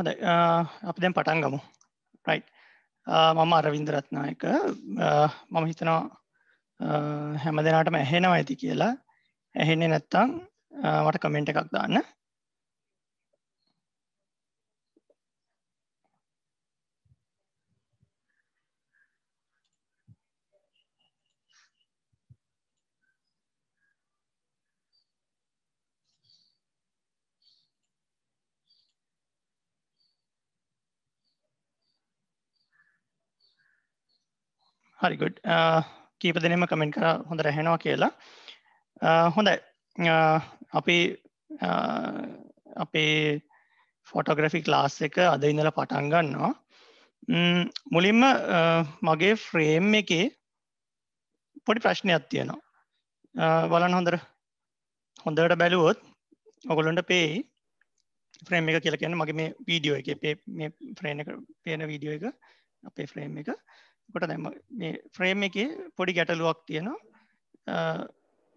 හොඳ අපි දැන් පටන් ගමු රයි් මම අරවින්දරත්නායක මම හිතනවා හැම දෙනාටම ඇහෙනවා ඇති කියලා ඇහෙන්නේ නැත්තං මට කමෙන්ට් එකක් දාන්න හරිගුඩ් කීප දෙනෙම කමෙන්ට කර හොඳ රැහෙනවා කියලා හොඳයි අපි අපේ ෆොටෝග්‍රෆි ලාස් එක අද ඉඳල පටන් ගන්නවා මුලින්ම මගේ ෆ්‍රේම් එකේ පොඩි ප්‍රශ්නයක් තියෙනවා බලන් හොඳර හොඳට බැලුවොත් ඔගොලොන්ට පේ ෆ්‍රේම් එක කියලකන්න මගේ මේ වීඩියෝ එක පේ ෆ්‍රේන එක පේන වීඩියෝ එක අපේ ෆ්‍රේම් එක කොට දැම මේ ෆ්‍රේම් එක පොඩි ගැටලුවක් තියෙනවා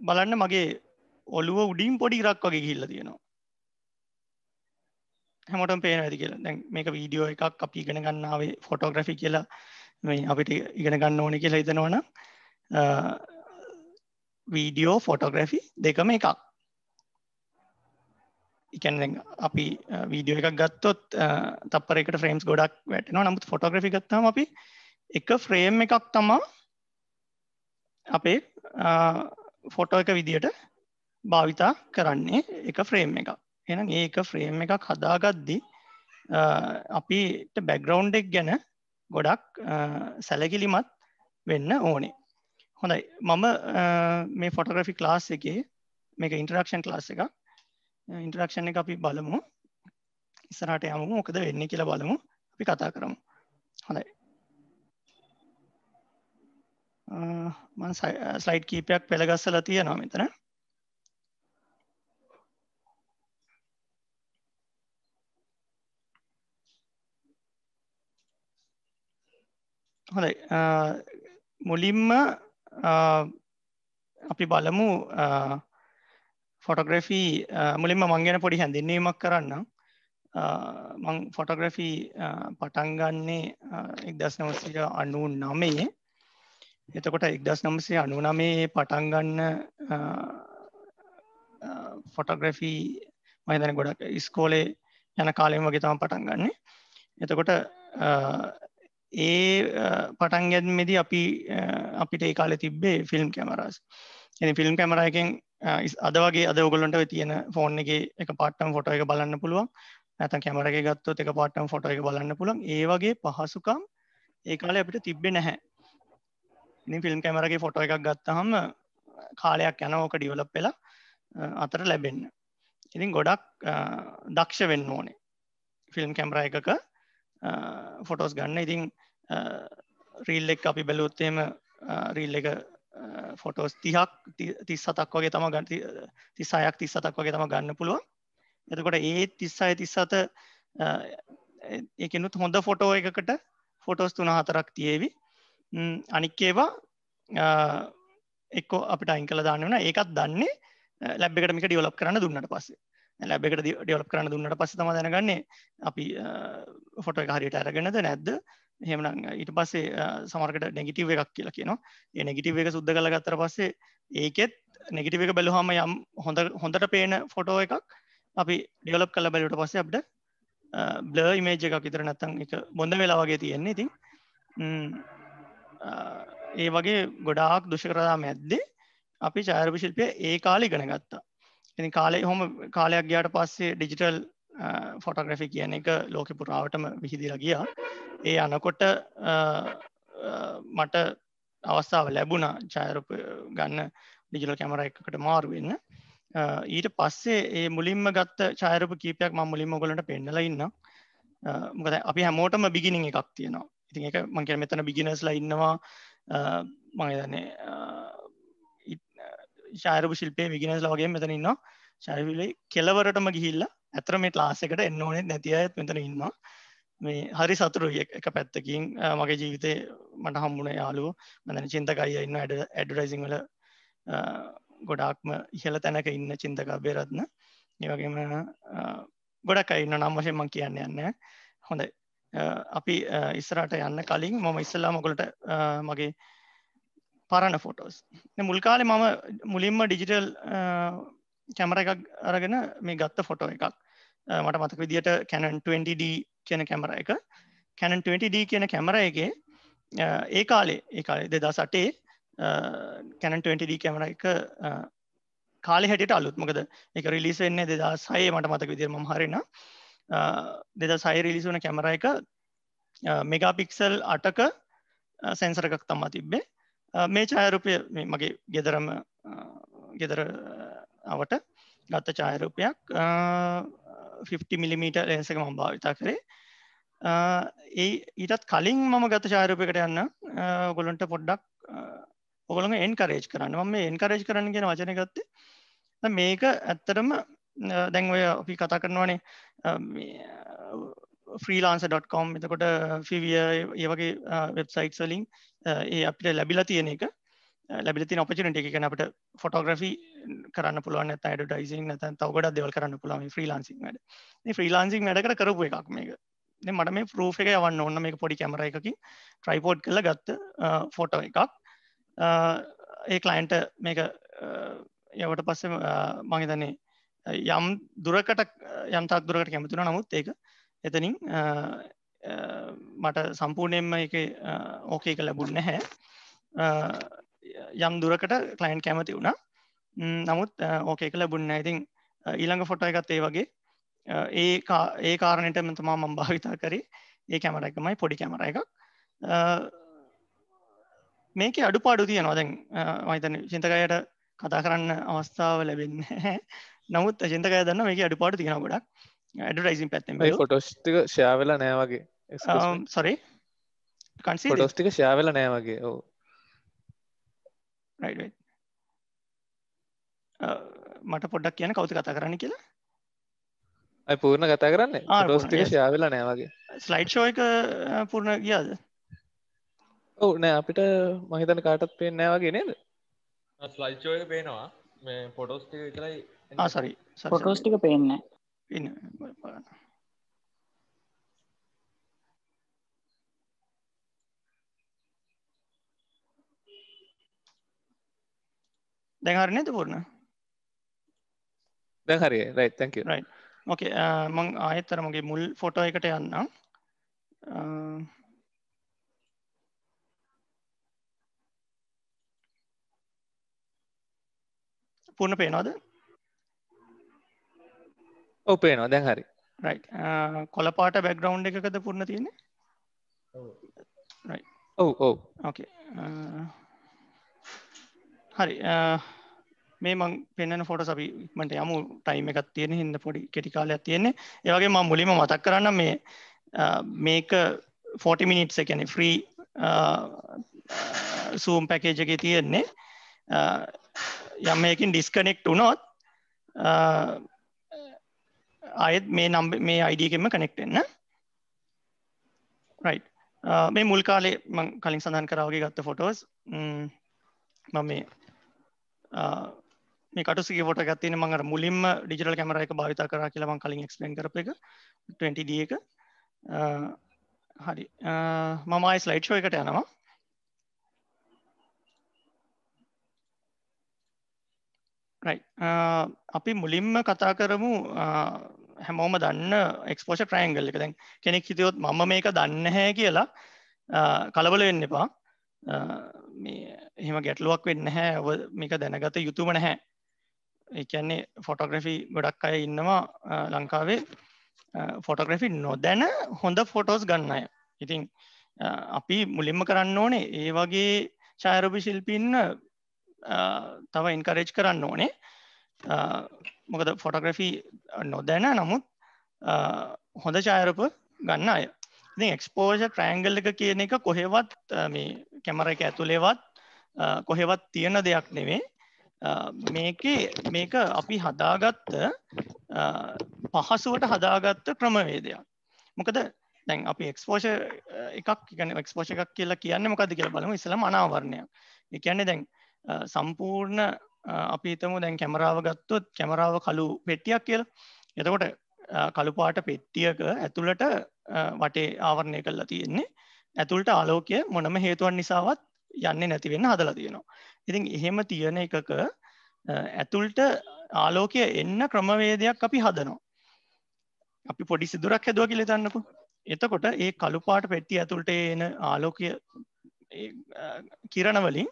බලන්න මගේ ඔලුව උඩින් පොඩි රක් වගේ ගිල්ල තියෙනවා හැමටම පේන ඇති කියලා දැන් මේක වීඩියෝ එකක් අපි ඉගෙන ගන්නාවේ ෆොටෝග්‍රෆි කියලා මේ අපිට ඉගෙන ගන්න ඕන කියලා හිතනවන වීඩියෝ ෆොටෝග්‍රෆි දෙකම එකක් එකැන් අපි වීඩියෝ එකක් ගත්තොත් තපරෙකට ෆ්‍රේම්ස් ගොඩක් වැටනවා නමුත් ෆොටෝග්‍රි ගත්තම අපි එක ෆ්‍රේම් එකක් තමා අපේ ෆොටෝ එක විදියට භාවිතා කරන්නේ එක ෆ්‍රේම් එක එන ඒ එක ෆ්‍රේම් එකක් හදාගත්දී අපිට බැග්‍රවන්් එක් ගැන ගොඩක් සැලකිලිමත් වෙන්න ඕනේ හොඳයි මම මේ ෆොටග්‍රෆි ලාස් එක මේක ඉන්ටරක්ෂන් ලාස් එක ඉන්ටරක්ෂණ එක අපි බලමු ඉස්සරට යමු මොකද වෙන්න කියලා බලමු අපි කතා කරමු හොඳයි මන් ස්ලයිට් කීපයක් පෙළගස්සල තියෙනවා මෙතන හොඳයි මුලින්ම අපි බලමු ෆොටග්‍රෆී මුලින්ම මංගෙන පොඩි හැඳින්වීමක් කරන්න මං ෆොටග්‍රෆී පටන්ගන්නේ එක් දස් නවසට අනුන් නමයේ එතකොට එක්දස් නම්සේ අනුනමේ පටන්ගන්න ෆොටග්‍රෆී මයිතන ගොඩක් ඉස්කෝලේ යන කාලෙම වගේ තම පටන් ගන්න එතකොට ඒ පටන්ගැත්මෙදී අපි අපිට ඒ කාලෙ තිබ්බේ film cameras any film camera එකෙන් අද වගේ අද ඔගොලන්ට තියෙන ෆෝන් එක එක පාට්ටම් ෆොට එක බලන්න පුළුවන් ඇතන් කැමරගේ ගත්තොත් එක පාට්ටම් ෆොට එක බලන්න පුළන් ඒවගේ පහසුකම් ඒ කාලේ අපිට තිබ්බෙ නැහැ ෆිල්ම් කැමරගේ ෆොට එකක් ගත්තහම කාලයක් යන ඕක ඩිවලප් වෙලා අතර ලැබෙන්න ඉතින් ගොඩක් දක්ෂ වෙන්න ඕනේ ෆිල්ම් කැම්ර එකක ෆොටෝස් ගන්න ඉතින් රීල් එක් අපි බැලුත්තේම රීල් එක ෆොටෝස් තිහක් තිස් සතක් වගේ තම ගන්ති තිසායක් තිස් සතක් වගේ තම ගන්න පුළුවන් එතකොට ඒ තිස්සාය තිස්සත එකනුත් හොඳ ෆොටෝ එකකට ෆොටෝස් තුන හතරක් තියේවි අනික්කේවා එක්කෝ අපිට අංකල දාන්න වන ඒකත් දන්නේ ලැබ්ෙකටමික ඩියලප් කරන්න දුන්නට පස්සේ ලැබෙකට ඩියලප් කරන්න දුන්නට පස්ස තම දැනගන්නේ අපි ෆොට හරියට ඇරගෙනද නැද්ද හෙමන ඊට පස්සේ සමර්කට නැගිටිව එකක් කියලා කියනවා ඒ නැගිටිව එක සුද්ද කල ගත්තර පස්සේ ඒකෙත් නැගිටිව එක බැලුහම යම් හොඳ හොඳට පේන ෆොටෝ එකක් අපි ඩියලප් කල බැලට පස්සේ අපට බ්ල ඉමේජ එකක් ඉතර නැත්තන් එක බොඳ වෙලාවගේ තියෙන්නේ ඉතින් ඒ වගේ ගොඩාක් දුෂකරදා මැද්දේ අපි චාරප ශිල්පය ඒ කාලි ගෙන ගත්තා එනි කාලේ හොම කාලයක් ගයාට පස්සේ ඩිජිටල් ෆොටග්‍රෆි කියන එක ලෝක පුරාවටම විහිදිලා ගියා ඒ අනකොට මට අවස්ථාව ලැබුණ චායරප ගන්න ඩිජිටල් කැමර එකකට මාරුවෙන්න ඊට පස්සේ ඒ මුලින්ම ගත්ත චායරප කීපයක් ම මුලින්ම ගොලට පෙන්නල ඉන්න මොකද අපි හැමෝටම බිගිනි එකක් තියෙනවා ඉතින් එක මංකර මෙතන බිගෙනස්ලා ඉන්නවා මගේදන්නේ ශාරපු ශිල්පය විගෙනස්ලා වගේ මෙතන ඉන්නවා ශරිවිලේ කෙලවරටම ගිහිල්ලා ඇතරම ලාසකට එන්න ඕනෙත් නැති අයත් මෙතන ඉන්නවා මේ හරි සතුරු එක පැත්තකින් මගේ ජීවිතේ මට හම්බුණ යාලුව මදන චින්තකයිය ඉන්න ඇඩ ඇඩුරයිසිං වල ගොඩාක්ම ඉහල තැනක ඉන්න චින්තක බේරත්න ඒවගේම ගොඩක් අයින්න නම් වශයෙන් මං කියන්න යන්න හොඳයි අපි ඉස්සරට යන්න කලින් මොම ඉස්සල්ලා මොකලට මගේ පරණ ෆොටෝස් මුල්කාලේ මම මුලින්ම ඩිජිටල් කැමර එකක් අරගෙන මේ ගත්ත ෆොටෝ එකක් මට මතක විදිට කැනන් 20D කියන කැමර එක කැනන් 20D කියන කැමර එකේ ඒ කාලේ ඒ කාලේ දෙදා සටේ කැනන් 20D කැමර එක කාලෙ හැටියට අලුත් මොකද එක රිලිස් වෙන්නේ දෙදා සයේ මට මතක විදිර ම හරිනා දෙද සයි රිලිස් වන කැමර එක මෙගාපික්සල් අටක සැන්සර එකක් තම්මා තිබ්බේ මේ චායරුපය මගේ ගෙදරම ගෙදර අවට ගත්ත චායරුපයක් 50මිලිම ලෙන්සක ම භාවිතා කරේ ඒ ඊටත් කලින් මම ගත චායරුපයකට යන්න ගොලන්ට පොඩ්ඩක් ඔගොළඟ එන්කරේජ් කරන්න ම මේ එන්කරේජ් කරන්න ගෙන වචන ගත්තේ මේක ඇත්තරම දැන් ඔය අපි කතා කරනවානේ ෆ්‍රීලාන්ස.කොම් එතකොට ෆිවිය ඒවගේ වෙබ්සයිට් සලින් ඒ අපිට ලැබිලා තියෙන එක ලැබිලති ඔපචනට එක අපට ෆොටෝග්‍රෆි කරන්න පුළුවන් ඇත ඩයිසින් ඇත තවගඩ දෙවල් කරන්න පුළුවන් ්‍රීලාන්සිං වැඩ ්‍රීලාන්සිං වැඩකට කරපු එකක් මේක මට මේ ප්‍රූ් එක යවන්න ඔන්න මේ පොඩි කැමර එකකින් ට්‍රයිපෝඩ් කළ ගත්ත ෆොටෝ එකක් ඒ කලයින්ට මේක යවට පස්සේ මගේ තන්නේ යම් දුරකට යම්තක් දුරකට කැමතින නමුත් ඒක එතනින් මට සම්පූර්ණයෙන්ම එක ඕකේක ලැබුණ නැහැ යම් දුරකට කලයින්් කැමති වුණා නමුත් ඕකේක ලැබුන්න ඉතින් ඊළඟ ෆොට එකත් ඒ වගේ ඒ ඒ කාරණයට මෙතුමා මම් භාවිතා කරේ ඒ කැමර එකමයි පොඩි කැමර එකක් මේක අඩු පාඩු තියෙනවා දැන් මයිතන චිතකයට කතා කරන්න අවස්ථාව ලැබෙන්නේ නමුත් ජෙන්තකය දන්න මේක අඩු පාට තියෙන ගොඩක් ඇඩටයිසින් පැත්තම කොටස්ටික ශාවල නෑවගේ සොරේ කොටස්ටික ශාවල නෑවගේ ඕ මට පොඩ්ඩක් කියන කවති කතා කරන්න කියලා ඇයි පූර්ණ කතා කරන්න රෝස්ටික ශාවෙලා නෑවගේ ස්ලයිට් ෂෝ එක uh, පූර්ණ ගියාද ඔවු නෑ අපිට මහිතන කාටත් පෙන් නෑවගේ නේද ස්ලයිට්ෂෝය පේනවා මේ පොටෝස්ටික විතරයි ආසරි පොටෝස්ටික පේන්න ඉන්න බලන්න දැන් හරි නේද පූර්ණ දැන් හරි right thank you right okay uh, මම ආයෙත් අර මගේ මුල් ෆොටෝ එකට යන්නම් uh, පූර්ණ පේනවද ඔපේනවා දැන් හරි uh, කොලපාට බැක්ග්‍රවන්් එකකද පුරණ තියෙන ඔව ඔව ඕකේ හරි uh, මේ මං පෙන්න්න ෆොට සබිමට යමු ටයිම එකක් තියෙන හිද පොඩි කෙටිකාලයක් තියෙන්නේ ඒවගේ ම මුලිම මතක් කරන්න මේ uh, මේක 40 මිනිට්ස එකැන ෆ්‍රී සූම් පැකේජගේ තියෙන්නේ යම් මේකින් ඩිස්කනෙක්් වුනොත් අයත් මේ නම් මේ අයිඩියකෙන්ම කනෙක්ටෙන්න රයි් මේ මුල් කාලේ මං කලින් සඳහන් කරාවගේ ගත්ත ෆොටෝස් මම මේ කටුසික ොට ගත්තින මඟ මුලින්ම ඩිජිටල් කැමරයක භාවිතා කර කියලවන් කලින් එක්ස්ලන් කරප එක 20ඩ එක හරි මමයි ස්ලයිට්ෂෝ එකට යනවා අපි මුලින්ම කතා කරමු හැමෝම දන්න එක්ස්පෝෂ ට්‍රයින්ගල් එක දැන් කෙනෙක් හිතයොත් මම මේක දන්න හැ කියලා කලබල වෙන්න එපා එහෙම ගැටලුවක් වෙන්න හැ ඔව මේක දැනගත යුතුම නැහැ එකන්නේ ෆොටෝග්‍රෆි ගොඩක් අය ඉන්නවා ලංකාවේ ෆොටෝග්‍රෆි නොදැන හොඳ ෆොටෝස් ගන්න අය ඉතින් අපි මුලින්ම කරන්න ඕනේ ඒ වගේ ඡායරභි ශිල්පීන්න තව ඉන්කරේජ් කරන්න ඕනේ මොකද ෆොටග්‍රෆි නොදැන නමුත් හොඳ චායරප ගන්න අය ඉති එක්ස්පෝෂ ට්‍රෑන්ගල් එක කියන එක කොහෙවත් මේ කැමර එක ඇතුළේවත් කොහෙවත් තියෙන දෙයක් නෙවේ මේක මේක අපි හදාගත්ත පහසුවට හදාගත්ත ක්‍රමවේදයක් මොකද දැන් අපි එක්ස්පෝෂ එකක් කියන එක්ස්පෝෂ එකක් කියලා කියන්න මොකද කියල බලම ඉසලම අනාවරණයක් එකන්නේ දැන් සම්පූර්ණ අපි තම දැන් කැමරාව ගත්තොත් කැමරාව කලු පෙට්ටියක් කියල එතකොට කළුපාට පෙට්ටියක ඇතුළට වටේ ආවරණය කල්ලා තියෙන්නේ ඇතුළට ආලෝකය මොනම හේතුවන් නිසාවත් යන්නේ නැතිවෙන්න හදලා තියෙනවා. ඉතින් එහෙම තියෙන එකක ඇතුළට ආලෝකය එන්න ක්‍රමවේදයක් අපි හදනවා. අපි පොඩි සිදුරක් හැදුව කියල තන්නකු එතකොට ඒ කළුපාට පෙට්ටිය ඇතුළට එන ආලෝකය කිරණවලින්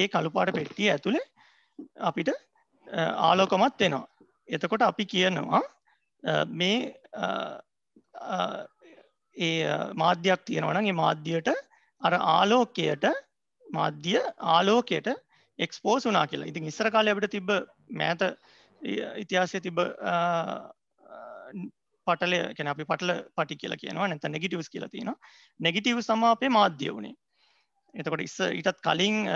ඒ කළුපාට පෙට්ටිය ඇතුළේ අපිට ආලෝකමත් වෙනවා. එතකොට අපි කියනවා මේ ඒ මාධ්‍යයක් තියෙනවනම් ඒ මාධ්‍යයට අර ආලෝකයට මාධ්‍ය ආලෝකයට එක්ස්පෝස් වනා කියලා ඉතින් ඉස්සර කාලය අපට තිබ මෑත ඉතිහාසය තිබ පටලය කැන අපි පටල පටි කියලා කියනවා නැත නෙගිටවස් කියලා තියෙන නෙගිටව සමාපය මාධ්‍ය වුණේ එතකොට ඉස්ස ඉටත් කලින්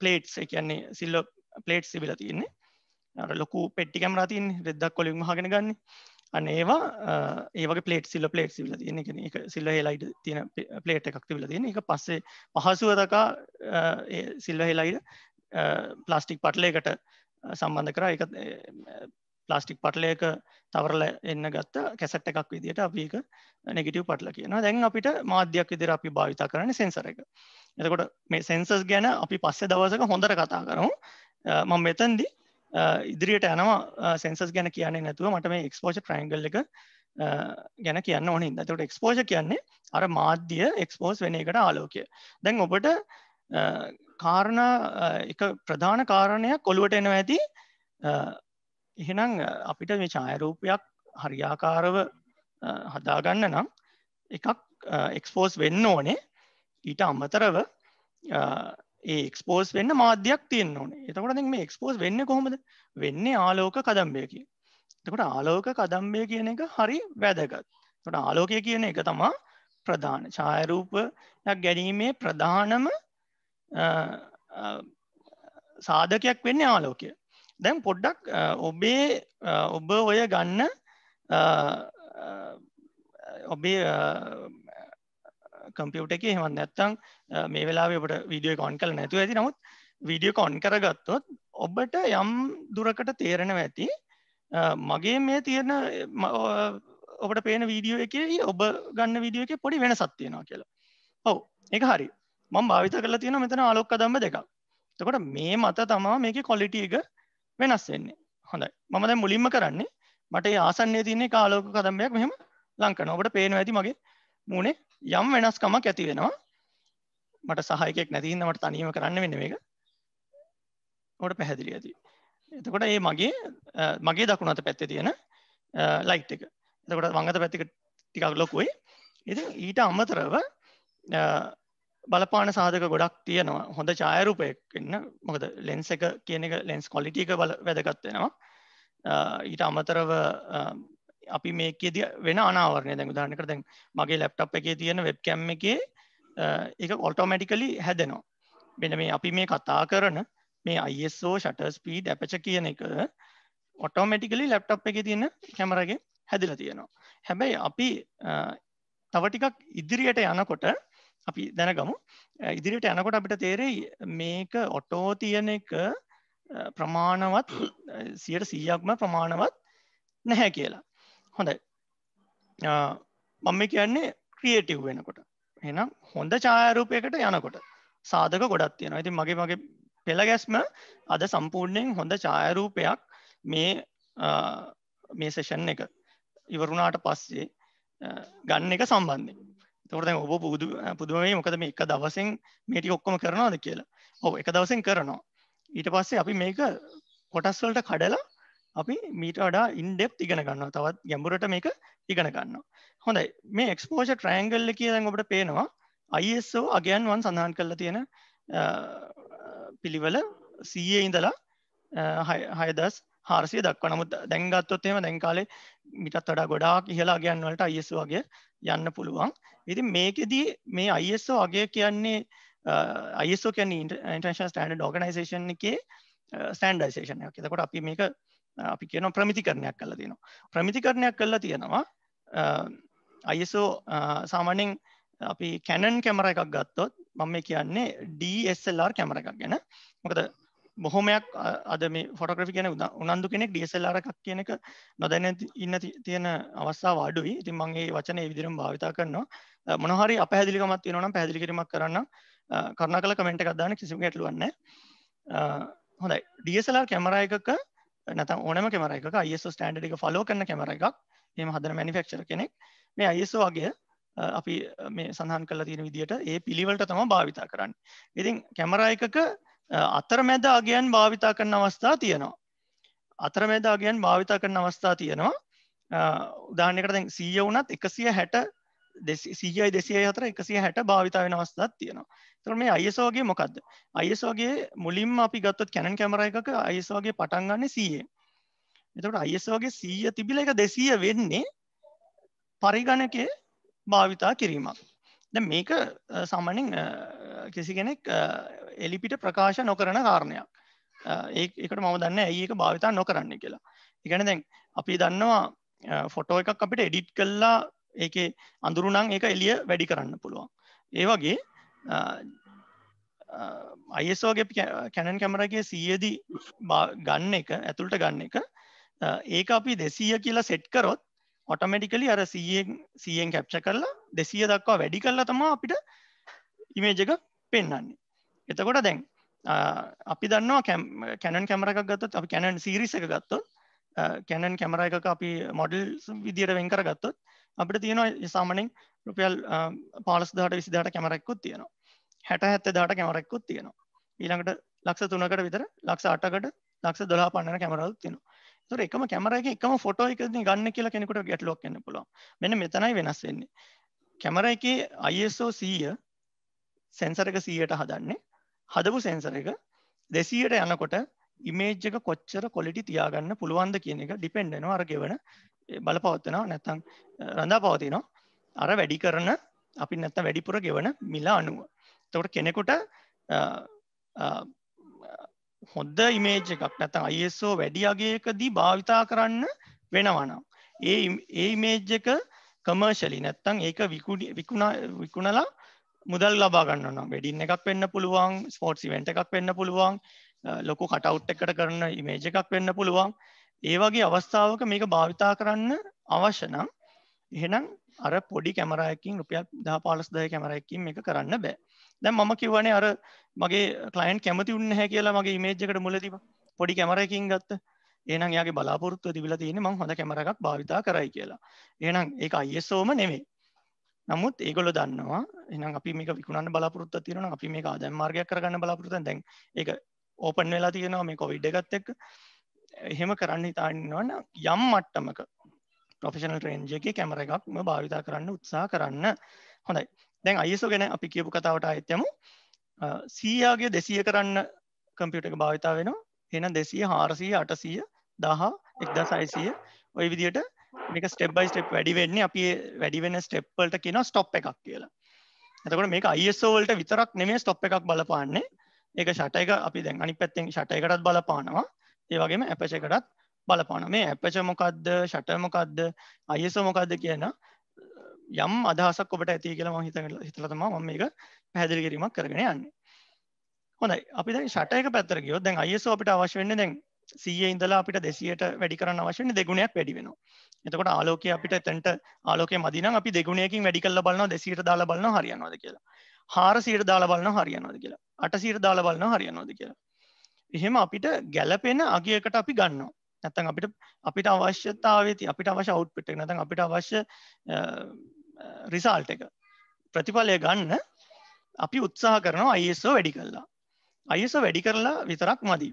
පලේට්ස් කියන්නේ සිල්ල පලේට් සිබිල තියන්නේ ලොකු පෙට්ටි කැමරතින් රෙද්දක් කොලින් හගෙන ගන්න අන්න ඒවා ඒවගේ පලේට් සිල්ල පලේට් සිල තියන එක සිල්ල හෙලයිඩ තියෙන පලේට් එකක් තිබල තියෙන එක පස්සේ පහසුවදකා සිල්ල හෙලයිඩ ප්ලාස්ටික් පටලයකට සම්බන්ධ කර එක ප්ලාස්ටික් පටලයක තවරල එන්න ගත්ත කැසට් එකක් විදිට අපික නෙගටව පටල කියන දැන් අපිට මාධ්‍යයක් විදිර අපි භාවිතා කරන සෙන්සර එක එතකොට මේ සෙන්සස් ගැන අපි පස්සේ දවසක හොඳර කතා කරමු මං මෙතන්දි ඉදිරියට යනවා සෙන්සස් ගැන කියන්නේ නැතුව මට මේ එක්ස්පෝෂ ප්‍රයින්ගල් එක ගැන කියන්න ඕන ඉදතට එක්ස්පෝෂ කියන්නේ අර මාධ්‍ය එක්ස්පෝස් වෙන එකට ආලෝකය දැන් ඔබට කාරණ එක ප්‍රධාන කාරණයක් කොළුවට එනවා ඇති එහෙනම් අපිට මේ ඡායරූපයක් හරියාකාරව හදාගන්න නම් එකක් එක්ස්පෝස් වෙන්න ඕනේ ඊට අමතරව ඒක්ස්පෝස් වෙන්න මාධ්‍යයක් තියෙන් ඕනේ එතකොට මේ එක්ස්පෝස් වෙන්න කොහොමද වෙන්නේ ආලෝක කදම්බය කිය එතකොට ආලෝක කදම්බය කියන එක හරි වැදගත් තොට ආලෝකය කියන එක තමා ප්‍රධාන ඡායරූපයක් ගැනීමේ ප්‍රධානම සාධකයක් වෙන්නේ ආලෝකය දැම් පොඩ්ඩක් ඔබේ ඔබ ඔය ගන්න ඔබේ කම්පියට එක හෙමන් නැත්තං මේ වෙලාේ ඔබට වීඩියෝ කොන් කල නැතු ඇති නමුත් වීඩියෝ කොන් කරගත්තොත් ඔබට යම් දුරකට තේරෙන ඇති මගේ මේ තියෙන ඔබට පේන වීඩියෝ එක ඔබ ගන්න වීඩියෝ එක පොඩි වෙන සත්තියෙනවා කියලා ඔවු එක හරි මං භාවිත කරලා තියෙන මෙතන අලොක්ක දම්බ දෙකක් තකොට මේ මත තමා මේක කොලිටිය එක වෙනස් වෙන්නේ හොඳයි මම දැන් මුලින්ම කරන්නේ මට ඒ ආසන්නයේ තියෙන කාලෝක කදම්බයක් මෙහෙම ලං කරනවා ඔබට පේනවා ඇති මගේ මූණේ යම් වෙනස්කමක් ඇති වෙනවා මට සහායකයෙක් නැති හින්දා මට තනියම කරන්න වෙන්නේ මේක ඔබට පැහැදිලි ඇති එතකොට ඒ මගේ මගේ දකුණු අත පැත්තේ තියෙන ලයිට් එක එතකොට වංගත පැත්තක ටිකක් ලොකුයි ඉතින් ඊට අමතරව බලපාන සාධක ගොඩක් තියෙනවා හොඳ ඡායරූපයක් එන්න මොකද ලෙන්ස් එක කියන එක ලෙන්ස් ක්වොලිටි එක බල වැදගත් වෙනවා ඊට අමතරව අපි මේකේදී වෙන අනාවරණය දැන් උදාහරණයකට දැන් මගේ ලැප්ටොප් එකේ තියෙන වෙබ්කැම් එකේ ඒක ඔටෝමැටිකලි හැදෙනවා මෙන්න මේ අපි මේ කතා කරන මේ ISO shutter speed aperture කියන එක ඔටෝමැටිකලි ලැප්ටොප් එකේ තියෙන කැමරාගේ හැදිලා තියෙනවා. හැබැයි අපි තව ටිකක් ඉදිරියට යනකොට අපි දැනගමු ඉදිරිට යනකොට අපිට තේරෙයි මේක ඔටෝ තියන එක ප්‍රමාණවත් සියට සීයක්ම ප්‍රමාණවත් නැහැ කියලා හොඳයි මම කියන්නේ ක්‍රියටව් වෙනකොට එනම් හොඳ ඡායරූපයකට යනකොට සාධක ගොඩක් තියෙනවා ඇති මගේ මගේ පෙළ ගැස්ම අද සම්පූර්ණයෙන් හොඳ ඡායරූපයක් මේ මේ සෙෂන් එක ඉවරුණාට පස්සේ ගන්න එක සම්බන්ධය තොර දැන් ඔබ පුදු පුදුමේ මොකද මේ එක දවසෙන් මේටි ඔක්කොම කරනවාද කියලා ඔව එක දවසෙන් කරනවා ඊට පස්සේ අපි මේක කොටස්වලට කඩලා අපි මීට වඩා ඉන්ඩෙප් ඉගෙන ගන්නවා තවත් ගැඹුරට මේක ඉගෙන ගන්නවා හොඳයි මේ එක්ස්පෝෂ ට්‍රෑන්ගල්ල කියලන් ඔබට පේනවා අයිSO අගයන් වන් සඳහන් කරලා තියෙන පිළිවල සීයේ ඉඳලා හයදස් හාරසිය දක්ව නමුත් දැන්ගත්තොත් එම දැන්කාලේ මිටත් වඩා ගොඩාක් ඉහලා ගයන් වලට අයිස් වගේ යන්න පුළුවන් ඉතින් මේකෙදී මේ අයිSO වගේ කියන්නේ අයිSO කියන්නේ ඉන්ටර්නේෂනල් ස්ටෑන්ඩඩ් ඕගනයිසේෂන් එකේ ස්ටෑන්ඩයිසේෂන් එකක්. එතකොට අපි මේක අපි කියනවා ප්‍රමිතිකරණයක් කරලා තියෙනවා. ප්‍රමිතිකරණයක් කරලා තියෙනවා අයිSO සාමාන්‍යයෙන් අපි කැනන් කැමර එකක් ගත්තොත් මම මේ කියන්නේ DSLR කැමර එකක් ගැන. මොකද බොහොමයක් අද මේ ෆොටග්‍රි කියන උනන්දු කෙනෙක් ඩියසල් අරක් කියනක නොදැන ඉන්න තියෙන අවස්සා වඩුයි ඉතින් මගේ වචන විදිරම් භාවිතා කරනවා මොනහරි අපහැදිලිකමත් වෙනනම් පැදිලි කිරීමක් කරන්න කරන කළ කමෙන්ට එකක්දාන කිසිම ගැටලුවන්න හොඳයි ඩියසලර් කැමර එකක නැත ඕනම කැමර එක අයිස ස්ටන්ඩ එක ෆලෝ කරන කැමර එකක් එම හදර මැනිෆෙක්ෂර කෙනෙක් මේ අයිසෝ වගේ අපි මේ සඳහන් කල තියෙන විදිට ඒ පිළිවලට තම භාවිතා කරන්න ඉතින් කැමර එකක අතරමැද අගයන් භාවිතා කරන අවස්ථා තියෙනවා. අතරමැද අගයන් භාවිතා කරන අවස්ථා තියෙනවා. උදාහරණයකට සීය වුණත් එකසිය හැට සීයයි දෙසිය හතර එකසිය හැට භාවිතා වෙන අවස්ථාත් තියෙනවා. තර මේ අයසෝගේ මොකක්ද. අයසෝගේ මුලින්ම අපි ගත්තොත් කැනන් කැමර එකක අයසෝගේ පටන්ගන්න සීයේ. එතකට අයසෝගේ සීය තිබිල එක දෙසීය වෙන්නේ පරිගණක භාවිතා කිරීමක්. ද මේක සාමනින් කිසි කෙනෙක් එලිපිට ප්‍රකාශ නොකරන කාරණයක් ඒකට මම දන්න ඒක භාවිතා නොකරන්න කියලා එකන දැන් අපි දන්නවා ෆොටෝ එකක් අපිට එඩිට් කල්ලා ඒක අඳුරුනං ඒක එලිය වැඩි කරන්න පුළුවන් ඒ වගේ අයසෝගේ කැනන් කැමරගේ සියදී ගන්න එක ඇතුළට ගන්න එක ඒක අපි දෙසීය කියලා සෙට් කරොත් ඔටමටිකලි අර සයෙන් කැප්ච කරලා දෙසිය දක්වා වැඩි කරලා තමා අපිට ඉමේජ එක පෙන්න්නන්නේ එතකොට දැන් අපි දන්නවා කැනන් කැමර එකක් ගත්තත් අපි කැනන් සිරිස එක ගත්තොත් කැනන් කැමර එකක අපි මොඩල් විදියට වෙන් කර ගත්තොත් අපිට තියෙනවා සාමනෙන් රුපියල් පාලස් දාට විසිදාට කැමරක්කුත් තියෙනවා හැට හැත්ත දාට කැමරක්කුත් තියෙනවා ඊළඟට ලක්ෂ තුනකට විතර ලක්ෂ අටකට ලක්ෂ දොලා පන්නන කැමරල් තියෙනවා තොර එකම කැමරයක එකම ෆොටෝ එකද ගන්න කියලා කෙනෙකුට ගැටලුවක් වෙන්න පුළුවන් මෙන්න මෙතනයි වෙනස් වෙන්නේ කැමර එකේ ISO 100 සෙන්සර් එක 100ට හදන්නේ හදපු සෙන්සර් එක 200ට යනකොට ඉමේජ් එක කොච්චර ක්වොලිටි තියාගන්න පුළුවන්ද කියන එක ඩිපෙන්ඩ් වෙනවා අර ගෙවන බලපවත්වනවා නැත්නම් රඳාපවතිනවා අර වැඩි කරන අපි නැත්නම් වැඩිපුර ගෙවන මිල අනුව එතකොට කෙනෙකුට හොඳ ඉමේජ් එකක් නැතන් අයිSO වැඩි අගේකදී භාවිතා කරන්න වෙනවනම්. ඒ ඒ ඉමේජ් එක කමර්ශලි නැත්තං ඒක විකුණලා මුදල් ලබාගන්න වැඩින් එකක් වෙන්න පුළුවන් ස්පෝට්සි වෙන්ට එකක් වෙන්න පුළුවන් ලොකු කටවුට් එකට කරන ඉමේජ් එකක් වෙන්න පුළුවන් ඒ වගේ අවස්ථාවක මේක භාවිතා කරන්න අවශ්‍ය නම් එහෙනම් අර පොඩි කැමරයකින් රුපියල් දහ පාලස්දය කැමරයකින් එක කරන්න බෑ දැන් මම කිව්වනේ අර මගේ කලයින්් කැමති උන්න හැ කියලා මගේ මේජ්කට මුලතිබ පොඩි කැමරයකින් ගත්ත ඒනම් යාගේ බලාපොරත්තු තිබිල තියෙන ම හොඳ කැමරක් භාවිතා කරයි කියලා ඒනම් ඒ අයසෝම නෙමේ නමුත් ඒගොල දන්නවා එනම් අපි මේක විකුණන්න බලාපොරත්ත තියෙන අපි මේ ආදැම් මාර්ගයක් කරගන්න බලාපොරත්ත දැන් ඒ ඕපන් වෙලා තියෙනවා මේ කොවිඩ් එකත් එක් එහෙම කරන්න හිතාන්නවන යම් මට්ටමක ප්‍රොෆෙෂනල් ට්‍රේන්ජගේ කැමර එකක්ම භාවිතා කරන්න උත්සා කරන්න හොඳයි දැන් අයිසෝ ගැන අපි කියපු කතාවට අයත්යමු සීයාගේ දෙසිය කරන්න කම්පියුට එක භාවිතා වෙන එන දෙසිය හාරසිය අටසිය දහා එක්දා සයිසිය ඔය විදියට මේක ස්ටෙබ්බයි ස්ටප් වැඩි වෙන්නේ අපි වැඩි වෙන ස්ටෙප්වලට කියන ස්ටොප් එකක් කියලා එතකොට මේක අයිෝවලට විතරක් නෙමේ ස්ටොප් එකක් බලපාන්නේ ඒක ෂට එක අපි දැන් අනි පැත්තෙන් ෂට එකටත් බලපානවා ඒ වගේම අපච එකටත් බලපාන මේ අපච මොකක්ද ෂට මොකක්ද අයිසෝ මොකක්ද කියන්න යම් අදහසක් ඔබට ඇති කියලා මම හිතන හිතලා තමයි මම මේක පැහැදිලි කිරීමක් කරගෙන යන්නේ. හොඳයි. අපි දැන් ෂට එක පැත්තට ගියොත් දැන් ISO අපිට අවශ්‍ය වෙන්නේ දැන් 100 ඉඳලා අපිට 200ට වැඩි කරන්න අවශ්‍ය වෙන්නේ දෙගුණයක් වැඩි වෙනවා. එතකොට ආලෝකය අපිට එතනට ආලෝකය මදි නම් අපි දෙගුණයකින් වැඩි කරලා බලනවා 200ට දාලා බලනවා හරියනවද කියලා. 400ට දාලා බලනවා හරියනවද කියලා. 800ට දාලා බලනවා හරියනවද කියලා. එහෙම අපිට ගැළපෙන අගයකට අපි ගන්නවා. නැත්තම් අපිට අපිට අවශ්‍යතාවයේ අපිට අවශ්‍ය අවුට්පුට් එක නැත්තම් අපිට අවශ්‍ය රිසාල්ට එක ප්‍රතිඵලය ගන්න අපි උත්සාහ කරනවා අයිSO වැඩි කරලා අයිSO වැඩි කරලා විතරක් මදි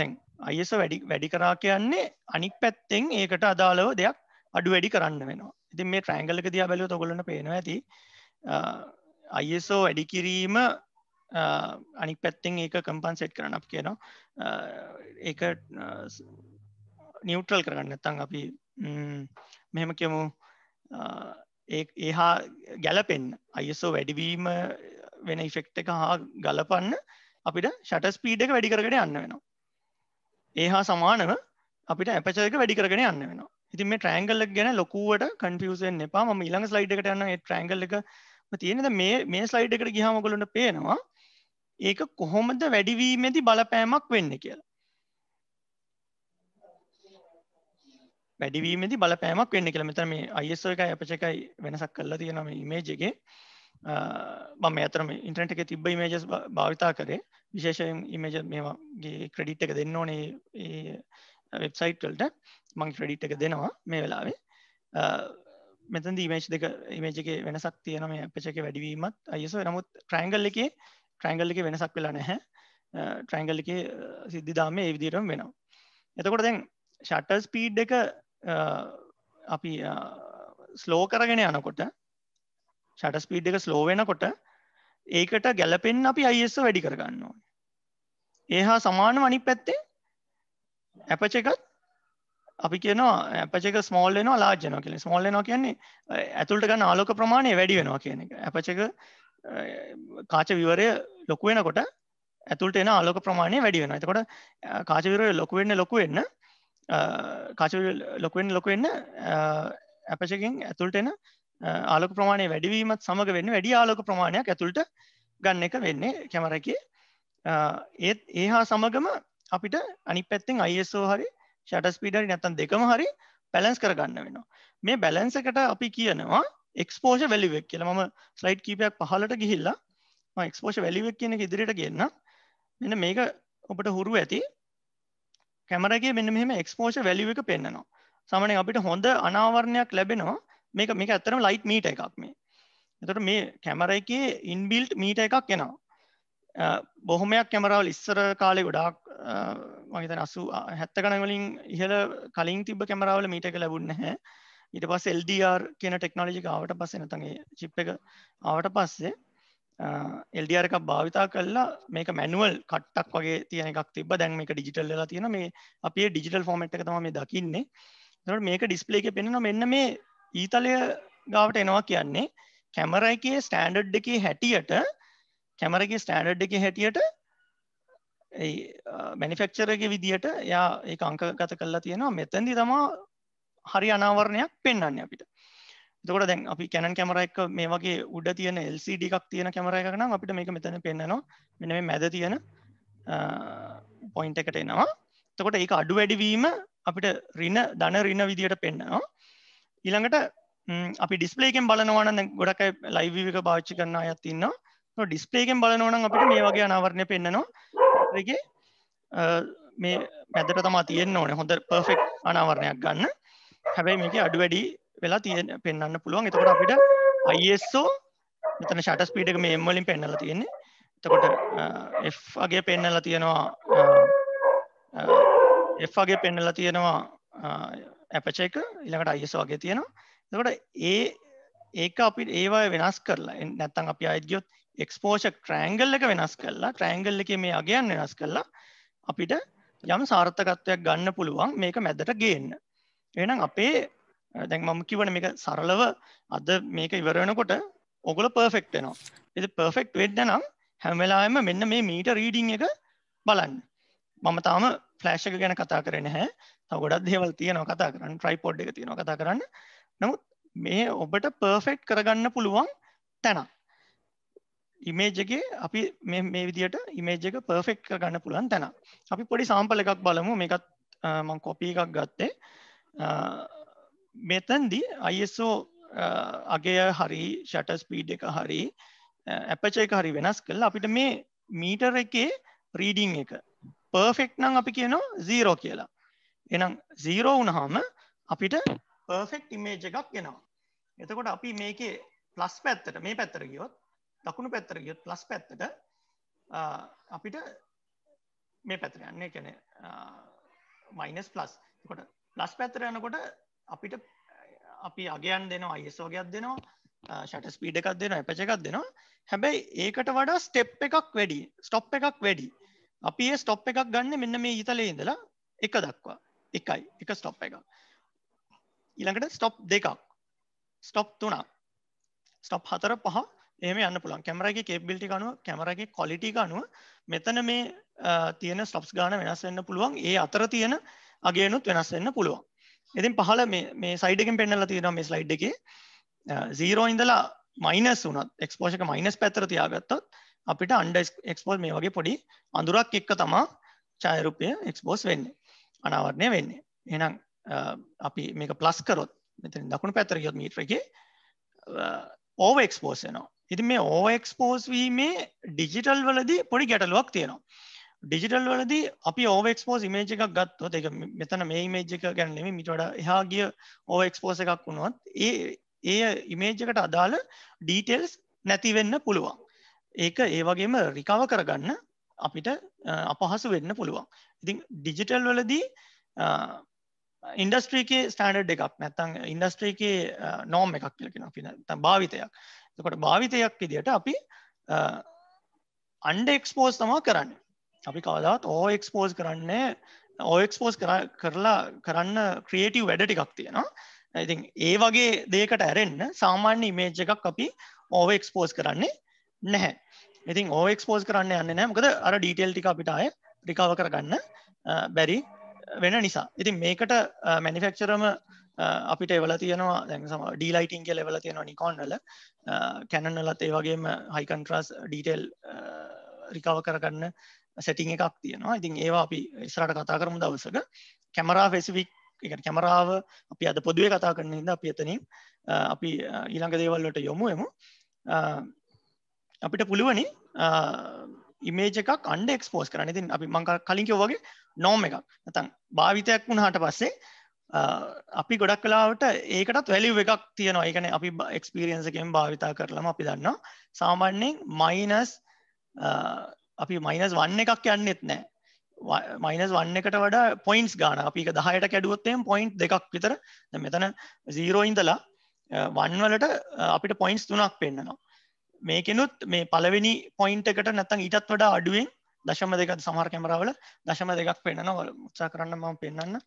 දැන් අයිස වැඩි වැඩි කරා කියන්නේ අනික් පැත්තෙන් ඒකට අදාළව දෙයක් අඩු වැඩි කරන්න වෙනවා ඉතින් මේ ට්‍රෑංගල්ලක දිය බැලව තොගොලන්න පේනවා ඇති අයිSO වැඩි කිරීම අනික් පැත්තෙන් ඒක කම්පන්සෙට් කරන අප කියනවා ඒක නිියවටල් කරන්න තන් අපි මෙහෙම කියමු ඒ හා ගැලපෙන් අයසෝ වැඩිවීම වෙන ඉෆෙක්් එක හා ගලපන්න අපිට ෂට ස්පීඩ එක වැඩි කරගෙන යන්න වෙනවා. ඒ හා සමානව අපිට අපචක වැඩි කරගෙන යන්න වෙන ඉතින් මේ ට්‍රෑංගල්ල ගැන ලොකුවට කන්ෆියසෙන් එපා ම ඉළඟ ස්ලයිඩ්කට යන්න ට්‍රෑංගල්ල එක තියෙනද මේ මේ ස්ලයිඩ් එකට ගිහමගලට පේනවා ඒක කොහොමද වැඩිවීමති බලපෑමක් වෙන්න කියලා වැඩිවීමදි බලපෑමක් වෙන්න කියලා මෙතර මේ අයිස එකයි අපච එකයි වෙනසක් කල්ලා තියෙනම ඉමේජගේ මම අතරම ඉන්ට්‍රට එක තිබ්බ ඉමේජස් භාවිතා කරේ විශේෂයෙන් ඉමේජ මේවාගේ ක්‍රඩිට් එක දෙන්න ඕනේ වෙබ්සයිට්වල්ට මං ක්‍රඩිට් එක දෙනවා මේ වෙලාවේ මෙතන් ඉමේජ් දෙක ඉමේජගේ වෙනසක් තියන මේ අපචක වැඩිවීමත් අයස නමුත් ට්‍රයිංගල් එක ට්‍රයිංගල් එක වෙනසක් වෙලා නැහැ ට්‍රයිංගල් එක සිද්ධිදාම ඒ විදිරම් වෙනවා එතකොට දැන් ශටර් ස්පීඩ් එක අපි ස්ලෝ කරගෙන යනකොට ෂට ස්පීඩ් එක ස්ලෝවෙනකොට ඒකට ගැලපෙන් අපි අයිස වැඩි කරගන්න ඕන ඒ හා සමාන වනි පැත්තේ ඇපච එකත් අපි කියනවා ඇපචක ස්මෝල් වෙන ලාජන කියල ස්මෝල් වෙනවා කියන්නේ ඇතුළට ගන්න ආලෝක ප්‍රමාණය වැඩි වෙනවා කියන එක ඇපචක කාච විවරය ලොකු වෙනකොට ඇතුළට එන ආලෝක ප්‍රමාණය වැඩි වෙන එතකොට කාචවිරය ලොකු වෙන්න ලොකු වෙන්න කාචුල් ලොකුවෙන් ලොකුවෙන්න අපසකින් ඇතුළටෙන ආලොක ප්‍රමාණය වැඩිවීමත් සමඟ වෙන්න වැඩි ආලෝක ප්‍රමාණයක් ඇතුළට ගන්න එක වෙන්නේ කැමරකි ඒත් ඒ හා සමගම අපිට අනි පැත්තෙන් අයිSෝ හරි ෂට ස්පීඩරි නැතන් දෙකම හරි පැලන්ස් කරගන්න වෙනවා මේ බැලන්සකට අපි කියනවා එක්ස්පෝෂ වැලිවෙක් කියල ම ස්ලයිට් කීපයක් පහලට ගිහිල්ලා එක්ස්පෝෂ වැලිවෙක් කියන ඉදිරිට ගන්න මෙන්න මේක ඔබට හුරු ඇති කැමරගේ මෙන්න මෙම එක්ස්පෝෂ වැලිුව එක පෙන්න්නනවා සමන අපිට හොඳ අනාවරණයක් ලැබෙනවා මේක මේක ඇත්තරම ලයිට් මීට එකක් මේ එතට මේ කැමර එක ඉන්බිල්ට් මීට එකක් කෙනවා බොහොමයක් කැමරාවල් ඉස්සර කාලෙ ගොඩාක් මගේත අසු හැත්ත කනවලින් ඉහල කලින් තිබ කැමරාවල මීට එක ලැබුන්න හැ ඊට පස් එල්ඩR කියන ටෙක්නෝජි ආවට පස්සෙනතගේ චිප් එක ආවට පස්සේ එල්ඩR එකක් භාවිතා කරලා මේක මැනුවල් කට්ටක් වගේ තියෙන එකක් තිබ දැන් මේ ඩිජිටල් වෙලා තියෙන මේ අපේ ඩිජිටල් ෆෝමට් එක තම මේ දකින්නේ තට මේක ඩිස්පලේක පෙනෙන මෙන්න මේ ඊතලය ගාවට එනවා කියන්නේ කැමර එකේ ස්ටෑන්ඩඩ් එකේ හැටියට කැමරගේ ස්ටෑන්ඩඩ් එක හැටියට මැනිෆෙක්චරගේ විදිහට යා ඒ අංක ගත කරලා තියෙනවා මෙතැදි තමා හරි අනාවරණයක් පෙන්න්න අපිට එතකොට දැන් අපි Canon කැමරා එක මේ වගේ උඩ තියෙන LCD එකක් තියෙන කැමරා එකක නම් අපිට මේක මෙතන පෙන්නනවා මෙන්න මේ මැද තියෙන පොයින්ට් එකට එනවා එතකොට ඒක අඩු වැඩි වීම අපිට රින ධන රින විදියට පෙන්නනවා ඊළඟට අපි ඩිස්ප්ලේ එකෙන් බලනවා නම් ගොඩක් අය ලයිව් එක පාවිච්චි කරන අයත් ඉන්නවා ඩිස්ප්ලේ එකෙන් බලනවා නම් අපිට මේ වගේ අනාවරණය පෙන්නනවා ඒකේ මේ මැදට තමා තියෙන්න ඕනේ හොඳ පර්ෆෙක්ට් අනාවරණයක් ගන්න හැබැයි මේක අඩු වැඩි වෙලා තියෙන පෙන්න්න පුළුවන් එතකොට අපිට අයිSෝ මෙතන ෂට ස්පීඩක මේ එම්වලින් පෙන්නල තියෙන්නේ එතකොට F අගේ පෙන්නලා තියෙනවා F අගේ පෙන්නලා තියෙනවා ඇපච එක ඊළඟට ISO වගේ තියෙනවා එතකොට ඒ ඒක අපි ඒවා වෙනස් කරලා නැත්තම් අපි ආයෙත් ගියොත් එක්ස්පෝෂර් ට්‍රෑන්ගල් එක වෙනස් කරලා ට්‍රෑන්ගල් එකේ මේ අගයන් වෙනස් කරලා අපිට යම් සාර්ථකත්වයක් ගන්න පුළුවන් මේක මැදට ගේන්න එහෙනම් අපේ දැන් මම කිවන මේක සරලව අද මේක ඉවරෙනකොට ඔගොල පර්ෆෙක්් වෙනවා එති පර්ෆෙක්් වෙඩ්ඩ නම් හැමවෙලාම මෙන්න මේ මීට රීඩිං එක බලන්න මම තාම ෆලෑශ්ක ගැන කතා කරන හැ තවගොඩත් දේවල් තියනව කතා කරන්න ට්‍රයිපෝඩ් එක තියෙන කතා කරන්න නමුත් මේ ඔබට පර්ෆෙක්් කරගන්න පුළුවන් තැන ඉමේජගේ අපි මේ විදිට ඉමේජ එක පර්ෆෙක්් කරගන්න පුළුවන් තැන අපි පොඩි සාම්පල එකක් බලමු මේකත් මං කොපි එකක් ගත්තේ මෙතන්දි ISO අගේ හරි ෂට ස්පීඩ් එක හරි ඇපච එක හරි වෙනස් කළ අපිට මේ මීටර එකේ රීඩිං එක පර්ෆෙක්් නම් අපි කියනවා සීරෝ කියලා එනම් සීරෝ වුණහාම අපිට පර්ෆෙක්් ඉමේජ් එකක් එෙනවා එතකොට අපි මේකේ ප්ලස් පැත්තට මේ පැත්තර ගියොත් දකුණු පැත්තර ගියොත් ප්ලස් පැත්තට අපිට මේ පැතර යන්නේ කැන මයිනස් ප්ලස් කොට ප්ලස් පැත්තර යනකොට අපිට අපි අගයන් දෙනවා අයිසෝගයක් දෙනවා ෂට ස්පීඩ එකක් දෙන එපච එකක් දෙනවා හැබැයි ඒකට වඩා ස්ටෙප් එකක් වැඩි ස්ටොප් එකක් වැඩි අපි ඒ ස්ටොප් එකක් ගන්න මෙන්න මේ ඉතලේ ඉඳලා එක දක්වා එකයි එක ස්ටොප් එකක් ඊළඟට ස්ටොප් දෙකක් ස්ටොප් තුනා ස්ටොප් හතර පහ එම යන්න පුළන් කැමරගේ කේබිල්ටි අනුව කැමරගේ කොලිටි අනුව මෙතන මේ තියෙන ස්ටොප්ස් ගාන වෙනස් වෙන්න පුළුවන් ඒ අතර තියෙන අගේනුත් වෙනස් වෙන්න පුළුවන් ඉතින් පහල මේ සයිඩකෙන් පෙන්නල තියෙන මේ ස්ලයිඩ් එක සීරෝ ඉඳලා මයිනස් වනත් එක්ස්පෝෂක මයිනස් පැතර තියාගත්තත් අපිට අන්ඩ එක්ස්පෝල් මේ වගේ පොඩි අඳුරක් එක්ක තමා චායරුපය එක්ස්පෝස් වෙන්න අනාවරණය වෙන්න එනම් අපි මේක ප්ලස් කරොත් මෙතන දකුණු පැතර යොත් මීට්‍ර එක ඕව එක්ස්පෝස් යනවා ඉතින් මේ ඕව එක්ස්පෝස් වීමේ ඩිජිටල් වලදී පොඩි ගැටලුවක් තියෙනවා ඩිජිටල් වලද අපි ඕවක්ස්පෝස් ඉමේජ් එකක් ගත්තොත් එක මෙතන මේ ඉමේජ් එක ගැන්නෙම මිටඩ එහා ගිය ඕවක්ස්පෝස එකක් වුණොත් ඒ ඒ ඉමේජ්කට අදාළ ඩීටෙල්ස් නැතිවෙන්න පුළුවන් ඒක ඒ වගේම රිකාව කරගන්න අපිට අපහසු වෙන්න පුළුවන් ඉතින් ඩිජිටල් වලදී ඉන්ඩස්ට්‍රීකේ ස්ටන්ඩ් එකක් නැතන් ඉන්ඩස්ට්‍රීකේ නෝම් එකක් කියලකෙන අපි භාවිතයක් එතකොට භාවිතයක් විදියට අපි අන්ඩ එක්ස්පෝස් තමා කරන්න අපි කවදාවත් ඕ එක්ස්පෝස් කරන්නේ ඕක්ස්පෝස් කරලා කරන්න ක්‍රියටව වැඩ ටිකක් තියෙනවා ඇති ඒ වගේ දේකට ඇරෙන්න්න සාමාන්‍ය ඉමේජ් එකක් අපි ඕව එක්ස්පෝස් කරන්නේ නැහැ ඉතින් ඕ එක්ස්පෝස් කරන්න යන්න නෑමකද අර ඩීටෙල් ටික අපිටාය රිකාව කරගන්න බැරි වෙන නිසා ඉතින් මේකට මැනිෆෙක්චරම අපිට එවල තියනවා දැන් සම ඩීලයිටන් කිය ලෙවල තියෙනවා නිකොන්වල කැනනලත් ඒ වගේම හයිකන්ට්‍රස් ඩීටෙල් රිකාව කරගන්න සැටිං එකක් තියෙනවා ඉතින් ඒවා අපි ඉස්රට කතා කරමු දවසක කැමරා ෆෙසිෆික් එක කැමරාව අපි අද පොදුවේ කතා කරන හිද අපි එතනින් අපි ඊළඟ දේවල්ලට යොමු එමු අපිට පුළුවනි ඉමේජ එකක් අන්ඩ එක්ස්පෝස් කරන ඉතින් අපි මංක කලින්කෝ වගේ නෝම් එකක් නතන් භාවිතයක් වුණහට පස්සේ අපි ගොඩක් කලාවට ඒකටත් වැලිව් එකක් තියෙනවා ඒකන අපි එක්ස්පිරියන්සකෙන් භාවිතා කරලම අපි දන්න සාමාන්‍යෙන් මයිනස් අපි මයිනස් වන්න එකක් යන්නෙත් නෑ මයිනස් වන්න එකට වඩ පොයින්ස් ගාන අපි දහයට කැඩුවත්තයෙන් පොයින්් දෙකක් විතර මෙතන සීරෝයින්දලා වන්වලට අපිට පොයින්ස් තුනක් පෙන්න්නනවා මේකෙනුත් මේ පලවෙනි පොයින්ට එකට නැතන් ඉටත් වඩා අඩුවෙන් දශම දෙකත් සමහර කැමරාවල දශම දෙකක් පෙන්න්නන මුත්සා කරන්න ම පෙන්න්න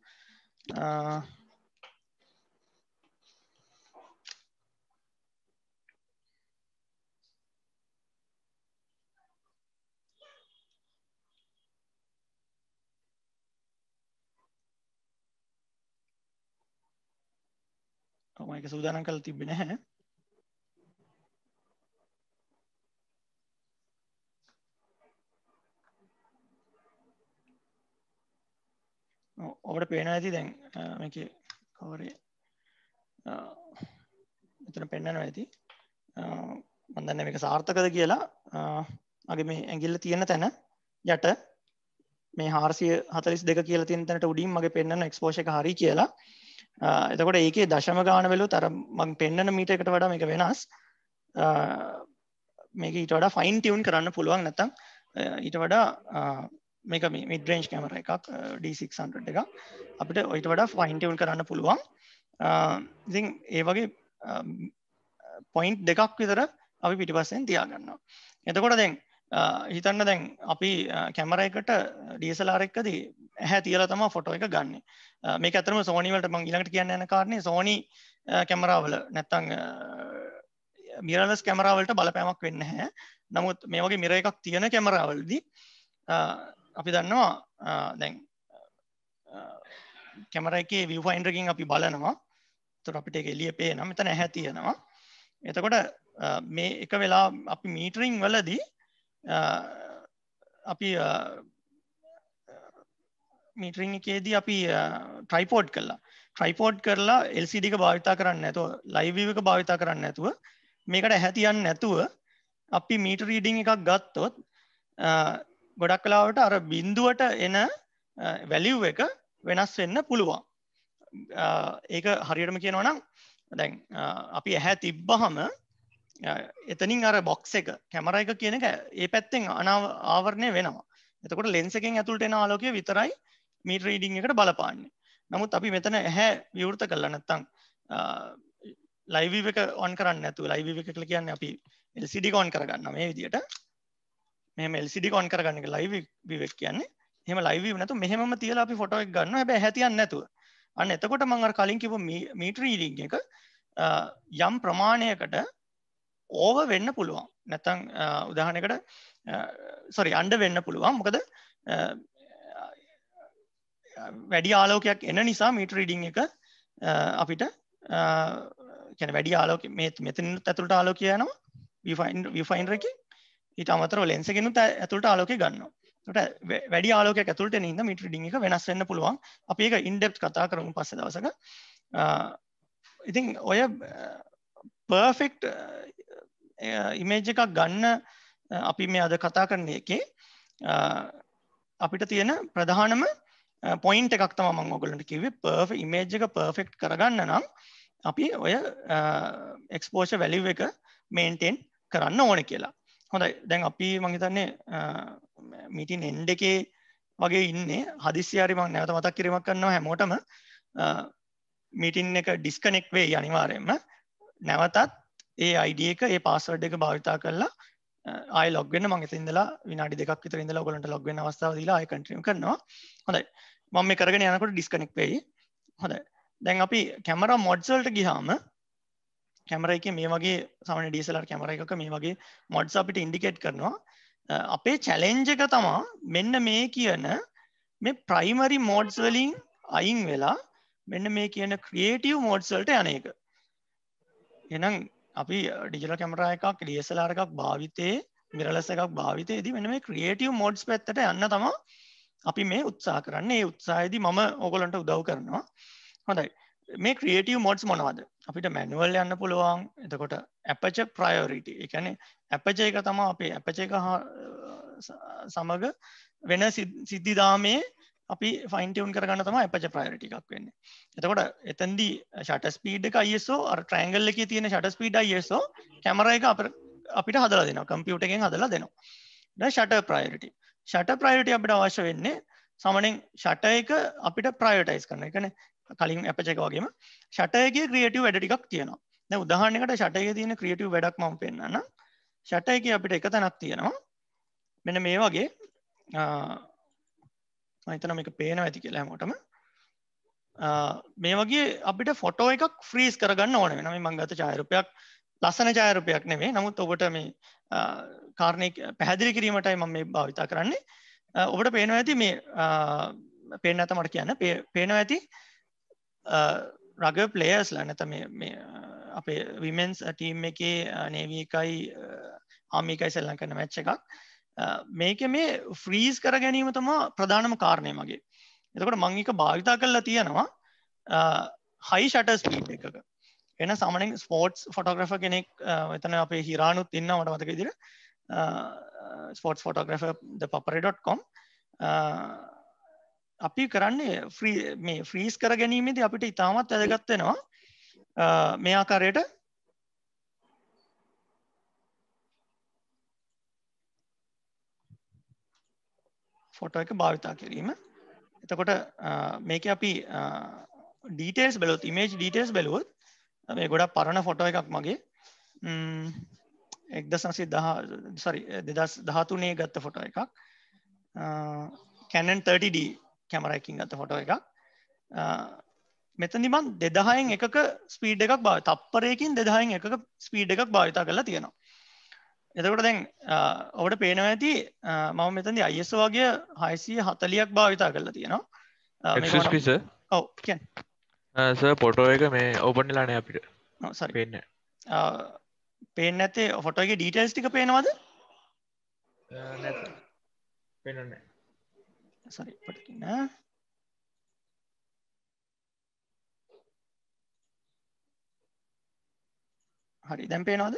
මම එක සූදානම් කරලා තිබ්බේ නැහැ. ඔබට පේනවා ඇති දැන් මේකේ කවරේ මෙතන පෙන්වනවා ඇති මම දන්නේ මේක සාර්ථකද කියලා මගේ මේ ඇඟිල්ල තියෙන තැන යට මේ 442 කියලා තියෙන තැනට උඩින් මගේ පෙන්වන එක්ස්පෝෂර් එක හරි කියලා එතකොට ඒකේ දශම ගාන වෙලු තර මං පෙන්න්නන මීට එකට වඩා එක වෙනස් මේක ඊට වඩා ෆයින් ටියවන් කරන්න පුළුවන් නැතම් ඊට වඩා මේක මිඩරේන්ජ් කැමර එකක් D600 එක අපිට ඔයිට වඩා ෆයින්ටවන් කරන්න පුළුවන් ඉතින් ඒ වගේ පොයින්් දෙකක් විතර අපි පිටිපස්සෙන් තියාගන්නවා එතකොට දැන් හිතන්න දැන් අපි කැමර එකට ඩීසලාරෙක්කදී ඇහැ තියලා තම ෆොටෝ එක ගන්න මේ ඇතරම සෝනිවලට මං ඉලට කියන්න යන කාරණය සෝනි කැමරාවල නැත්තං මිරලස් කැමරාවලට බලපෑමක් වෙන්න හැ නමුත් මේ වගේ මිර එකක් තියෙන කැමරාවලදී අපි දන්නවා දැන් කැමර එක වෆයින්ඩරකින් අපි බලනවා තුර අපිට එක එලිය පේ නම තන ඇහැ තියෙනවා එතකොට මේ එක වෙලා අපි මීටරිං වලදී අපි මීටරිං එකේදී අපි ට්‍රයිපෝඩ් කරලා ට්‍රයිපෝඩ් කරලා එල්සිඩික භාවිතා කරන්න ඇතුව ලයිවක භාවිතා කරන්න ඇතුව මේකට හැතියන් නැතුව අපි මීට රීඩිං එකක් ගත්තොත් ගොඩක් කලාවට අර බින්දුවට එන වැලිව් එක වෙනස් වෙන්න පුළුවන් ඒක හරියටම කියනවනම් දැන් අපි ඇහැ තිබ්බහම එතනින් අර බොක්ස එක කැමර එක කියන එක ඒ පැත්තෙන් අනාව ආවරණය වෙනවා එතකොට ලෙන්සකෙන් ඇතුළට එන ආලෝකය විතරයි මීට රීඩිං එකට බලපාන්නේ නමුත් අපි මෙතන ඇහැ විවෘත කළ නැත්තං ලයිව එක ඔන් කරන්න ඇතු ලයිව එක කල කියන්න අපි එල්සිඩි කොන් කරගන්න මේ විදියට මෙම එල්සිඩි කොන් කරගන්න එක ලයිව විවක් කියන්නේ හෙම ලයිව නතු මෙහම තියලා අපි ෆොටෝ එක ගන්න හැබැ හැතියන්න නැතුව අන්න එතකොට මං අර කලින් කිව මීට රීඩිං එක යම් ප්‍රමාණයකට ඕව වෙන්න පුළුවන් නැතං උදාහනකට සොරි අන්ඩ වෙන්න පුළුවන් මොකද වැඩි ආලෝකයක් එන නිසා මීට රීඩිං එක අපිට කැන වැඩි ආලෝක මෙතන ඇතුළට ආලෝක යනවා විෆයින් විෆයින් රැකින් ඊට අමතර ලෙන්සගෙන ඇතුළට ආලෝක ගන්නවා ට වැඩි ආලෝක ඇතුළට නිද මිට ඩිං එක වෙනස් වෙන්න පුළුවන් අප එක ඉන්ඩෙප් කතා කරමු පස්ස දවසක ඉතින් ඔය පර්ෆෙක්් ඉමේජ් එකක් ගන්න අපි මේ අද කතා කරන එකේ අපිට තියෙන ප්‍රධානම පොයින්් එකක් තම මං ඔගලට කිව පර්් ඉමේජ් එක පර්ෆෙක්් කරගන්න නම් අපි ඔය එක්ස්පෝෂ වැලිව් එක මේන්ටෙන් කරන්න ඕන කියලා හොඳයි දැන් අපි මහිතන්නේ මිටින් එන්ඩ එකේ වගේ ඉන්න හදිසියාරිමක් නැවත මතක් කිරීමක් කරන්නවා හැමෝටම මීටින් එක ඩිස්කනෙක් වේ අනිවාරයෙන්ම නැවතත් ඒ අයිඩ එක ඒ පාස්වර්ඩ් එක භාවිතා කරලා ආය ලොග්ගෙන මගේ ඉඳලා විනාඩි දෙකක් විතර ඉඳලා ඔයගලන්ට ලොග්වෙන්න අවස්ථාව දීලා ආය කන්ටිනියු කරනවා හොඳයි මම මේ කරගෙන යනකොට ඩිස්කනෙක්ට් වෙයි හොඳයි දැන් අපි කැමරා මොඩ්ස් වලට ගියාම කැමර එක මේ වගේ සමන ඩීසලර් කැමර එකක මේ වගේ මොඩ්ස් අපිට ඉන්ඩිකේට් කරනවා අපේ චැලෙන්ජ් එක තමා මෙන්න මේ කියන මේ ප්‍රයිමරි මෝඩ්ස් වලින් අයින් වෙලා මෙන්න මේ කියන ක්‍රියේටව් මෝඩ්ස් වලට යන එක එහෙනම් අපි ඩිජිටල් කැමරා එකක් DSLR එකක් භාවිතයේ mirrorless එකක් භාවිතයේදී මෙන්න මේ creative modes පැත්තට යන්න තමයි අපි මේ උත්සාහ කරන්නේ. ඒ උත්සාහයේදී මම ඕගොල්ලන්ට උදව් කරනවා. හොඳයි. මේ ක්‍රියටව මොඩ්ස් මොනවද අපිට මැනුවල් යන්න පුළුවන් එතකොට ඇපච ප්‍රයෝරිට එකන ඇපච එක තමා අපේ ඇපච එක හා සමඟ වෙන සිද්ධිදාමේ අපි ෆයින්ටවන් කරගන්න තම අපච ප්‍රයරිටිකක් වෙන්න එතකොට එතන්දි ෂට ස්පීඩ් එක අයිසෝ ට්‍රෑන්ගල් එක තියෙන ෂට ස්පීඩ අයිසෝ කැමර එක අපිට හදලා දෙන කම්පියුට එකෙන් හදලා දෙනවා ෂට ප්‍රයරිටි ෂට ප්‍රයරිටි අපිට අවශ්‍ය වෙන්නේ සමනෙන් ෂට එක අපිට ප්‍රයටයිස් කරන එකන කලින් අපචක වගේම ෂටයගේ ක්‍රියටව වැඩටිකක් තියෙනවා උදාහනකට ෂටය තියෙන ක්‍රියටව වැඩක් මම් පෙන්න්න ෂටයක අපිට එක තැනක් තියෙනවා මෙන මේ වගේ මහිතන එක පේන ඇති කියලා හැමෝටම මේ වගේ අපිට ෆොටෝ එකක් ෆ්‍රීස් කරගන්න ඕන වෙන මේ මංගත චායරුපයක් ලස්සන ජයරපයක් නෙවේ නමුත් ඔබට මේ කාරණය පැහැදිලි කිරීමටයි මම මේ භාවිතා කරන්නේ ඔබට පේනවා ඇති මේ පේන ඇත මට කියන්න පේනවා ඇති රග පලේස් ලනත මේ අපේ විමෙන්ස් ටීම් එකේ නේවකයි ආමිකයි සෙල්ලං කරන මැච්ච එකක් මේක මේ ෆ්‍රීස් කර ගැනීම තමා ප්‍රධානම කාරණය මගේ එතකොට මංක භාවිතා කරලා තියෙනවා හයි ෂටස් පීට් එකක එන සමනෙන් ස්පෝට්ස් ෆොටෝග්‍රෆ කෙනෙක් එතන අපේ හිරානුත් ඉන්න මට මතක දිර ස්පෝට්ස් ෆොටෝග්‍රෆ පපරේ.කොම් අපි කරන්නේ ්‍රී මේ ෆ්‍රීස් කර ගැනීමේද අපිට ඉතාමත් ඇදගත්වෙනවා මේ ආකාරයට ෆොටෝ එක භාවිතා කිරීම එතකොට මේක අපි ඩීටේස් බලොත් ඉමේජ් ඩීටේස් බැලුවොත් මේ ගොඩක් පරණ ෆොටෝ එකක් මගේ එක්දසනසි සරි දෙදස් දහතුනේ ගත්ත ෆොටෝ එකක් කැනන් 30ඩ කැමරයිකින් ගත ෆොටෝ එකක් මෙතනිමන් දෙදහයෙන් එකක ස්පීඩ් එකක් බව තප්පරයකින් දෙදහයෙන් එකක ස්පීඩ් එකක් භාවිතා කරලා තියෙනවා එතකොට දැන් ඔවට පේනව ඇති මම මෙතන්දි අයිස වගේ හයිසිය හතලියක් භාවිතා කරලා තියෙනවා පිස ඔව ස පොටෝ එක මේ ඔබන්නලානය අපිට සරි පෙන්න පේන ඇතේ ෆොටෝගේ ඩීටල්ස් ටික පේනවද පෙනන්න සරි පටකින්න හරි දැම් පේනවාද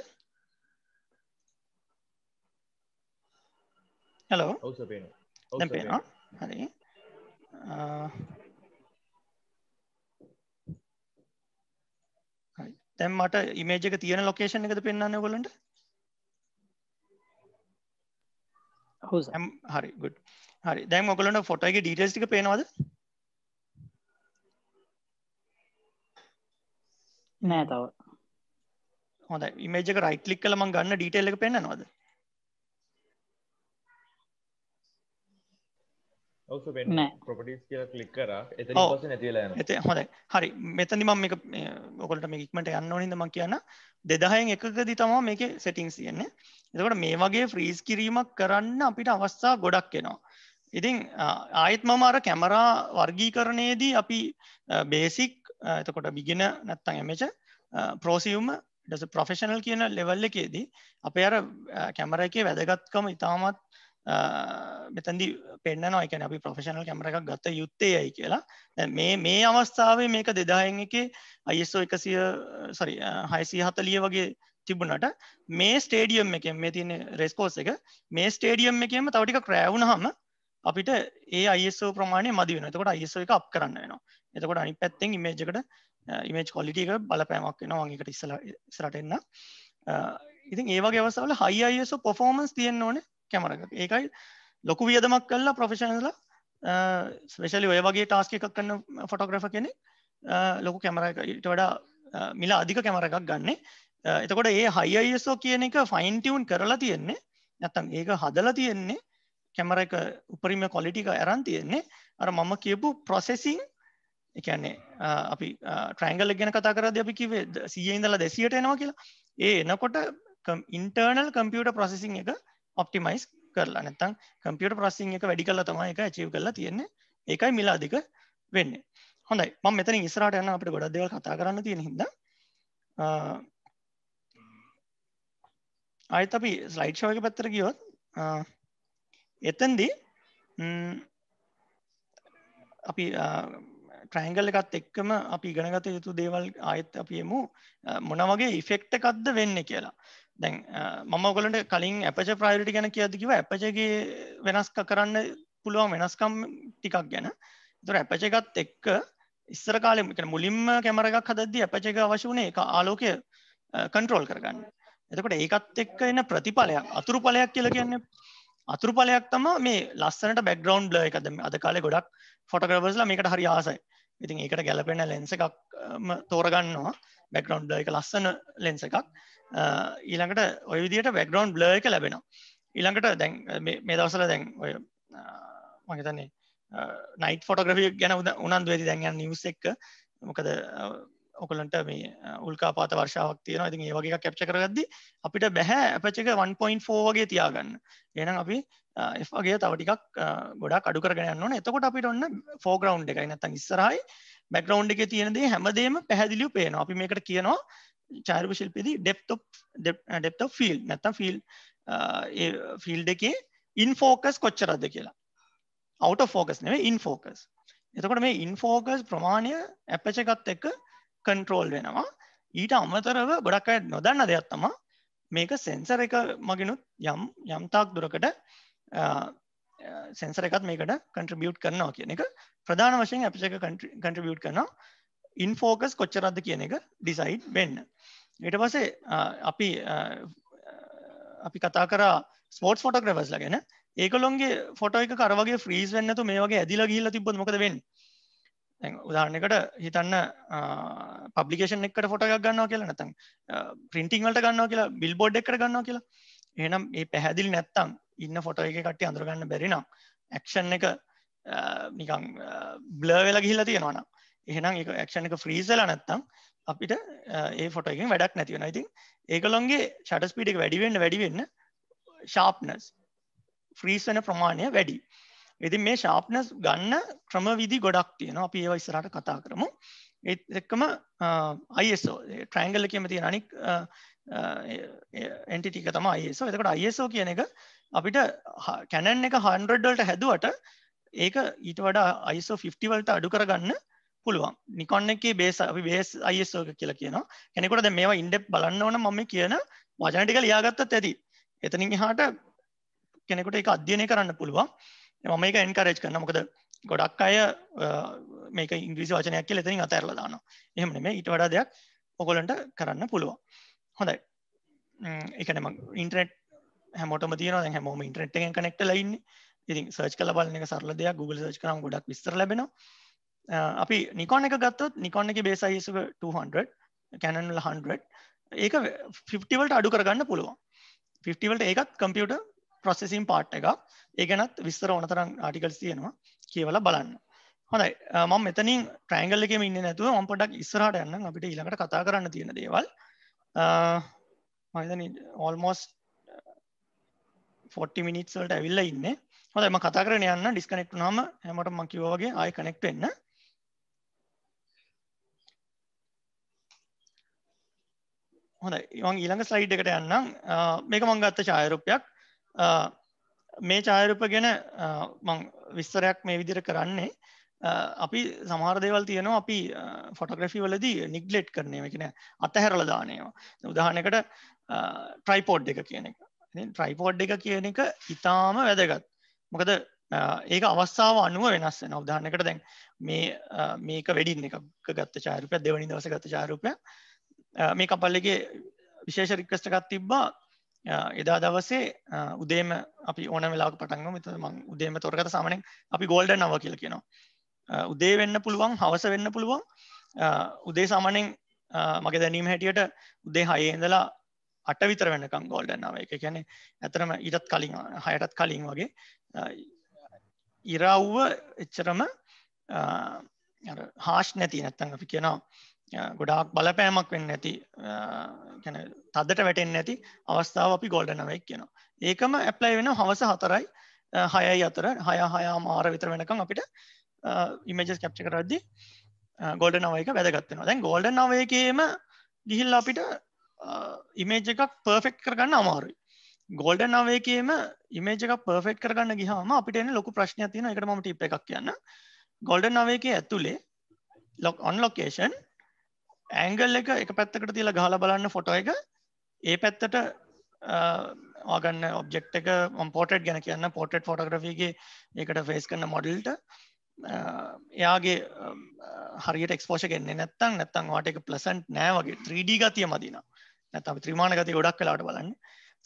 හලෝ ඔවස පේනවා දැ පේනවා හරි තැම් මට ඉමේජක තියෙන ලොකේෂන් එකද පෙන්න්න ගොලට හරි ගුඩ් හරි දැම් ඔගලට ෆොටයිගේ ඩීටස්ටික පේනවාද නෑ තව හොඳ ඉමේජක රයිට් ලික් කලම ගන්න ඩීටල්ල එක පෙන්න්නනවාද ඇත හොඳ හරි මෙතනි මම ඔකොලට මික්මට යන්න ඕනිද ම කියන්න දෙදහයෙන් එකගදි තමා මේක සෙටිංස් තියෙන්නේ එතකට මේ වගේ ෆ්‍රීස් කිරීමක් කරන්න අපිට අවස්ථා ගොඩක් එෙනවා ඉතින් ආයත් මම අර කැමරා වර්ගීකරණයේදී අපි බේසික් එතකොට බිගෙන නැත්තං එමච ප්‍රෝසිවම ඩස ප්‍රොෆෙෂනල් කියන ලෙවල්ල එකේදී අප අර කැමර එකේ වැදගත්කම ඉතාමත් මෙතැදි පෙන්න්නනවා එකන අපි ප්‍රෆෙෂනල් කැමර එකක් ගත යුත්තේ යයි කියලා මේ මේ අවස්ථාවේ මේක දෙදායෙන් එක අයිස්ෝ එකසිය සරි හයිසි හතලිය වගේ තිබුණට මේ ස්ටේඩියම් එක මේ තියන රෙස්කෝස් එක මේ ස්ටේඩියම් එකම තවටික ක්‍රෑවුණ හම අපිට ඒ අයිස්ෝ ප්‍රමාණය මදි වෙන එතකොට අයිස්ෝ එක අප් කරන්න වෙනවා එතකොට අනි පැත්තෙන් ඉමේජකට ඉමේජ් කොලිටික බලපෑමක් වෙන වගේකට ඉස්සල සරටෙන්න්න ඉතින් ඒවගේ අවසල හයි අයිස්ෝ පොෆෝමන්ස් තියෙන් ඕනේ කැමරක ඒකයි ලොකු වියදමක් කල්ලා ප්‍රොෆෙෂන්ල ස්පේෂලි ඔය වගේ ටාස්ක එකක් කන්න ෆොටෝග්‍රෆ කෙනෙ ලොකු කැමර එකට වඩා මිලා අධික කැමර එකක් ගන්න එතකොට ඒ හයියිස්ෝ කියන එක ෆයින්ටියවන් කරලා තියෙන්නේ නැතම් ඒක හදලා තියෙන්නේ කැමර එක උපරිම කොලිටික ඇරන් තියෙන්නේ අර මම කියපු ප්‍රොසෙසින් එකන්නේ අපි ට්‍රංගල් ගැන කතා කරද අපි කිවේ සිය ඉඳලා දෙසියට එනවා කියලා ඒ එනකොට ඉන්ටර්නල් කම්පියට ප්‍රසෙසින් එක ඔප්ටිමයිස් කරලා නැතම් කම්පියට ප්‍රසිං එක වැඩි කල්ලා තමයි එක චිව් කරලා තියෙන්නේ ඒකයි මිලා අධික වෙන්නේ හොඳයි මම මෙතනින් ඉස්සරහට යන අපිට ගොඩක් දේවල් කතා කරන්න තියෙන හින්දා ආයෙත් අපි ස්ලයිඩ් ෂෝ එක පැත්තට ගියොත් එතෙන්දී අපි ට්‍රයිංගල් එකත් එක්කම අපි ඉගෙනගත යුතු දේවල් ආයත් අපියමු මොනවගේ ඉෆෙක්ටකක්ද වෙන්න කියලා දැන් මම ඔගලට කලින් අපච ප්‍රයිරිටි ගැන කියදකිව අපචගේ වෙනස්ක කරන්න පුළුවන් වෙනස්කම් ටිකක් ගැන තුර අපචගත් එක්ක ඉස්සර කාලෙම මුලින්ම කැමරගක් හදදදි අපචක අවශ වනේ එක ආලෝකය කන්ට්‍රෝල් කරගන්න එතකොට ඒකත් එක්ක එන්න ප්‍රතිඵලයක් අතුරු පලයක් කියල කියන්නේ අතුරුපලයක් තම මේ ලස්සනට බැක්ග්‍රවන්් ල එකද අද කාලෙ ගොඩක් ෆොටග්‍රවස්ල මේකට හරි ආසයි ඉතින් ඒකට ගැලපෙන ලෙන්ස එකක්ම තෝරගන්නවා බැක්ග්‍රවන්් එක ලස්සන ලෙන්ස එකක් ඊළඟට ඔය විදිට බැක්ග්‍රවන්් බ්ල එක ලැබෙන ඊළඟට දැන් මේ දවසල දැන් ඔය මගතන්නේ නයිට ෆොටග්‍රෆිය ගැන උනන්දු ඇති දැන්ගන්න නිවස් එක්ක මොකද ඔකලන්ට මේ උල්කාපාත වර්ෂාවක් තියෙන ඉතින් ඒ වගේ කැප්ච කරගද්දි අපිට බැහැ අපචක 1.4 වගේ තියාගන්න එනම් අපි එගේ තවටිකක් ගොඩා අඩුකරගන්න ඕන එතකොට අපිට ඔන්න ෆෝග්‍රවන්් එකයි නැතන් ඉස්සරහයි බැක්ග්‍රවන්් එක තියෙනදේ හැමදේම පැහැදිලිු පේන අපි මේකට කියනවා චාර්ප ශිල්පිදි ඩෙප්තොප් ඩෙප්ත ෆිල් නැත්තම් ෆිල් ෆිල් දෙකේ ඉන් ෆෝකස් කොච්චරද කියලා අවට ෆෝකස් නෙවේ ඉන් ෆෝකස් එතකොට මේ ඉන්ෆෝකස් ප්‍රමාණය ඇපචකත් එක කන්ට්‍රෝල් වෙනවා ඊට අමතරව ගොඩක් අයට නොදන්න දෙයක් තමා මේක සෙන්සර එක මගෙනුත් යම් යම්තාක් දුරකට සෙන්සර එකත් මේකට කන්ට්‍රබියුට් කරනවා කියන එක ප්‍රධාන වශයෙන් අපිස එක කන්ට්‍රබියුට් කරනවා ඉන්ෆෝකස් කොච්චරද කියන එක ඩිසයිඩ් වෙන්න ඊට පසේ අපි අපි කතා කර ස්පෝට් ෆොටග්‍රවස් ලගෙන ඒකළොන්ගේ ෆොට එක කරවගේ ්‍රීස් වන්නතු මේ වගේ ඇදිලා ගිල්ල තිබොත් මොකද වෙන්නේ උදාහරණකට හිතන්න පබ්ලිකේෂන් එකට ෆොටක් ගන්නවා කියලා නැතන් පින්ටිං වලට ගන්නවා කියලා බිල් බෝඩ් එකට ගන්නවා කියලා එහනම් ඒ පැහැදිලි නැත්තම් ඉන්න ෆොට එක කට්ටි අඳරගන්න බැරිනම් ඇක්ෂන් එක නිකං බ්ලවෙල ගිහිල්ලා තියෙනවාන එහෙනම් එක ඇක්ෂන් එක ෆ්‍රීසලා නැත්තම් අපිට ඒ ෆොට එකෙන් වැඩක් නැතිවෙන ඉතින් ඒකළොන්ගේ ෂටස්පීට එක වැඩිවෙන්න වැඩිවෙන්න ශාප්නස් ෆ්‍රීස් වන ප්‍රමාණය වැඩි ඉතින් මේ ශාප්නස් ගන්න ක්‍රමවිදි ගොඩක් තියෙන අපි ඒව ඉස්සරට කතා කරමු ඒත් එක්කම අයිSෝ ට්‍රයිංගල්ල කියම තියෙන අනික් එන්ටිටික තම අයිSෝ එතකට අයිSෝ කියන එක අපිට කැනන් එක හන්ඩඩල්ට හැදුවට ඒක ඊට වඩා අයිසෝ 50 වලට අඩු කරගන්න පුළුවන් නිකොන්න එක බේස අපි බේස් අයිSෝ කියලා කියනවා කෙනෙකොට ද මේවා ඉන්ඩෙප් බලන්න ඕන මම කියන වචනටික ලියාගත්තත් ඇති එතනින් හාට කෙනෙකුට එක අධ්‍යයනය කරන්න පුළුවන් මම මේක එන්කරේජ් කරන මොකද ගොඩක් අය මේක ඉංග්‍රීසි වචනයක් කියල එතනින් අතැරලා දානවා එහෙම නෙමෙයි ඊට වඩා දෙයක් ඔයගොල්ලන්ට කරන්න පුළුවන් හොඳයි ඒ කියන්නේ මම ඉන්ටර්නෙට් හැමෝටම තියෙනවා දැන් හැමෝම ඉන්ටර්නෙට් එකෙන් කනෙක්ට් වෙලා ඉන්නේ ඉතින් සර්ච් කළ බලන එක සරල දෙයක් Google සර්ච් කරාම ගොඩක් විස්තර ලැබෙනවා අපි Nikon එක ගත්තොත් Nikon එකේ base size එක 200 Canon වල 100 ඒක 50 වලට අඩු කරගන්න පුළුවන් 50 වලට ඒකත් කම්පියුටර් ප්‍රොසෙසිම් පාට් එක ඒ ගැනත් විස්තර ඕනතරම් ආටිකල්ස් තියෙනවා කියවලා බලන්න හොඳයි මම මෙතනින් ට්‍රයිංගල් එකෙම ඉන්නේ නැතුව මම පොඩ්ඩක් ඉස්සරහට යන්නම් අපිට ඊළඟට කතා කරන්න තියෙන දේවල් මම හිතන්නේ almost 40 minutes වලට ඇවිල්ලා ඉන්නේ හොඳයි මම කතා කරගෙන යන්න ඩිස්කනෙක්ට් වුණාම හැමෝටම මම කිව්වා වගේ ආයෙ කනෙක්ට් වෙන්න හොඳයි මං ඊළඟ ස්ලයිඩ් එකට යන්නම් මේක මං ගත්ත ඡායාරූපයක් මේ චායරූප ගැන විස්තරයක් මේ විදිර කරන්නේ අපි සමාර්දේවල් තියනවා අපි ෆොටග්‍රෆි වලදී නිග්ලෙට් කරනය එකන අතහැරල දානයවා උදාහනකට ට්‍රයිපෝඩ් එක කියන එක ට්‍රයිපෝඩ් එක කියන එක ඉතාම වැදගත් මොකද ඒක අවස්සාාව අනුව වෙනස් වෙන උදාහනකට දැන් මේ මේක වැඩින් එක ගත්ත චාරපය දෙවනි දවස ගත චාරපය මේ කපල්ලගේ විශේෂ රික්කස්ටකත් තිබ්බා එදා දවසේ උදේම අපි ඕන වෙලා පටන්ග මෙත මං උදේම තොරගත සාමනෙන් අපි ගෝල්ඩ නව කියල කියෙනවා උදේ වෙන්න පුළුවන් හවස වෙන්න පුළුවන් උදේ සාමනෙන් මගේ දැනීම හැටියට උදේ හයේදලා අට විතර වෙනකම් ගෝල්ඩ නව එක කියැනෙ ඇතරම ඉටත් කලින් හයටත් කලින් වගේ ඉරව්ව එච්චරම හාෂ් නැති නැත්තඟ අපි කියනවා ගොඩාක් බලපෑමක් වෙන්න ඇති තදට වැටෙන් ඇති අවස්ථාව අපි ගොල්ඩනවෙක් කියනවා ඒකම ඇප්ලයි වෙන හවස හතරයි හයයි අතර හය හයා මාර විතර වෙනකම් අපිට ඉමජස් කැප්ච කරද්දි ගොඩ නවයක වැදගත්වෙනවා දැන් ගොල්ඩ නවයකේම ගිහිල් අපිට ඉමේජ එකක් පර්ෆෙක්් කරගන්න අමාරුයි ගොල්ඩ නවයකේම ඉමේජක පර්ෆෙක්් කරගන්න ගිහාම අපිට එන ලොකු ප්‍රශ්න තින එකට මට ඉප එකක් කියන්න ගොල්ඩ නවයකේ ඇතුළේ ලොක් ඔන්ලොකේෂන් ඇංගල් එක එක පැත්තකට තියලා ගහලා බලන්න ෆොටෝ එක ඒ පැත්තට ආගන්න ඔබෙක්් එක පොටට් ගැන කියන්න පොටට් ෆොටග්‍රෆිගේ ඒකට ෆේස් කරන්න මොඩල්ට එයාගේ හරියට එක්ස්පෝෂ ගෙන්නේ නැත්තන් නැත්තන් වාට එක පලසන්ට් නෑවගේ 3D ගතිය මදින නැතම ත්‍රමාණ ගති ගොඩක් කලාට බලන්න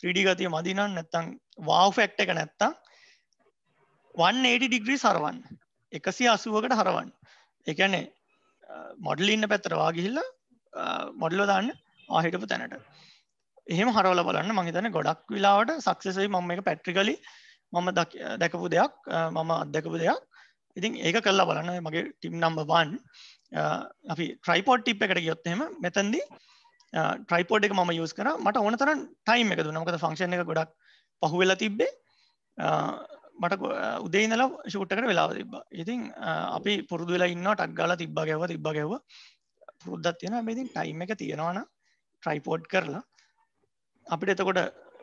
3D ගතිය මදිනන් නැත්තං වාෆෙක්් එක නැත්තං 180 ඩිග්‍රී සරවන්න එකසි අසුවකට හරවන්න එකනේ මොඩල් ඉන්න පැත්තරවා ගිහිල්ලා මොඩල්ලෝ දාන්න ආහිටපු තැනට එහෙම හරවල බලන්න මහිතන ගොඩක් විලාවට සක්සෙසයි මම එක පැට්‍රිකලි මම දැකපු දෙයක් මම අදැකපු දෙයක් ඉතින් ඒක කල්ලා බලන්න මගේ ටිම් නම්බවන් අපි ට්‍රයිපෝඩ් ටිප් එකට ගියොත්තෙම මෙතැන්දී ට්‍රයිපෝඩ් එක ම යස් කර මට ඕනතර ටයිම් එක දුනමකද ෆංක්ෂණ එක ගොඩක් පහුවෙලා තිබ්බේ මට උදේ ඉඳලා ෂූට්ටකට වෙලා තිබ ඉතින් අපි පුරුදු වෙලා ඉන්න ටක්ගාල තිබ්බ ගැව තිබ ගැව පුරුද්ධත් තියෙන මේතින් ටයිම් එක තියෙනවාන ට්‍රයිපෝඩ් කරලා අපිට එතකොට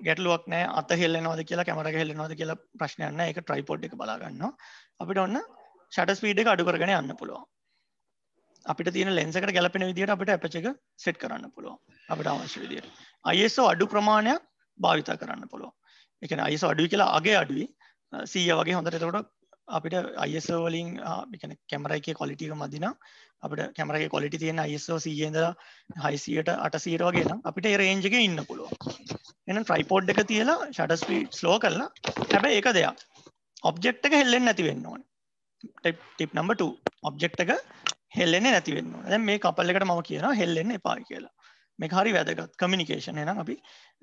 ගැටලුවක් නෑ අත හෙල්ලනවාද කියලා කැමර හෙල්ලනවාද කියලා ප්‍රශ්නයන්න එක ට්‍රයිපෝඩ් එක බලාගන්න අපිට ඔන්න ෂට ස්පීඩ එක අඩු කරගෙන යන්න පුළුවන් අපිට තියෙන ලෙන්සකට ගැලපෙන විදිහට අපිට අපච එක සෙට් කරන්න පුළුවන් අපිට අවශ්‍ය විදියට අයිSO අඩු ප්‍රමාණයක් භාවිතා කරන්න පුළුවන් එකන අයිස අඩුයි කියලා අගේ අඩුයි සීය වගේ හොඳට එතකොට අපිට අයිස්ෝවලින් ිකන කැමරයික කොලිටික මදින අපට කැමරයි කොලිටි තියෙන අයිස්ෝ සීයෙන්ද හයිසියට අට සීරෝගෙන අපිට රේන්ජක ඉන්න පුළුව එන ට්‍රයිපෝඩ් එක තියලා ෂට ස්පීට් ස්ලෝ කරලා හැබ ඒක දෙයක් ඔබ්ෙක්් එක හෙල්ලෙන් නැතිවෙන්න ඕන ටිප් නම්බ 2 ඔබ්ෙක්් එක හෙල්ලෙන්නේ නැතිවෙන්න දැ මේ කපල්ලකට මම කියන හෙල්ලෙන්න එපා කියලා මේ හරි වැදගත් කමිනිකේෂන නම් අපි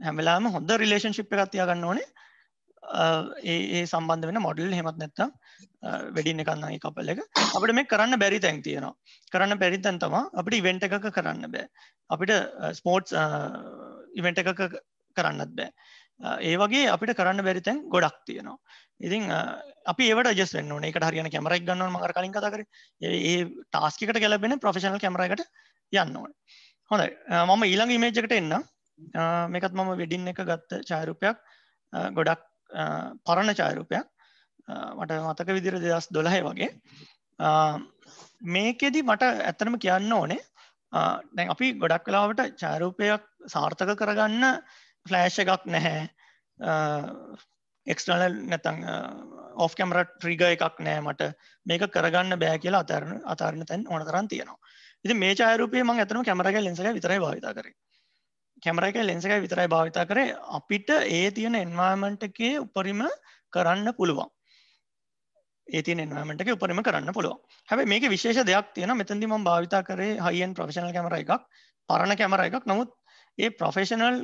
හැමලාම හොඳ රිලේෂන්ශිප් එකත්තියා ගන්න ඕනේ ඒ සම්බන්ධ වෙන මොඩල් හෙමත් නැත්තම් වැඩින්න කන්නගේ කපල එක අපට මේ කරන්න බැරි තැන් තියෙනවා කරන්න බැරි තැන් තමා අපිට ඉවෙන්ට එකක කරන්න බෑ අපිට ස්පෝට්ස් ඉවෙන්ට එකක කරන්නත් බෑ ඒ වගේ අපිට කරන්න බැරි තැන් ගොඩක් තියෙනවා ඉතින් අපි ඒවට ජස් වෙන්න ඕනේ ඒකට හරියන කැමරක් ගන්නවන මඟර කලින් කතා කරේ ඒ ටාස්කකට ගැලපෙන ප්‍රොෆෙෂනල් කැමරකට යන්න ඕනේ හොඳයි මම ඊළඟ ඉමේජ් එකට එන්න මේකත් මම වෙඩින් එක ගත්ත ඡායරූපයක් ගොඩක් පරණ චායරූපයක් මට මතක විදිර දෙදස් දොළහය වගේ මේකෙදි මට ඇත්තනම කියන්න ඕනේ දැන් අපි ගොඩක් කලාවට චාරූපයක් සාර්ථක කරගන්න ෆ්ලෑෂ් එකක් නැහැ එක්ස්ටනල් නැතන් ඔෆ් කැමර ට්‍රිග එකක් නෑ මට මේක කරගන්න බෑ කියලා අතරන අතාරණ තැන් ඕන කරන් තියෙනවා ඉති මේ චාරපය ම ඇතන කැමරග ලෙසක විතරයි භාවිතා කරේ කැමර එක ලෙන්ස එක විතරයි භාවිතා කරේ අපිට ඒ තියෙන එන්වාමන්ට එකේ උපරිම කරන්න පුළුවන් ඒති නමට උපරිම කරන්න පුළුව හැබ මේක විශේෂ දෙයක් තියෙන මෙතැදි ම භාවිතා කරේ හයින් ප්‍රෆේෂනල් කැමර එකක් පරණ කැමර එකක් නමුත් ඒ ප්‍රොෆෙෂනල්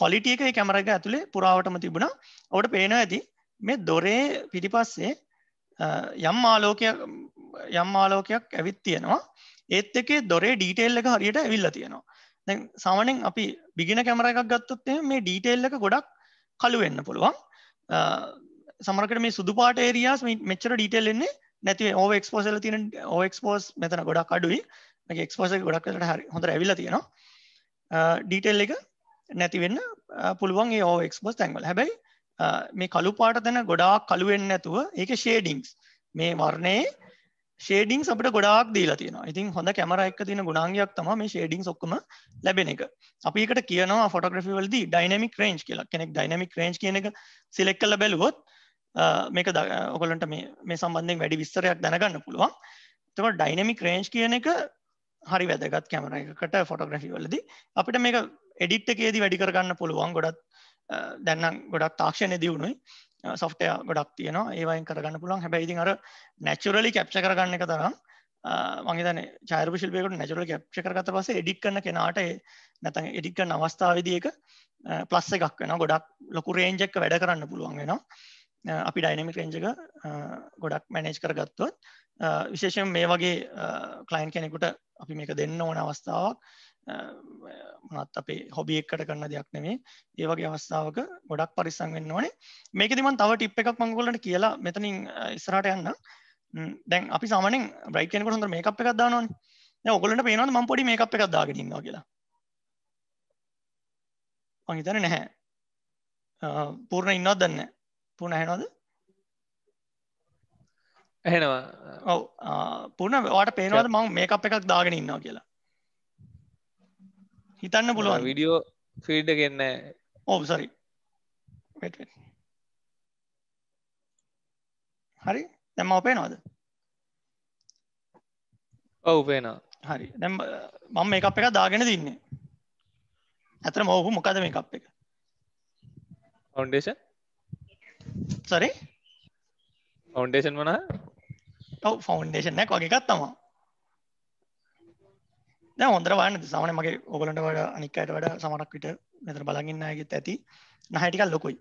කොලිටියක කැමර එක ඇතුළේ පුරාවටම තිබුණා ඔට පේන ඇති මේ දොරේ පිටිපස්සේ යම් ආලෝකය යම් ආලෝකයක් ඇවිත් තියෙනවා ඒත් එකේ දොරේ ඩීටේල් එක හරියට ඇවිල්ල තියෙනවා දැන් සාමනෙන් අපි බිගෙන කැමර එකක් ගත්තොත් මේ ඩීටේල් එක ගොඩක් කළු වෙන්න පුළුවන් සමරකට මේ සුදු පාට ඒරියාස් මෙච්චර ඩීටේල් එන්නේ නැති ඕව එක්ස්පෝසල තින ඕක්ස්පෝස් මෙතන ගොඩක් අඩුයි මේ එක්ස්පෝස ගොඩක් කලට හරි හොඳ ඇවිල තියෙනවා ඩීටෙල් එක නැතිවෙන්න පුළුවන් ඒ ඕ එක්ස්පෝස් තැන්වල හැබැයි මේ කළු පාට තැන ගොඩාක් කළුවෙන්න ඇතුව ඒක ෂේඩිංස් මේ වර්ණයේ ෂේඩිං අපට ගොඩක් දීලා තියෙන ඉතින් හොඳ කැමර එක් තින ගුණාගයක් තම මේ ෂේඩිං ඔක්කම ලැබෙන එක අපිකට කියනවා ෆොටග්‍රි වලදී ඩයිනමික් රේන්ජ් කියලා කෙනෙක් ඩයිනමික් රේන්ජ් කියන එක සිලෙක් කල බැලුවොත් මේක ඔකොලන්ට මේ සම්බන්ධෙන් වැඩි විස්තරයක් දැනගන්න පුළුවන් තම ඩයිනමික් රේන්ජ් කියන එක හරි වැදගත් කැමර එකට ෆොටග්‍රෆි වලදී අපිට මේක එඩිට් එකේදී වැඩි කරගන්න පුළුවන් ගොඩත් දැන්නම් ගොඩක් තාක්ෂණය දියුණුයි සොෆ්ටය ගොඩක් තියනවා ඒවයින් කරගන්න පුළන් හැබැයිති අර නැචුරලි කැප්ෂ කරගන්න එක තරම් මගේතන චාරපිශිල්පයකට නැචුරල කැප්ෂ කරගත පස එඩික් කන්න කෙනාට නැතන් එඩික් කන්න අවස්ථාවදියක පලස්ස එකක් වෙන ගොඩක් ලොකු රේන්ජෙක්ක වැඩ කරන්න පුළුවන් වෙනවා අපි ඩයිනමික් රේන්ජක ගොඩක් මැනේජ් කරගත්තුවත් විශේෂෙන් මේ වගේ කලයින් කෙනෙකුට අපි මේක දෙන්න ඕන අවස්ථාවක් මත් අපේ හොබියක්කට කරන්න දෙයක් නෙමේ ඒවගේ අවස්ථාවක ගොඩක් පරිසං වෙන්න ඕනේ මේක දිමන් තව ටිප් එකක් මංගොලට කියලා මෙතනින් ඉස්රට යන්න දැන් අපි සාමනෙන් බ්‍රයි් කෙනකොට හොඳ මේකප් එකක් දානවන ඔගලට පේනවද මම පොඩි මේකප් එකක් දාගෙන ඉන්නවා කියලා මං හිතන්නේ නැහැ පූර්ණ ඉන්නවද දන්නේ නැහැ පූර්ණ ඇහෙනවද ඇහෙනවා ඔව් පූර්ණ ඔයාලට පේනවද මම මේකප් එකක් දාගෙන ඉන්නවා කියලා හිතන්න පුළුවන් විඩියෝ ෆීඩ ගන්න ඕම් සරි හරි දැම අපේ නොද ඔවපේනවා හරි දැම් මම මේ එකක් එක දාගෙන තින්නේ ඇතර මවහු මොකද මේ එකක් එක ෆවන්ඩේෂ සරි ෆවන්ඩේෂන් වනා ෆවන්ඩේෂන් නැක් වගේකත් තමා දැ හොඳර වන්න සාමන මගේ ඔගලට වඩ අනිකයට වඩ සමනක් විට මෙතර බලගන්නයගෙත් ඇති නහැටිකක් ලොකුයි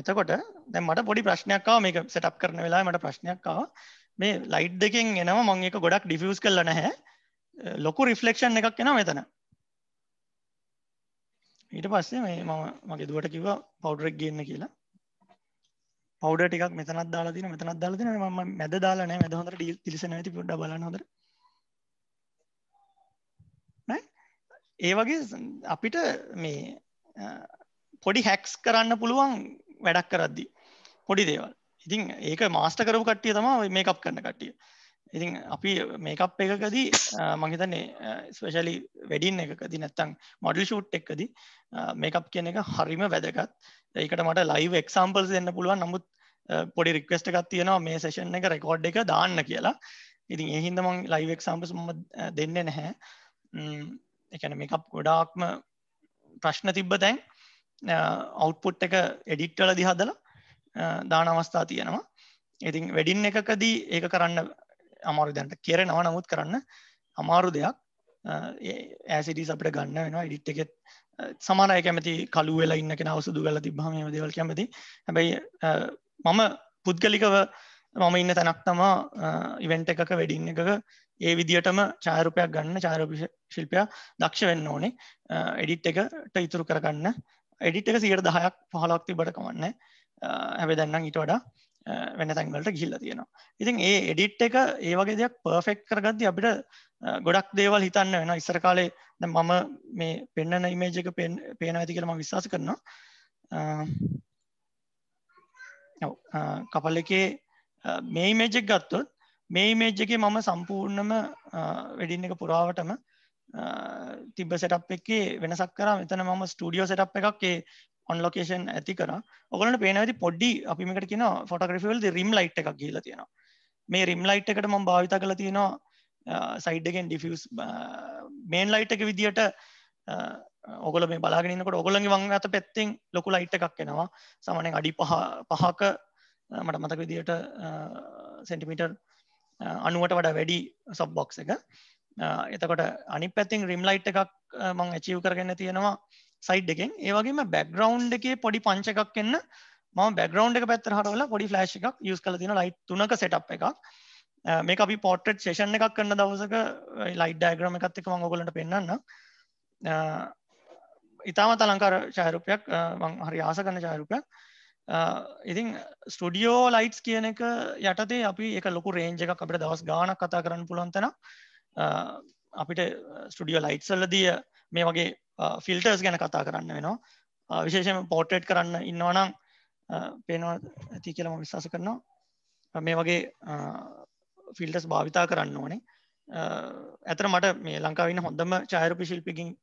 එතකොට දැ මට පොඩි ප්‍රශ්නයක්කා මේක සටප් කරන වෙලා මට ප්‍රශ්නයක්කාව මේ ලයිට් දෙකින් එනවා මංඒක ගොඩක් ඩිෆියස් කරල නැහැ ලොකු රිෆලෙක්ෂන් එකක් එෙන මෙතන ඊට පස්සේ මේ මම මගේ දුවට කිව පෞඩරෙක් ගන්න කියලා පෞඩ ටික් මෙතනත් දාලා දින මෙතනත් දාලා දින ම මැද දාලාන මැදහොඳට ටිලිසන ඇති පොඩ බලන්න හොඳට ඒ වගේ අපිට මේ පොඩි හැක්ස් කරන්න පුළුවන් වැඩක් කරද්දි පොඩි දේවල් ඉතින් ඒක මාස්ට කරපු කට්ටිය තම මේකප් කරන කට්ටිය ඉතින් අපි මේකප් එකකදී මහිතන්නේ ස්වශලි වැඩින් එකකදි නැත්තං මොඩල් ෂූට් එක්කදි මේකප් කියන එක හරිම වැදගත් ඒකට මට ලයිව එක්සම්පල්ස් දෙන්න පුළුවන් නමුත් පොඩි රික්වස්ට එකක් තියෙනවා මේ සේෂන් එක රෙකෝඩ් එක දාන්න කියලා ඉතින් ඒහින්දමං ලයිව එක්සම්පස් ම දෙන්න නැහැ එකන මේක් ගොඩාක්ම ප්‍රශ්න තිබ්බ තැන් අවුට්පුට් එක එඩිට්ටල දිහදලා දාන අවස්ථා තියෙනවා ඉතින් වැඩින් එකකදී ඒක කරන්න අමාරු දැන්ට කෙර නව නමුත් කරන්න අමාරු දෙයක් ඇසිඩිස් අපට ගන්න වෙනවා ඉඩිට් එකෙත් සමානය කැමති කලු වෙලා ඉන්න කෙන අවසුදු ගල තිබ්බහම දේවල් කැමති හැබයි මම පුද්ගලිකව මම ඉන්න තැනක් තමා ඉවෙන්ට එකක වැඩින්න එකක ඒ විදිටම චාරපයක් ගන්න චාරපි ශිල්පයා දක්ෂ වෙන්න ඕනේ එඩිට් එකට ඉතුරු කරගන්න එඩිට් එක සියට දහයක් පහලක්ති බට කමන්න හැබ දන්නම් ඉට වඩා වෙන තැන්වලට ගිල්ල තියෙනවා ඉතින් ඒ එඩිට් එක ඒ වගේ දෙයක් පර්ෆෙක්් කරගත්ද අපිට ගොඩක් දේවල් හිතන්න වෙන ඉස්සර කාලේ මම මේ පෙන්න්නන ඉමේජ එක පෙන් පේන ඇති කියලම විශවාස කරනවා කපල් එකේ මේ මේජෙක් ගත්තොත් මේ මේජ්ජගේ මම සම්පූර්ණම වැඩින් එක පුරාවටම තිබ සටප් එකේ වෙනසක් කර මෙතන මම ස්ටඩියෝ සටප් එකක්ේ ඔන්ලොකේෂන් ඇති කර ඔගලට පේනවති පොඩ්ඩි අපිමිට කියන ෆොටග්‍රෆිවල්ද රිම් ලයිට් එකක් කියලා තියෙනවා මේ රිම් ලයිට් එකට ම භාවිත කළ තියෙනවා සයිඩ්ගෙන් ඩිෆස් මේන් ලයිට් එක විදිහට ඔගල මේ බලාගෙනකට ඔගලගේ වංගත පැත්තෙන් ලොකු ලයිට් එකක් එෙනවා සමනෙන් අඩි පහක මට මතක විදියට සෙන්ටිමිටර් අනුවට වඩ වැඩි සබ් බොක්ස එක එතකොට අනි පැතින් රිම් ලයිට් එකක් මං ඇචීව කරගන්න තියෙනවා සයිඩ් එකෙන් ඒවගේම බැක්ග්‍රවන්් එකේ පොඩි පංච එකක් එන්න ම බැග්‍රවන්් එක පැත්තර හරවල පොඩි ෆ්ලශ් එකක් යස් කල තින ලයි් තුනක සට් එකක් මේ අපි පොට්‍රට් ෂේෂන් එකක් කන්න දවසක ලයි් ඩයග්‍රම එකත් එක මංගොලට පෙන්න්න ඉතාම තලංකාර චාරපයක් හරි ආස කන්න චාරපයක් ඉතින් ස්ටඩියෝ ලයිට්ස් කියන එක යටතේ අපි එක ලොකු රේන්ජ එක අපිට දවස් ගාන කතා කරන්න පුළොන්තන අපිට ස්ටඩියෝ ලයිට්සල්ලදිය මේ වගේ ෆිල්ටර්ස් ගැන කතා කරන්න වෙනවා විශේෂම පෝට්‍රේට් කරන්න ඉන්නවනම් පේනවා ඇති කියලම විශස කරනවා මේ වගේ ෆිල්ටස් භාවිතා කරන්න ඕනේ ඇතර මට මේ ලංකාවන්න හොඳම චායරපි ශිල්පිකින්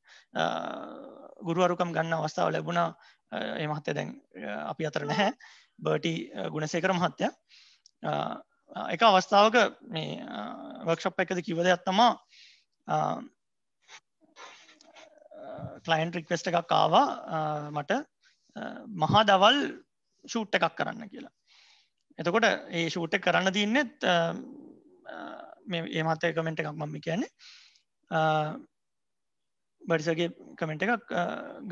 ගුරුවරුකම් ගන්න අවස්ථාව ලැබුණා ඒ මහත්තය දැන් අපි අතර නැහැ බර්ටි ගුණසේකර මහත්තය එක අවස්ථාවක මේ වර්ක්ෂප් එකද කිවද ඇත්තමා කලයින් රික්වෙස්ට එකක් ආවා මට මහා දවල් ෂූට් එකක් කරන්න කියලා එතකොට ඒ ෂූට කරන්න තින්නෙත් ඒමත කමෙන්ට් එකක් මම කියන්නේ බඩිසගේ කමෙන්ට් එකක්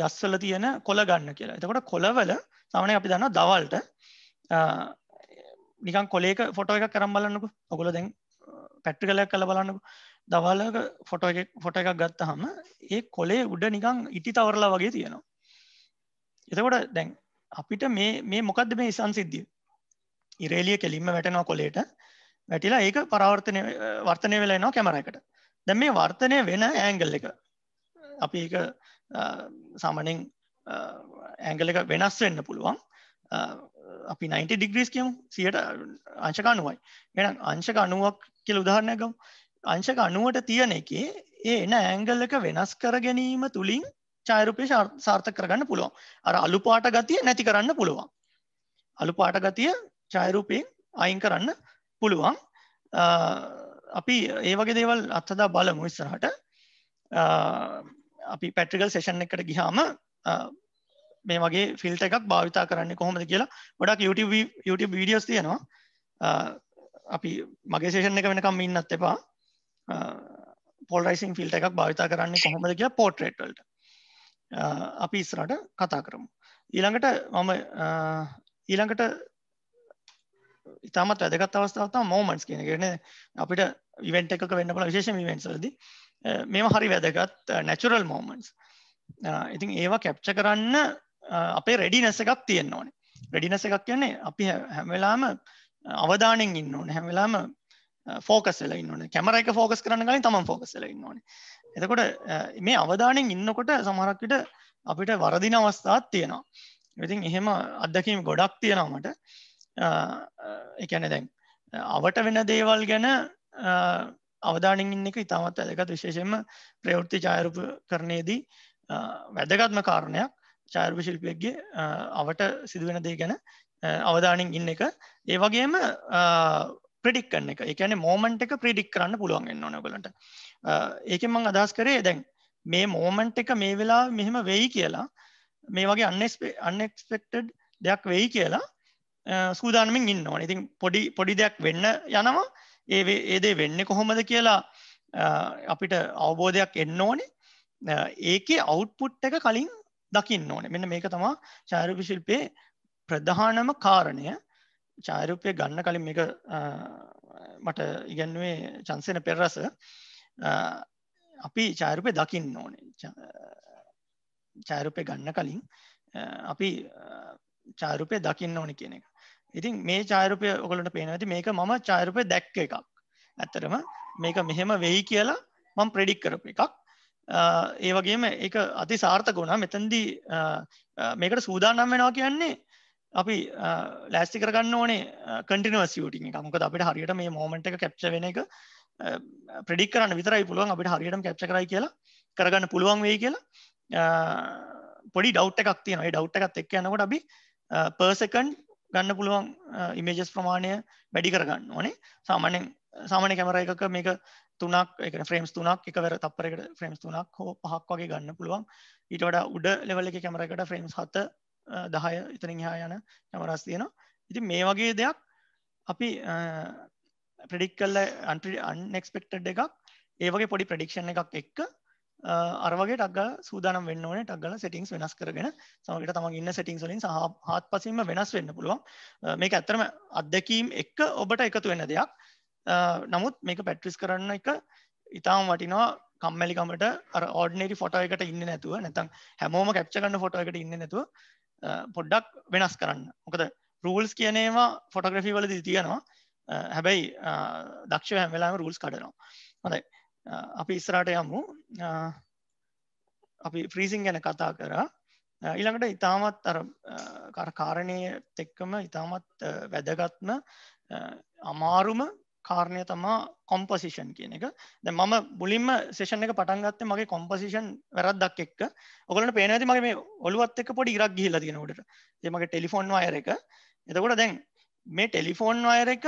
ගස්සල තියෙන කොළ ගන්න කියලා එතකොට කොළවල සමන අපි දන්න දවල්ට නිකන් කොලේක ෆොටෝ එක කරම් බලන්නකු ඔකොල දැන් පැට්ටි කලයක් කළ බලන්නකු දවල්ලක ෆොටෝ එක ෆොට එකක් ගත්ත හම ඒ කොලේ උඩ නිකං ඉටි තවරලා වගේ තියෙනවා එතකොට දැන් අපිට මේ මේ මොකක්ද මේ ඉසන් සිද්ධිය ඉරේලිය කෙලින්ම වැටෙනවා කොලේට වැටිලා ඒක පරාවර්තනය වර්තනය වෙලා එනවා කැමරයකට දැන් මේ වර්තනය වෙන ඇංගල් එක අපි එක සාමනෙන් ඇංගල එක වෙනස් වෙන්න පුළුවන් අපි 90 ඩිග්‍රීස් කියමු 100ට අංශක 90යි. එහෙනම් අංශක 90ක් කියලා උදාහරණයක් ගමු. අංශක 90ට තියෙන එකේ ඒ එන ඇංගල් එක වෙනස් කර ගැනීම තුලින් ඡායරූපය සාර්ථක කරගන්න පුළුවන්. අර අලු පාට ගතිය නැති කරන්න පුළුවන්. අලු පාට ගතිය ඡායරූපයෙන් අයින් කරන්න පුළුවන්. අපි ඒ වගේ දේවල් අත්හදා බලමු ඉස්සරහට. අපි පැට්‍රිකල් සේෂන් එකට ගිහාම මේ වගේ ෆිල්ට එකක් භාවිතා කරන්න කොහොමද කියලා ගොඩක් YouTube වීඩියස් තියෙනවා අපි මගේ සේෂන් එක වෙනකම් ඉන්නත් එපා පොල්රයිසින් ෆිල්ට එකක් භාවිතා කරන්නේ කොහොමද කිය පෝට්‍රේට්වල්ට අපි ඉස්රට කතා කරමු ඊළඟට මම ඊළඟට ඉතාමත් වැදගත් අවස්ථාවතා මෝමන්ස් කියෙනගෙන අපිට ඉවෙන්ට එක වෙන්න පල විශේෂ වෙන්සලදී මේම හරි වැදගත් නැචුරල් මෝමන්ස් ඉතින් ඒවා කැප්ච කරන්න අපේ රෙඩි නැස එකක් තියෙන් ඕන රෙඩි නැස එකක් කියන්නේ අපි හැමවෙලාම අවධානෙන් ඉන්න ඕන හැමවෙලාම ෆෝකස්ල ඉන්න කැමර එක ෆෝකස් කරන්න ගලින් තමන් ෆෝකස්ල ඉන්න ඕන එතකොට මේ අවධානෙන් ඉන්නකොට සමහරක්විට අපිට වරදින අවස්ථාත් තියෙනවා ඉතින් එහෙම අත්දැකීම් ගොඩක් තියෙනමට එකැන දැන් අවට වෙන දේවල් ගැන අවධානින් ඉන්න එක ඉතාමත් වැදගත් විශේෂෙන්ම ප්‍රයෝෘත්ති චායරූප කරණයේදී වැදගත්ම කාරණයක් චායරූප ශිල්පියෙක්ගේ අවට සිදුවෙන දේ ගැන අවධානින් ඉන්න එක ඒ වගේම ප්‍රඩික් කන්න එක එකන මෝමන්ට් එක ප්‍රඩික් කරන්න පුළුවන් එන්න ඕනකොලට ඒක මං අදහස් කරේ දැන් මේ මෝමන්ට් එක මේ වෙලා මෙහෙම වෙයි කියලා මේ වගේ අන්නෙස්ේ අන්නෙක්ස්පෙක්ටඩ් දෙයක් වෙයි කියලා සූදානමින් ඉන්න ඕන ඉතින් පොඩි පොඩි දෙයක් වෙන්න යනවා ඒ ඒදේ වෙන්න කොහොමද කියලා අපිට අවබෝධයක් එන්න ඕනේ ඒකේ අවුට්පුට් එක කලින් දකින්න ඕනේ මෙන්න මේක තමා චාරපි ශිල්පයේ ප්‍රධානම කාරණය චාරූපය ගන්න කලින් මේක මට ඉගැන්නුවේ චන්සෙන පෙරරස අපි චාරූපය දකින්න ඕනේ චාරූපය ගන්න කලින් අපි චාරූපය දකින්න ඕනි කියන එක ඉතින් මේ චායරපය ඔකලට පේන ඇති මේක මම චායරපය දැක්ක එකක් ඇත්තරම මේක මෙහෙම වෙයි කියලා මං ප්‍රඩික් කරපු එකක් ඒ වගේම එක අති සාර්ථ ගුණ මෙතන්දී මේකට සූදානම් වෙනවා කියන්නේ අපි ලෑස්ති කරගන්න ඕනේ කටිනවස් ටින් එක මොකද අපිට හරියට මේ මෝමට එක කැප්ච වෙන එක ප්‍රඩික් කරන්න විතරයි පුළුවන් අපිට හරියටම කැප්ච කරයි කියලා කරගන්න පුළුවන් වෙයි කියලා පොඩි ඩව් එකක් තියෙනයි ඩව් එකත් එක් යනකොට අපි පර්සකන්් ගන්න පුළුවන් ඉමේජස් ප්‍රමාණය වැඩි කරගන්න ඕනේ සාමානෙන් සාමානය කැමර එකක මේක තුනක් එක ෆ්‍රේම්ස් තුනක් එක වැර තපරකට ෆ්‍රේම්ස් තුනක් හෝ පහක් වගේ ගන්න පුළුවන් ඊට වඩා උඩ ලෙවල එක කැමරකට ෆ්‍රේම්ස් හත දහය ඉතනින් හා යන කැමරස් තියෙනවා ඉති මේ වගේ දෙයක් අපි ප්‍රඩික් කල්ල අන්ටි අන්නෙක්ස්පෙක්ටඩ් එකක් ඒවගේ පොඩි ප්‍රඩික්ෂණ එකක් එක්ක අරවගේ ටක්ගල සූදානම් වෙන්න ඕනේ ටක්ගල සෙටිංස් වෙනස් කරගෙන සමගට තමන් ඉන්න සෙටිංස් වලින් සහ හත් පසින්ම වෙනස් වෙන්න පුළුවන් මේක ඇත්තරම අත්දැකීම් එක්ක ඔබට එකතු වෙන දෙයක් නමුත් මේක පැට්‍රිස් කරන්න එක ඉතාම වටිනවා කම්මැලිකමට ඕඩනරි ෆොට එකට ඉන්න නැතුව නැතන් හැමෝම කැප්ච කන්න ෆොට එකට ඉන්න නැතුව පොඩ්ඩක් වෙනස් කරන්න මොකද රූල්ස් කියනේවා ෆොටග්‍රෆි වලදී තියෙනවා හැබැයි දක්ෂ හැමලාම රූල්ස් කඩනවා හොඳයි අපි ඉස්රාට යමු අපි ෆ්‍රීසින් ගැන කතා කරා ඊළඟට ඉතාමත් අර කාරණය තෙක්කම ඉතාමත් වැදගත්ම අමාරුම කාරණය තමා කොම්පසිෂන් කියන එක ද මම බුලින්ම සේෂන් එක පටන්ගත්ත මගේ කොම්පසිෂන් වැරද්දක් එක්ක ඔකලට පේන ඇති මගේ මේ ඔලුවත් එක් පොඩි ඉරක් ගිහිල තියෙන ට මගේ ටෙලිෆෝන් අයර එක එතකොට දැන් මේ ටෙලිෆෝන් අයර එක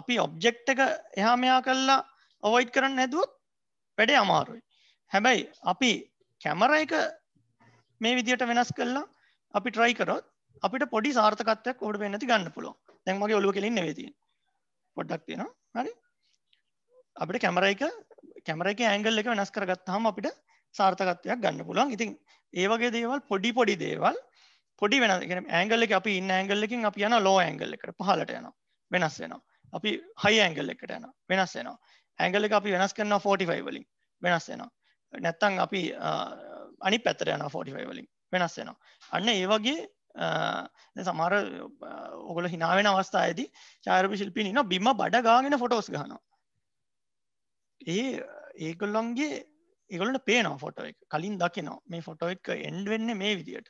අපි ඔබ්ජෙක්් එක එහා මෙයා කල්ලා අවයිඩ් කරන්න නැදුවත් වැඩේ අමාරුයි හැබැයි අපි කැමර එක මේ විදියට වෙනස් කරලා අපි ට්‍රයි කරොත් අපිට පොඩි සාර්ථකත්වයක් ඕඩ වෙන්නති ගන්න පුළුවන් දැන් මගේ ඔලුව කෙලින් නෙවෙති පොඩ්ඩක් තියෙනවා හරි අපිට කැමර එක කැමර එක ඇංගල් එක වෙනස් කරගත්තාම අපිට සාර්ථකත්වයක් ගන්න පුළුවන් ඉතින් ඒ වගේ දේවල් පොඩි පොඩි දේවල් පොඩි වෙන ඇංගල් එක අපි ඉන්න ඇංගල් එකින් අපි යන ලෝ ඇංගල් එකට පහලට යනවා වෙනස් වෙනවා අපි හයි ඇංගල් එකට යනවා වෙනස් වෙනවා ඇගල අපි වෙනස් කරන්න 45 වලින් වෙනස් වෙනවා නැත්තං අපි අනි පැත්තර යන 45 වලින් වෙනස් වෙනවා අන්න ඒ වගේ සමර ඔගල හිනාවෙන අවස්ථා ඇති චාරපි ශිල්පින න බිම බඩ ගාගෙන ෆොටෝස් ගනවා ඒ ඒකොල්ලොන්ගේ ඒගොලට පේනවා ෆොටෝ එක කලින් දකිනවා මේ ෆොටෝ එක එන්ඩ් වෙන්න මේ විදියට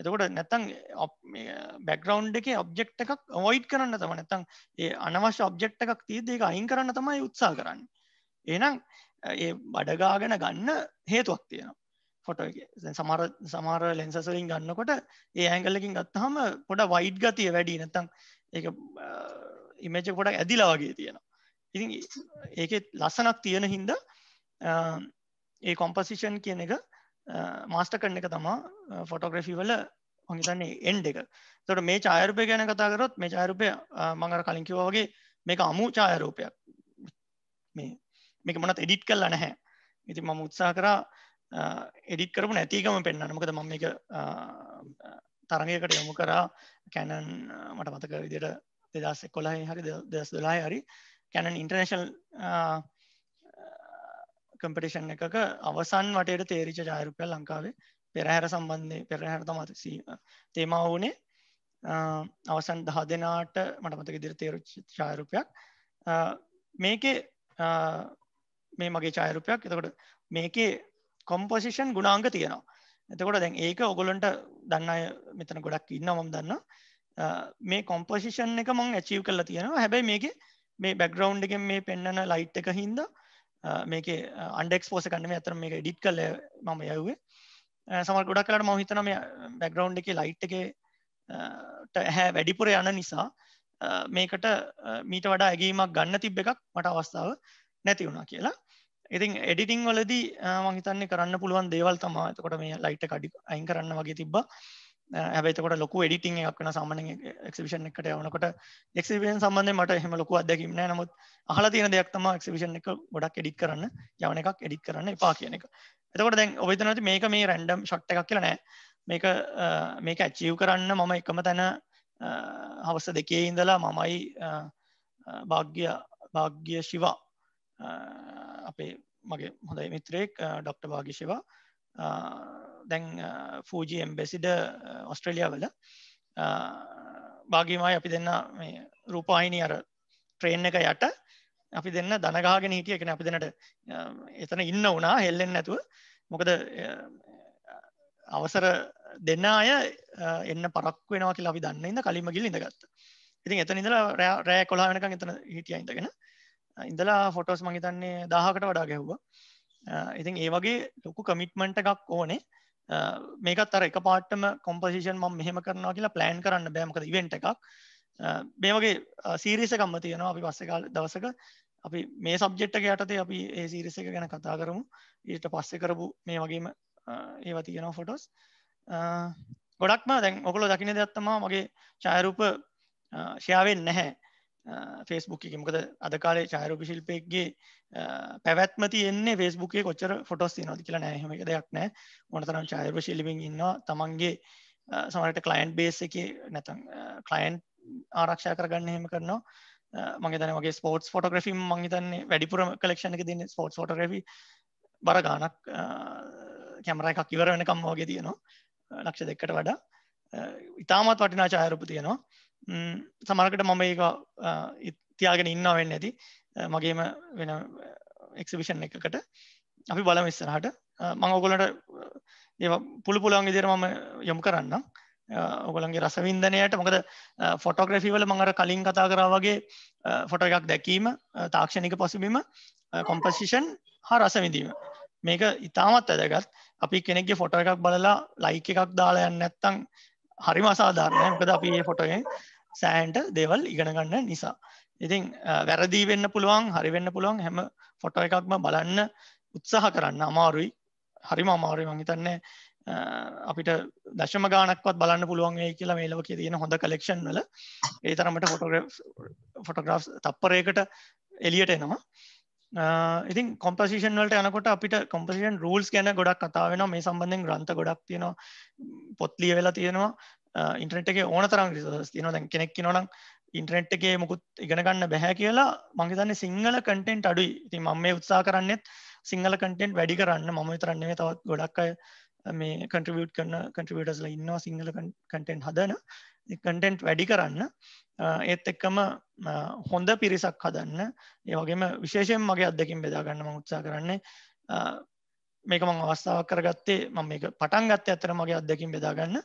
එතකොට නැතන් බැක්ග්‍රවන්් එක ඔබ්ෙක්් එකක් ඔවයිඩ් කරන්න තම නැතන් ඒ අනවශ්‍ය ඔබ්ෙක්් එකක් තිීදක අයින් කරන්න තමයි උත්සා කරන්න ඒනම් ඒ බඩගාගෙන ගන්න හේතුවක් තියෙනවා ෆොට සමර සමාර ලෙන්සසලින් ගන්නකොට ඒ ඇංගල්ලකින් ගත්තහම පොඩ වයිඩ් ගතිය වැඩි නැතන් ඒ ඉමජ පොඩක් ඇදිලා වගේ තියෙනවා ඉති ඒකෙත් ලස්සනක් තියෙන හින්ද ඒ කොම්පසිෂන් කියන එක මාස්ට කන්න එක තමා ෆොටෝග්‍රෆි වල හොහිතන්නේ එන්් එක තොට මේ චායරපය ගැන කතාකරොත් මේ චායරපය මඟර කලින් කිවෝගේ මේක අමු චායරූපයක් මේ මේක මොනත් එඩිට් කල්ල නැහැ ඉති මම උත්සා කරා එඩිට කරපු නැතිකම පෙන්න්න මොකද මම එක තරගයකට යොමු කරා කැනන් මට මතක විදියට දෙදස් කොලා හරි දෙස් දොලා හරි කැනන් ඉන්ටර්නේශල් කම්පිටිෂන් එකක අවසන් වටයට තේරිච ජයරුපය ලංකාවේ පෙරහැර සම්බන්ධය පෙරහැර තමත තේමා වනේ අවසන් දහ දෙනාට මටමතක දිර තේරු චායරුපයක් මේකේ මේ මගේ චායරුපයක් එතකොට මේකේ කොම්පොසිෂන් ගුණාංග තියෙනවා එතකොට දැන් ඒක ඔගොලන්ට දන්න අය මෙතන ගොඩක් ඉන්න මම දන්න මේ කොම්පොසිෂන් එක මං ඇචීව් කරලා තියෙනවා හැබැයි මේක මේ බැග්‍රවන්් එක මේ පෙන්න්නන ලයිට් එක හින්දා මේක අන්ඩෙක්ස්පෝස කන්න ඇතර මේ ඩිට් කල මම යව්වේ සමල් ගොඩක් කලට මහිතන මේ බැග්‍රවන්් එක ලයිට් එක හැ වැඩිපුර යන නිසා මේකට මීට වඩා ඇගීමක් ගන්න තිබ් එකක් මට අවස්ථාව නැති වුණා කියලා ඉතින් එඩිටිං වලදී මහිතන්නේ කරන්න පුළුවන් දේවල් තමා එතකොට මේ ලයිට් කඩි අයින් කරන්න වගේ තිබ්බා හැබයිතකොට ලොකු එඩිටිං එකක් වෙන සාමන එක්ෂිෂන් එකට යවනකොට එක්ෂිපියන් සම්බන්ධය මට එහෙම ලොකු අදැකීම නෑ නමුත් අහලා තියෙන දෙයක් තම එක්ෂිෂන් එක ගොඩක් එඩික් කරන්න යවන එකක් එඩික් කරන්න එපා කියන එක එතකොට දැන් ඔබතනති මේක මේ රැන්ඩම් ෂට් එකක් කියල නෑ මේක මේක ඇච්චිව් කරන්න මම එකම තැන හවස දෙකේ ඉඳලා මමයි භාග්‍ය භාග්‍ය ශිවා අපේ මගේ හොඳයි මිත්‍රයෙක් ඩොක්ට භාගි ශිවා දැන් ෆූජි එම්බෙසිඩ ඔස්ට්‍රලිය වල භාගමයි අපි දෙන්න මේ රූපාහිනි අර ට්‍රේන් එක යට අපි දෙන්න දනගාගෙන හිටිය එකන අපි දෙනට එතන ඉන්න වනා හෙල්ලෙන් නැතුව මොකද අවසර දෙන්න අය එන්න පරක් වෙනවා කියලා අපි දන්න ඉන්න කලින්ම ගිල් ඉඳගත්ත ඉතින් එතන ඉඳලා රෑ කොලා වෙනක එතන හිටිය ඉඳගෙන ඉඳලා ෆොටෝස් මහිතන්නේ දාහකට වඩා ගැහ්වා ඉතින් ඒ වගේ ලොකු කමිට්මට එකක් ඕනේ මේකත් අර එක පාටම කොම්පසිෂන් ම මෙහම කරනවා කියලා ප්ලෑන් කරන්න බෑමක ඉවෙන්ට එකක් මේ වගේ සීරිසකම්ම තියෙනවා අපි පස්සකාල දවසක අපි මේ සබ්ජෙට්ක යටතේ අපි ඒ සීරිස එක ගැන කතා කරමු ඊට පස්සෙ කරපු මේ වගේම ඒවා තියෙනවා ෆොටොස් ගොඩක්ම දැන් ඔකල දකින දෙයක්ත්තමා මගේ චායරූප ශයාවෙන් නැහැ ෆෙස්බුක් එක මොකද අද කාලේ චායරපි ශිල්පයක්ගේ පැවැත්මති එන්නේ ෆෙස්බුකේ කොච්චර ෆොටස් නද කියලා නෑහම එක දෙයක් නෑ මොනතරම් චායරප ශිලිපෙන් ඉන්නවා තමන්ගේ සමට කලයින්් බේස් එක නැතන් කලයින්් ආරක්ෂා කරගන්න හෙම කරනවා මගේ තන වගේ ස්පෝට් ෆොටග්‍රෆි මංහිතන්න වැඩිපුර කලක්ෂණ එක තින්න ස්පෝට් ෆොටග්‍රි බර ගානක් කැමරයි එකක් ඉවර වෙනකම් වගේ තියනවා ලක්ෂ දෙකට වඩා ඉතාමත් වටිනා චායරපු තියනවා සමරකට මම ඒක ඉතියාගෙන ඉන්න වෙන්න ඇති මගේම වෙන එක්සිබිෂන් එකකට අපි බලම ඉස්සරහට මං ඔගොලට ඒ පුළු පුළන් ඉදිර මම යොමු කරන්න ඔගොලන්ගේ රසවින්දනයට මොකද ෆොටෝග්‍රෆි වල මඟර කලින් කතා කරා වගේ ෆොට එකක් දැකීම තාක්ෂණික පසුබිම කොම්පසිෂන් හා රසවිඳීම මේක ඉතාමත් ඇදගත් අපි කෙනෙක්ගේ ෆොට එකක් බලලා ලයික එකක් දාලා යන්න ඇත්තං හරිම අසාධාරණය මොකද අපි මේ ෆොටෝගෙන් සෑන්ට දේවල් ඉගෙන ගන්න නිසා. ඉතින් වැරදි වෙන්න පුළුවන් හරි වෙන්න පුළුවන් හැම ෆොටෝ එකක්ම බලන්න උත්සාහ කරන්න අමාරුයි. හරිම අමාරුයි මං හිතන්නේ අපිට දශම ගානක්වත් බලන්න පුළුවන් වෙයි කියලා මේ ලෝකයේ තියෙන හොඳ කලෙක්ෂන් වල ඒ තරමට ෆොටෝග්‍රාෆ් ෆොටෝග්‍රාෆ්ස් තප්පරයකට එළියට එනවා. Uh, ඉතින් කොම්පසිෂන් වලට යනකොට අපිට කොම්පසිෂන් රූල්ස් ගැන ගොඩක් කතා වෙන මේ සම්බන්ධෙන් ග්‍රන්ථ ගොඩක් තියෙනවා පොත්ලිය වෙලා තියෙනවා ඉන්ටනෙට් uh, එකේ ඕන තරම් රිසර්ස් තියෙනවා දැන් කෙනෙක් කියනවනම් ඉන්ටනෙට් එකේ මුකුත් ඉගෙන ගන්න බැහැ කියලා මම හිතන්නේ සිංහල කන්ටෙන්ට් අඩුයි ඉතින් මම මේ උත්සාහ කරන්නේත් සිංහල කන්ටෙන්ට් වැඩි කරන්න මම විතරක් නෙවෙයි තවත් ගොඩක් අය මේ කන්ට්‍රිබියුට් කරන කන්ට්‍රිබියුටර්ස්ලා ඉන්නවා සිංහල කන්ටෙන්ට් හදන කටෙන්ට් වැඩි කරන්න ඒත් එක්කම හොඳ පිරිසක් හදන්න ඒවගේම විශේෂයෙන් මගේ අදකින් බෙදාගන්න උත්සා කරන්නේ මේක මං අවස්ථාවක් කරගත්තේ ම මේ පටන් ගත්ත ඇතර මගේ අදකින් බෙදාගන්න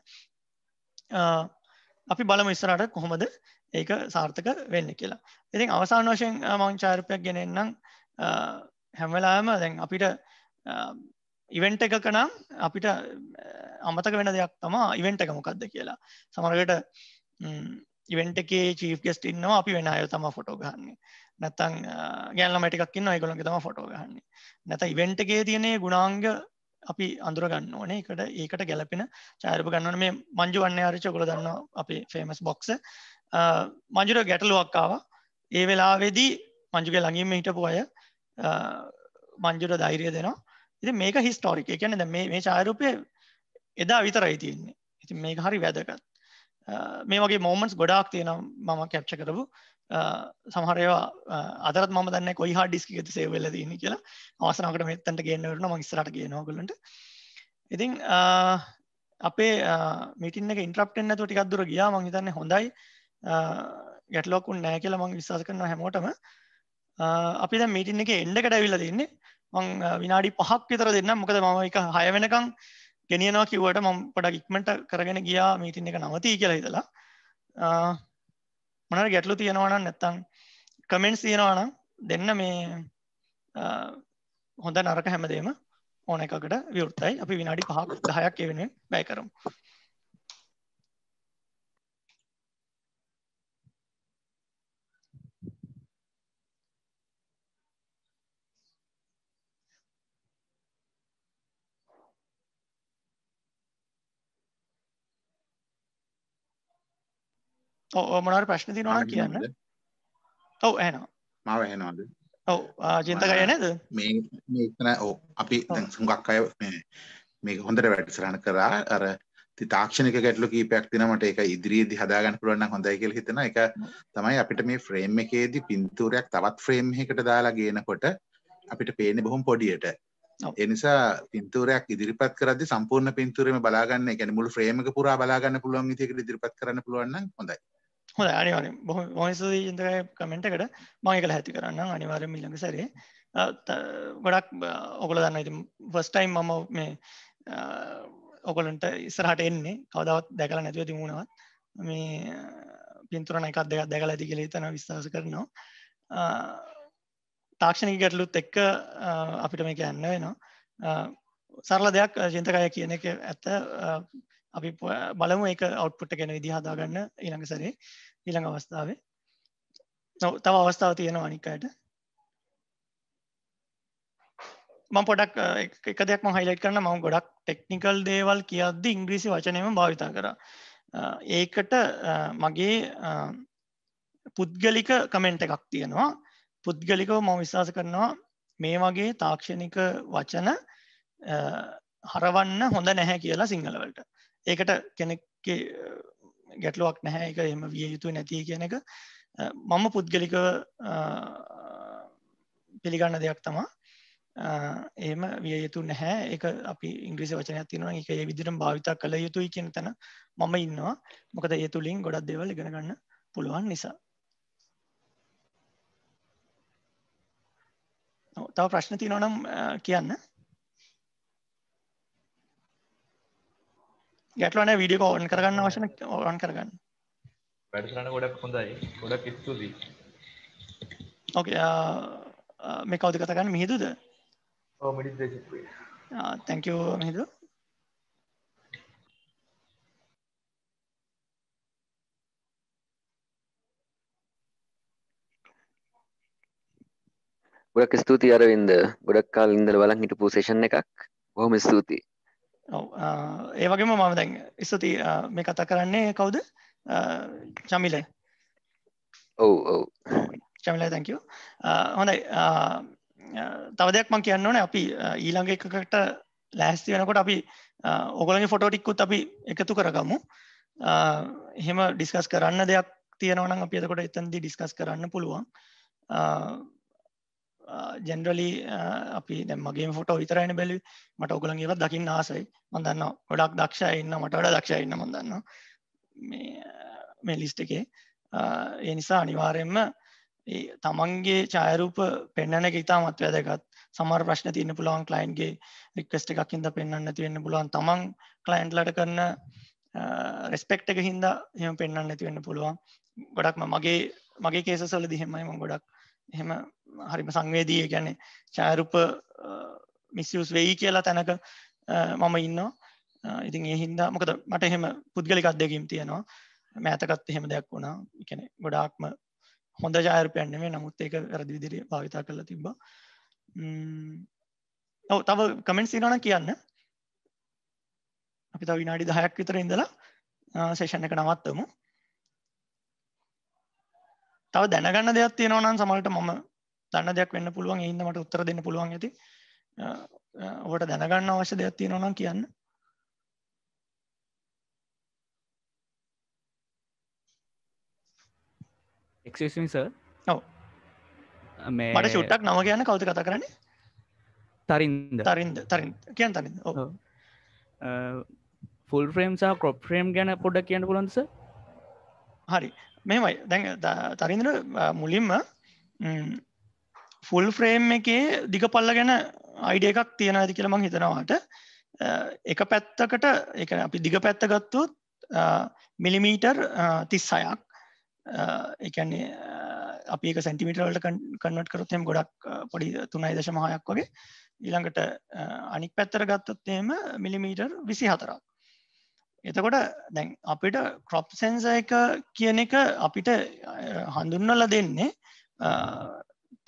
අපි බලම ඉස්සරට කොහොමද ඒක සාර්ථක වෙන්න කියලා ඉතින් අවසාන වශයෙන් මං චාරිපයක් ගෙනෙන්නම් හැමලාම දැන් අපිට ඉවෙන්ට එකක නම් අපිට අමතක වෙන දෙයක් තමා ඉවෙන්ට එක මොකක්ද කියලා සමරකට ඉවෙන්ට එකේ චීෆ් ගෙස්ට ඉන්නවා අපි වෙන අය තම ෆොටෝ ගහන්නේ නැත්තං ගෑල්ල මටිකක්කින්න අයගොළන් තම ෆොටෝ ගහන්නේ නැත ඉවෙන්ට එකේ තියනේ ගුණාංග අපි අඳුරගන්න ඕනේ එකට ඒකට ගැලපෙන චාරප ගන්නන මේ මංජු වන්න ආරච කොළ දන්න අපේ ෆේමස් බොක්ස මංජුර ගැටලුවක්කාව ඒ වෙලාවෙදී මංජුගේ ළඟීම හිටපු අය මංජුර ධෛරය දෙනවා ඉති මේක හිස්ටෝරික එකන ද මේ චාරූපය එදා විතරයි තියන්නේ ඉති මේක හරි වැදකත් මේ වගේ මෝමන්ස් ගොඩාක් තියෙනම් මම කැප්ච කරපු සමහරයවා අදරත් ම දන්න කොයි හා ඩිස්ක ඇති සේවල්ල දන්න කියලා අවසනකට මෙත්තන්ට ගන්නවරන මස්රට ගනොගලට ඉතින් අපේ මිටින ඉන්ට්‍රප්ටෙන් ඇතු ටිකක්දුර ගියා මහිතන්න හොඳයි ගැටලොකුන් නෑ කියලා මං විශවාස කරන හැමෝටම අපි ද මිටින් එක එන්ඩකට ඇවිල්ල දෙන්නේ මං විනාඩි පහක් විතර දෙන්න මොකද මම එක හය වෙනකං ගෙනියනවා කිව්වට මම පඩක් ඉක්මට කරගෙන ගියා මීටින් එක නවතිී කියලා හිතලා මොනට ගැටලු තියෙනවනම් නැත්තං කමෙන්ට්ස් තියෙනවනම් දෙන්න මේ හොඳ නරක හැමදේම ඕන එකකට විවෘත්තයි අපි විනාඩි පහක් දහයක් එවෙන බැය කරමු මොනට ප්‍රශ්න තිනවා කියන්න ඔව ඇනවා මාව හෙනවාද ඔව චින්තකය නැද මේ මේතන ඕ අපි සුඟක් අය මේක හොඳට වැඩසරණ කරා අර තාක්ෂණක ගැටලු කීපයක් තිනමට එක ඉදිරියේදී හදාගන්න පුළුවන් නම් හොඳයි කියලා හිතෙන එක තමයි අපිට මේ ෆ්‍රේම් එකේදී පින්තූරයක් තවත් ෆ්‍රේම් එකකට දාලා ගේනකොට අපිට පේන්නේ බොහොම පොඩියට එනිසා පින්තූරයක් ඉදිරිපත් කරද්දී සම්පූර්ණ පින්තූරෙම බලාගන්න ඒ කියන්නේ මුළු ෆ්‍රේම් එක පුරා බලාගන්න පුළුවන් විදිහකට ඉදිරිපත් කරන්න පුළුවන් නම් හොඳයි හොඳ අනිවාර මොහසද ඉදර කමෙන්ට එකට මංක හැති කරන්න අනිවාර මිල්ලඟ සැරේ ගොඩක් ඔකොල දන්න ඉති වස්ටයිම් මම මේ ඔකොලන්ට ඉස්සරහට එන්නේ කවදවත් දැකල නැතුව තිමුණවත් මේ පින්තුරන එකක් දෙක දැකල ඇති කළ තන විශවාස කරනවා තාක්ෂණක ගැටලුත් එක්ක අපිට මේ කියන්න වෙනවා සරල දෙයක් ජින්තකය කියන එක ඇත්ත අපි බලමු එක අවට්පුට ගැන විදිහදා ගන්න ඊළඟ සරේ ඊළඟ අවස්ථාවේ තව අවස්ථාව තියෙනවා අනිකයට මම පොඩක් එක දෙයක් මම හයිලයිට් කරන්න මම ගොඩක් ටෙක්නිකල් දේවල් කියද්දි ඉංග්‍රීසි වචනයම භාවිතා කරා ඒකට මගේ පුද්ගලික කමෙන්ට් එකක් තියෙනවා පුද්ගලිකව මම විශ්වාස කරනවා මේ වගේ තාක්ෂණික වචන හරවන්න හොඳ නැහැ කියලා සිංහලවලට ඒකට කෙනෙක්ගේ ගැටලුවක් නැහැ එක එම විය යුතු නැති කියන එක මම පුද්ගලික පිළිගන්න දෙයක් තමා එම විය යුතු නැහැ එක අපි ඉංග්‍රීසි වචනයක් තියෙනවා එක ඒ විදිහටම භාවිතා කළ යුතුයි කියන තැන මම ඉන්නවා මොකද ඒ තුලින් ගොඩක් දේවල් ඉගෙන ගන්න පුළුවන් නිසා තව ප්‍රශ්න තියෙනවා නම් කියන්න ගැටලන විඩියක ඔවන් කරගන්න වශන ඔවන් කරගන්න වැඩසරන ගොඩක් හොඳයි ගොඩක් ස්තුතියි ඕකේ uh, uh, මේ කවුද කතා කරන්නේ මිහිදුද ඔව් මිහිදු දේශප්‍රිය ආ uh, thank you මිහිදු ගොඩක් ස්තුති අරවින්ද ගොඩක් කාල ඉඳලා බලන් හිටපු සෙෂන් එකක් බොහොම ස්තුතියි ඒ වගේම මම දැන් ඉස්සති මේ කතා කරන්නේ කවුද චමිල ඔව ඔව චමිල තැංකව හොඳයි තව දෙයක් මං කියන්න ඕන අපි ඊළඟ එකකට ලෑස්ති වෙනකොට අපි ඔගලගේ ෆොටෝටික්කුත් අපි එකතු කරගමු එහෙම ඩිස්කස් කරන්න දෙයක් තියෙනවනම් අපි එතකොට එතන්දි ඩිස්කස් කරන්න පුළුවන් ජෙන්ඩලි uh, අපි දැමගේ ෆොට විතරයින බැලි මට ඔගුලන් ඒවත් දකින්න ආසයි මඳන්න ගොඩක් දක්ෂ ඉන්න මටට දක්ෂ ඉන්න මඳන්න මේ ලිස්ට uh, එකේ uh, ඒ නිසා අනිවාරයෙන්ම තමන්ගේ චායරූප පෙන්න්නන ඉතා මත් වැදගත් සමර ප්‍රශ්න තියන්න පුළුවන් කලයින්ගේ රික්වස්ට එකක්කින්ද පෙන්න්න තිවෙන්න පුළුවන් තමන් කලයින්ට්ලට කරන රෙස්පෙක්ට එක හින්ද එම පෙන්න්න නැතිවෙන්න පුළුවන් ගොඩක්ම මගේ මගේ කේසසල දිහෙමයිම ගොඩක් එහෙම හරිම සංවේදී ගැන චෑරුප මිස්යස් වෙයි කියලා තැනක මම ඉන්නවා ඉතින් ඒ හින්දා මොකද මට එහෙම පුද්ගලිකත් දෙකීම් තියෙනවා මෑතකත් එහෙම දෙයක් වුණා එකන ගොඩාක්ම හොඳ ජායරපයන්න්නේ නමුත් ඒක වැරදි විදිරිය භාවිතා කරලා තිබ්බ ඔව තව කමෙන්ට් සිරන කියන්න අපි තව විනාඩි දහයක් විතර ඉඳලා සේෂන් එක නවත්තමු තව දැනගන්න දෙයක් තියෙනවනම් සමල්ට මම දන්න දෙයක් වෙන්න පුළුවන් එහින්ද මට උත්තර දෙන්න පුළුවන් ඇති ඔබට දැනගන්න අවශ්‍ය දෙයක් තියෙනවා නම් කියන්න එක්ස ඔව මට ශුට්ටක් නම කියන්න කවති කතා කරන්නේ තරින්ද තරින්ද තරින් කියන් තරින්ද ෆුල් ්‍රේම් සහ කොප් ්‍රේම් ගැන පොඩක් කියන්න පුළන්ස හරි මෙමයි දැන් තරින්දර මුලින්ම ෆුල් ෆ්‍රේම් එකේ දිග පල්ල ගැන අයිඩ එකක් තියෙන ඇති කියලමං හිතනවාට එක පැත්තකට එක අපි දිග පැත්ත ගත්තුත් මිලිමීටර් තිස් සයක් එකන්නේ අපි එක සැන්ටිමිටරවලට කන්නට කරත්යම ගොඩක් පොඩි තුනයි දශමහයක් වගේ ඊළඟට අනික් පැත්තර ගත්තොත්තේම මිලිමීටර් විසි හතරක් එතකොට දැන් අපිට ක්‍රොප් සැන්ස එක කියන එක අපිට හඳුන්නල දෙන්නේ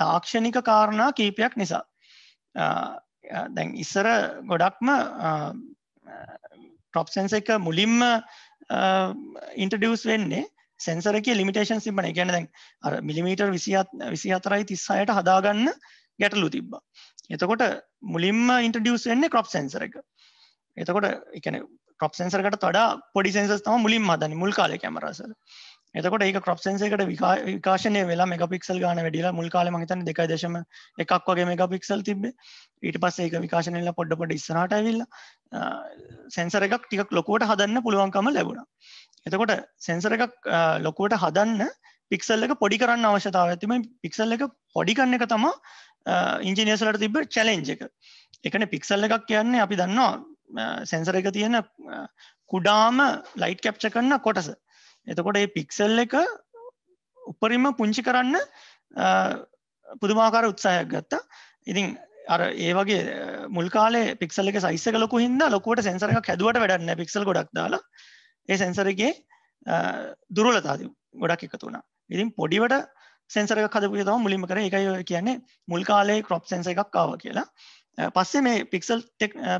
තාක්ෂණික කාරණා කීපයක් නිසා දැන් ඉස්සර ගොඩක්ම ටොප්සන්ස එක මුලින්ම ඉන්ටඩියස් වෙන්නේ සැන්සරක ලිමිටේන් සිබන ගැන දැන් අර මිලිමීටර් විසි අතරයි තිස්සායට හදාගන්න ගැටලු තිබ්බා එතකොට මුලින්ම ඉන්ටඩියස් වෙන්නේ ක්‍රොප් සැන්සර එක එතකොට එකන ක්‍රොප් සැන්සරකට තොඩා පොඩි සෙන්සස් තම මුලින් මදනි මුල් කාලය කැමරසර එතකොට ඒක ක්‍රප් සන්සේකට විකාශනය වෙලා මෙගපික්සල් ගාන වැඩිලා මුල් කාලෙ මහිතන දෙක දශම එකක් වගේ මෙගපික්සල් තිබේ ඊට පස්ස ඒක විකාශනයල පොඩ්ඩ පොඩ ඉස්රට ඇවිල්ල සැන්සර එකක් ටිකක් ලොකුවට හදන්න පුළුවන්කම ලැබුණ එතකොට සැන්සර එකක් ලොකුවට හදන්න පික්සල් එක පොඩි කරන්න අවශ්‍යතාව ඇතිම පික්සල් එක පොඩිකන්න එක තමා ඉංජිනියසලට තිබ චලෙන්ජ එක එකන පික්සල් එකක් කියන්නේ අපි දන්නවා සැන්සර එක තියෙන කුඩාම ලයිට් කැප්ච කරන්න කොටස එතකොට ඒ පික්සල් එක උපරිම පුංචි කරන්න පුදුමාකාර උත්සාහයක් ගත්තා ඉතින් අර ඒ වගේ මුල්කාල පික්සල එක සයිස කලොකු හිද ලොකුවට සැසර එක හැදුවට වැඩන්න පික්සල් ගොඩක් දාලා ඒ සැන්සරගේ දුරලතාද ගොඩක් එකතු වුණා ඉතින් පොඩිවට සැන්සර කදපු තම මුලිම කර එකයි කියන්නේ මුල්කාලේ ක්‍රොප් සැන්ස එකක් කාව කියලා පස්සේ මේ පික්සල්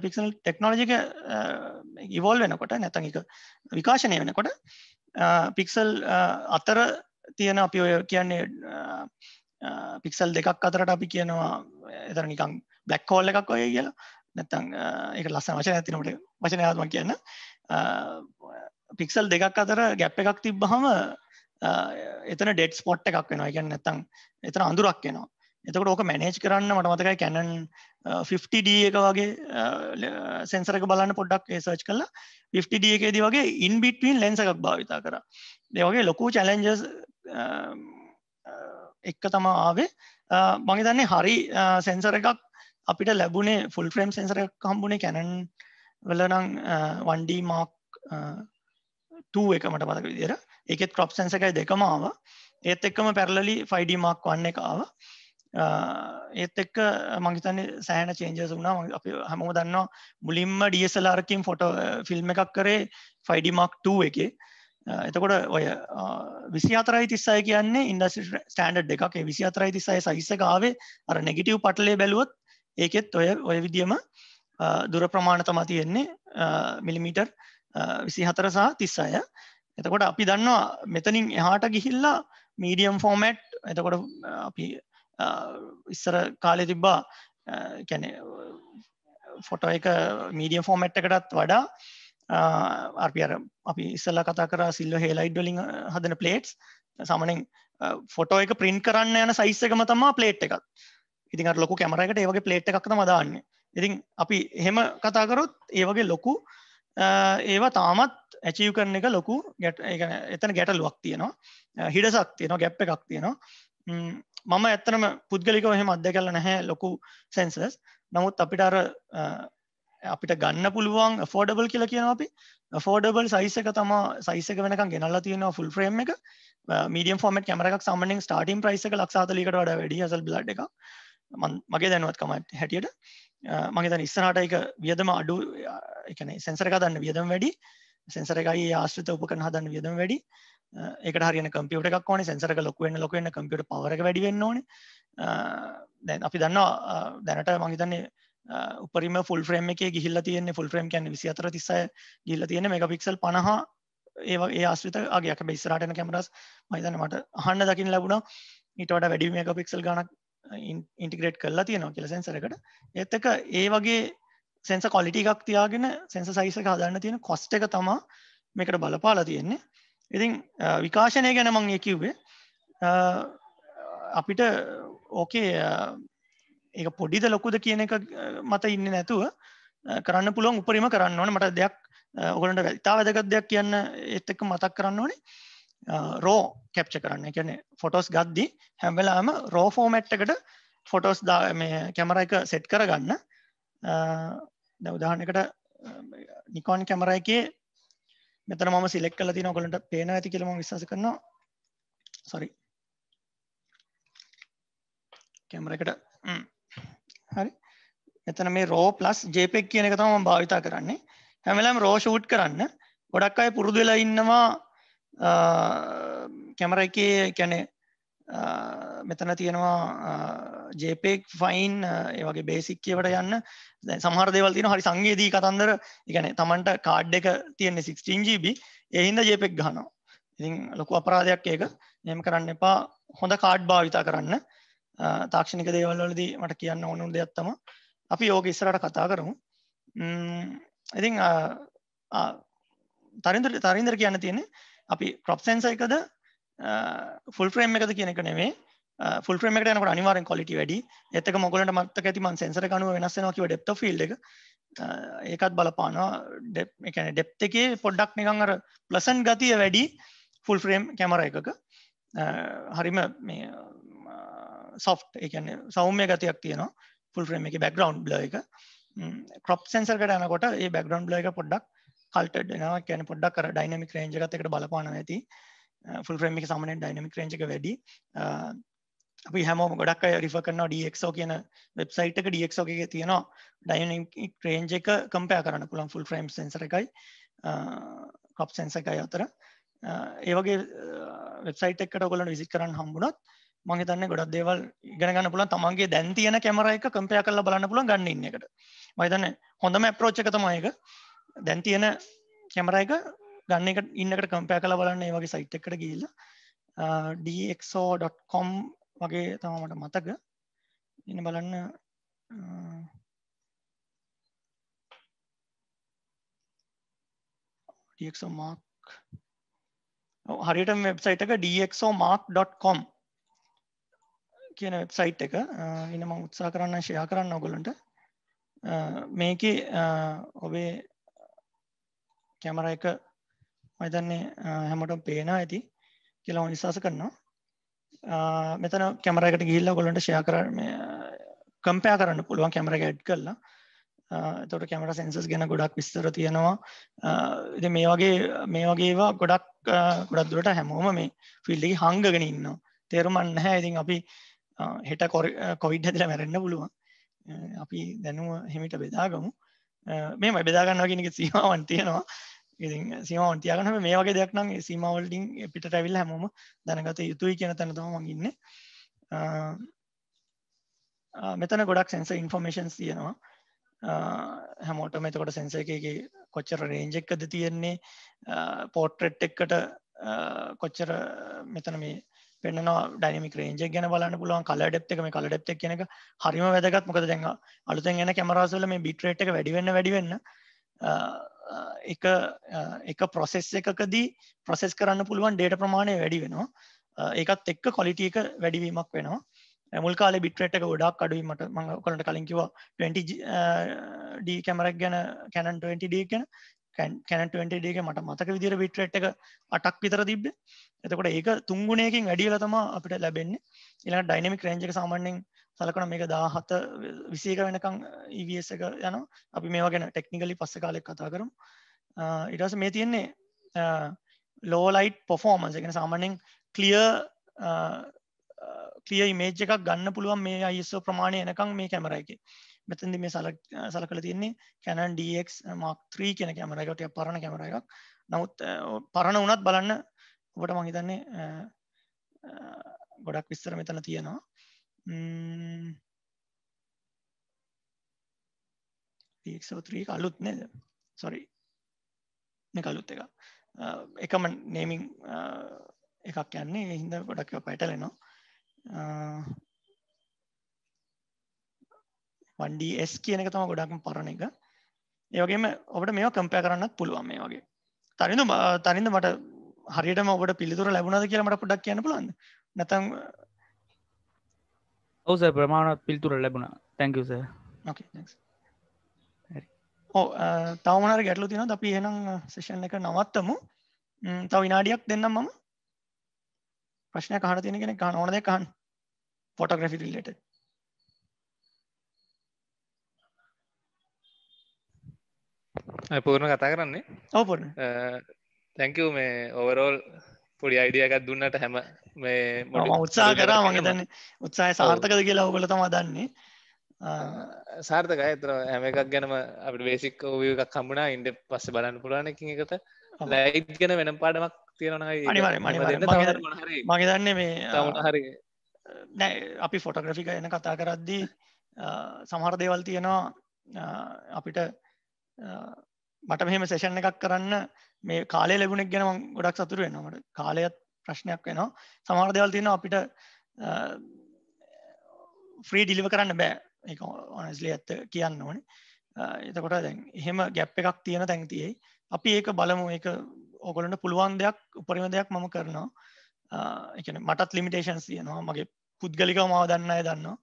පික්සල් ටෙක්නෝලජික ඉවෝල් වෙනකොට නැතන් එක විකාශනය වෙනකොට පික්සල් අතර තියෙන අපි ඔය කියන්නේ පික්සල් දෙකක් අතරට අපි කියනවා එතර නිකං බ්ලක්කෝල් එකක් ඔය කියලා නැත්තං එක ලස්සන වචන ඇතිනට වචනයාත්ම කියන්න පික්සල් දෙකක් අතර ගැප් එකක් තිබ්බහම එතන ඩෙට් ස්පොට් එකක් වෙනවා ගැන්න නැතං එතන අඳුරක් වෙනවා එතකට ඕක මැනේජ් කරන්න මට මතකයි කැනන් 50ඩ එක වගේ සෙන්සරක බලන්න පොඩ්ඩක් ඒසර්ච් කලා 50ඩ එකේදී වගේ ඉන් බිටවීන් ලෙන්ස එකක් භාවිතා කර දෙවගේ ලොකු චලෙන්ජස් එක්ක තමා ආවේ මගේ දන්නේ හරි සෙන්සර එකක් අපිට ලැබුණේ ෆුල් ෆ්‍රම් සෙන්සර කම්බුණේ කැනන් වලනං වන්ඩී මාක් එක මට පතක විදිර එකත් ක්‍රප් සැන්සකයි දෙකමාව ඒත් එක්කම පැරලලි ෆයිඩ මක් වන්න එක ආවා ඒත් එක්ක මංහිතන්න සෑන චේන්ජස් වුණා අප හමෝ දන්නවා මුලින්ම ඩියසලාරකින් ෆොට ෆිල්ම් එකක් කරේ ෆයිඩි මක්2 එක එතකොට ඔය විසි අතරයි තිස්සය කියන්නේ ඉන්ඩස් ස්ටන්ඩ් එකක් විසි අතරයි තිස්සය සහිස්සකාවේ අර නෙගිටව් පටලේ බැලුවොත් ඒකෙත් ඔය ඔය විදිියම දුර ප්‍රමාණ තමා තියෙන්නේ මිලිමීටර් විසි හතර සහ තිස්සය එතකොට අපි දන්නවා මෙතනින් එහාට ගිහිල්ලා මීඩියම් ෆෝමට් එතකොට අපි ඉස්සර කාලෙ තිබ්බා කැනෙ ෆොටෝ එක මීඩිය ෆෝමැට්ටකටත් වඩා අර්පියර අපි ඉස්සල්ල කතා කර සිල්ල හෙලයිඩ් වලින් හදන ප්ලේට්ස් සමනෙන් ෆොටෝ එක ප්‍රින්් කරන්න යන සයිස්සකම තමා ප්ලේට් එකක් ඉතින් ලොකු කැමරකට ඒවගේ ප්ලේට් එකක්න මදාන්න ඉතින් අපි එහෙම කතාකරොත් ඒවගේ ලොකු ඒවා තාමත් ඇචීව කරන එක ලොකු ගැට එතන ගැටලුවක් තියෙනවා හිඩසක් තියෙනවා ගැප් එකක් තියෙනවා මම ඇත්තනම පුද්ගලිකව එහෙම අදකල නැහැ ලොකු සැන්සස් නමුත් අපිට අර අපිට ගන්න පුළුවන් ෆෝඩබල් කියලා කියන අපි ෆෝඩබල් සයිසක තම සයිසක වෙනක ගෙනල්ලා තියෙනවා ෆුල් ්‍රේම් එක මීඩියම් ෆෝමට කැමරක් සමනින් ටාටම් ප්‍රයිස එක ලක්සාතලිකට වඩ වැඩි හසල් බ්ලඩ් එක මගේ දැනුවත්කමට හැටියට මගේ තන ඉස්සනාට එක වියදම අඩු එකන සැන්සරක දන්න වියදම් වැඩි සැන්සර එකයි ආශ්‍රිත උපකන හදන්න වියදම් වැඩි එක හරි කම්පියට එකක් ඕන සැසරක ලොකුවෙන්න ලොකන්න කම්පියට පවරක වැඩිවෙන්න ඕන දැන් අපි දන්නවා දැනට මහිතන්නේ උපරිම ෆුල් ්‍රේම් එක ගිහිල්ල තියන්නේ ෆුල් ්‍රේම් කැන් විසි අතර තිස්සය ගිල්ල තියෙන මෙගපික්සල් පනහා ඒවා ඒ ආශ්‍රිත අගේක බෙස්සරටන කැමරස් මහිතන මට හන්න දකිින් ලැබුණා ඊටවට වැඩි මේගපික්සල් ගනක් ඉන්ටිග්‍රේට් කරලා තියෙනවා කියල සැන්සරකට ඒත් එක ඒ වගේ සැන්ස කොලිටි එකක් තියාගෙන සැන්ස සයිස හදන්න තියෙන කොස්ට එක තමා මේකට බලපාලා තියෙන්නේ ඉතින් විකාශනය ගැන මං ඒ කිව්වේ අපිට ඕකේ ඒ පොඩිද ලොකුද කියන එක මත ඉන්න නැතුව කරන්න පුළුවන් උපරිම කරන්න ඕන මට දෙයක් ඔගලට ඉතා වැදගත් දෙයක් කියන්න ඒත් එක්ක මතක් කරන්න ඕනේ රෝ කැප්ච කරන්න කියන්නේ ෆොටෝස් ගද්දි හැම්වෙලාම රෝ ෆෝමැට්ටකට ෆොටෝස් දා මේ කැමර එක සෙට් කරගන්න දැවදාහනකට නිකෝන් කැමර එකේ මෙතන මම සිලෙක් කල තින ඔකොලට පේන ඇති කියලම විශස කරනවා සොරි කැමරකට හරි මෙතන මේ රෝ පලස් ජේපෙක් කියන එක තම භාවිතා කරන්නේ හැමලම් රෝෂූට් කරන්න ගොඩක් අය පුරුදු වෙලා ඉන්නවා කැමර එක කැනේ මෙතන තියෙනවා ජේපෙක් ෆයින් ඒවගේ බේසික් කියවට යන්න සහරදවල් තින හරි සංගේදී කතන්දර ඉගැන තමන්ට කාඩ් එක තියන්නේ 16ජB එහින්ද ජේපෙක් ගහනවා ඉතින් ලොකු අපරාධයක් ඒක නම කරන්න එපා හොඳ කාඩ් භාවිතා කරන්න තාක්ෂණික දේවල්වලදී මට කියන්න ඕනුන් දෙයක්ත්තම අපි යෝග ඉස්සරට කතා කරමු ඉතින් තරින්දර තරින්දර කියන්න තියෙන අපි ක්‍රප් සන්සයිකද ෆුල් ්‍රේම් එකද කියන එක නෙවේ ෆුල් ්‍රේම එක නකට අනිවාරෙන් කොලිට වැඩි එතක මොගලට මත්තක ඇතිමන් සෙන්සර කනුව වෙනස්සෙනකිව ඩෙප්ත ෆිල්ඩ එක ඒකත් බලපානවා ඩැන ඩෙප් එකේ පොඩ්ඩක් නිකං අර ප්ලසන් ගතිය වැඩි ෆුල් ෆ්‍රේම් කැමර එකක හරිම මේ සොෆ් එකන සෞම්‍ය ගතියක් තියෙනවා ෆුල් ්‍රේම එක බැක්ග්‍රවන්් බ්ල එක ක්‍රප් සෙන්සර්කට යනකොට ඒ බැක්ග්‍රවන්් බ්ල එක පොඩ්ඩක් කල්ට දෙනවා කියන පොඩ්ඩක් කර ඩයිනමික් රේජ එකකට බලපාන ඇති ෆුල් uh, ්‍රම් එක සමනෙන් ඩයිනමික් රේජක වැඩි uh, අපි හැමෝම ගොඩක් අය රිෆ කරන ඩක්ෝ කියන වෙබ්සයිට් එක ඩක්ෝ එක තියෙනවා ඩයිනමික් රේන්ජ එක කම්පය කරන්න පුළන් ෆුල් ්‍රම් සෙන්සර එකයි කප් uh, සෙන්ස එකයි අතර ඒවගේ වෙබ්සයිට එකට ඔගොලන් විසිට කරන්න හම්බුණොත් මහිතන්න ගොඩක් දේවල් ගෙනගන්න පුලන් තමන්ගේ දැන් තියෙන කැමර එක කම්පය කරල බලන්න පුළන් ගන්න ඉන්න එකට මයිතන්න හොඳම ප්‍රෝච්චක තමයික දැන් තියෙන කැමර එක ගන්න එක ඉන්නකට කම්පෑ කළ බලන්න වගේ සයිට් එකට ගිල්ලා dxෝ.කොම් වගේ තමමට මතක ඉන්න බලන්න ඩක්ෝ මාක් හරිට වෙබ්සයිට එක ඩක්ෝ මාක්.කොම් කියන වෙබ්සයිට් එක එනම උත්සා කරන්න ශයා කරන්න ඔගොලන්ට මේක ඔබේ කැමර එක මතන්නේ හැමටම් පේනා ඇති කියලා නිසාස කරනවා මෙතන කැමරකට ගිල්ල ගොලන්ට ෂයා කරම කම්පයා කරන්න පුළුවන් කැමර ගඩ් කරලා තොට කැමර සෙන්සස් ගැන ගොඩක් විස්තර තියෙනවා ඉති මේ වගේ මේ වගේවා ගොඩක් ගොඩක් දුරට හැමෝම මේ ෆිල්ලි හංගගෙන ඉන්නවා තේරුමන්න හැ ඉතින් අපි හෙට කොවිඩ් ඇදල මැරෙන්න්න පුළුවන් අපි දැනුව හෙමිට බෙදාගමු මේම බෙදාගන්නවා කෙනෙක සීමාවන් තියෙනවා ඉති සීම තියගන මේ වගේ දෙයක් නම් සීමවල්ඩින් පිට ටැවිල් හැමෝම දැනගත යුතුයි කියන තැනතම මගන්න මෙතන ගොඩක් සැන්ස ඉන්ෆර්මේෂන්ස් තියෙනවා හැමෝට මෙතකොට සැන්ස එක කොච්චර රේන්ජෙක්කද තියෙන්නේ පෝට්‍රෙට් එක්කට කොච්චර මෙතන මේ පෙන්න්න ඩනිමික රේජ ගැන බලන්න පුළුවන් කල ඩෙප් එක මේ කල ඩෙප් කියන එක හරිම වැදගත් මොකද දැන් අලුතෙන් එන කැමරසල මේ බිට්‍රේට් එක වැඩිවෙන්න වැඩිවෙන්න එක එක ප්‍රොසෙස් එකකදී ප්‍රොසෙස් කරන්න පුළුවන් ඩේට ප්‍රමාණය වැඩි වෙනවා ඒකත් එක්ක කොලිටිය එක වැඩිවීමක් වෙනවා මුල් කාලේ බිට්‍රට් එක ගොඩක් අඩුවීමට මම ඔයගලන්ට කලින් කිව්වා 20D කැමරක් ගැන Canon 20D ගැන Canon 20D එක මට මතක විදිහට බිට්‍රට් එක 8ක් විතර තිබ්බේ එතකොට ඒක තුන් ගුණයකින් වැඩි වෙලා තමයි අපිට ලැබෙන්නේ ඊළඟ ඩයිනමික් රේන්ජ් එක සාමාන්‍යයෙන් සලකන මේක දාහත විසේක වෙනකං EVS එක යන අපි මේවා ගැන ටෙක්නිකලි පස්ස කාලෙක් කතා කරම් ඉටස මේ තියෙන්නේ ලෝලයිට් පොෆෝර්මන්ස එකෙන සාමනෙන් කලිය කලිය මේජ් එකක් ගන්න පුළුවන් මේ අයිස්ෝ ප්‍රමාණය එනකං මේ කැමරයි එක මෙතන්දි මේ සල සලකල තියන්නේ කැනන් ඩක් මක්3 කෙන කැමරයිකට පරණ කැමර එකක් නමුත් පරණ වනත් බලන්න ඔබට මහිතන්නේ ගොඩක් විස්තර මෙතන තියෙනවා ෝ3 අලුත් නේද සොරි මේ කලුත් එක එකම නේමිං එකක් යන්නේ හින්ද ගොඩක් පැටලෙනවා වන්ඩස් කියන එක තම ගොඩක්ම පරණ එක ඒවගේම ඔබට මේ කම්පය කරන්නත් පුළුවන් මේ වගේ තරිඳ තරිඳ මට හරියටම ඔබට පිළිතුර ලැබුණද කියලමට පොඩක් කියන්න පුලන්න නැතම් ඔවස ප්‍රමාණත් පිල්තුර ලැබුණ තැංකස ඕ තවමනර ගැටලු තින අපි එනම් සේෂන් එක නවත්තමු තව විනාඩියක් දෙන්නම් මම ප්‍රශ්නය කහන තියෙන කෙන කාන ඕනද කහන් ෆොටග්‍රෆි ලට පූර්ණ කතා කරන්නේ ඔවපුර් තැංකව මේ ඕවරෝල් පොඩි අයිඩියකත් දුන්නට හැම මේ මම උත්සා කරා මගේ තන්න උත්සාහ සාර්ථකද කියලා ඔගොල තම දන්නේ සාර්ථකය තර හැම එකක් ගැනම අපට බේසික් ඔවක කම්බුණා ඉන්ඩ පස්ස බලන්න පුරාණ එකින් එකට ලයිට් ගැන වෙන පාඩමක් තියෙනනයි මගේ දන්න මේ හරි නෑ අපි ෆොටග්‍රෆික එන කතා කරද්දී සමහර දේවල් තියෙනවා අපිට මට මෙහෙම සේෂන් එකක් කරන්න මේ කාලය ලැබුණෙක් ගැන ගොඩක් සතුර වෙනමට කාලයත් ප්‍රශ්නයක් වෙනවා සමහර දෙවල් තියෙන අපිට ෆ්‍රී ඩිලිව කරන්න බෑ එක ඕනස්ලි ඇත්ත කියන්න ඕනේ එතකොට දැන් එහෙම ගැප් එකක් තියෙන තැන් තියෙයි අපි ඒක බලමු ඒක ඔගොලන්ට පුළුවන් දෙයක් උපරිම දෙයක් මම කරනවා එකන මටත් ලිමිටේෂන්ස් තියනවා මගේ පුද්ගලිකව මාව දන්න අය දන්නවා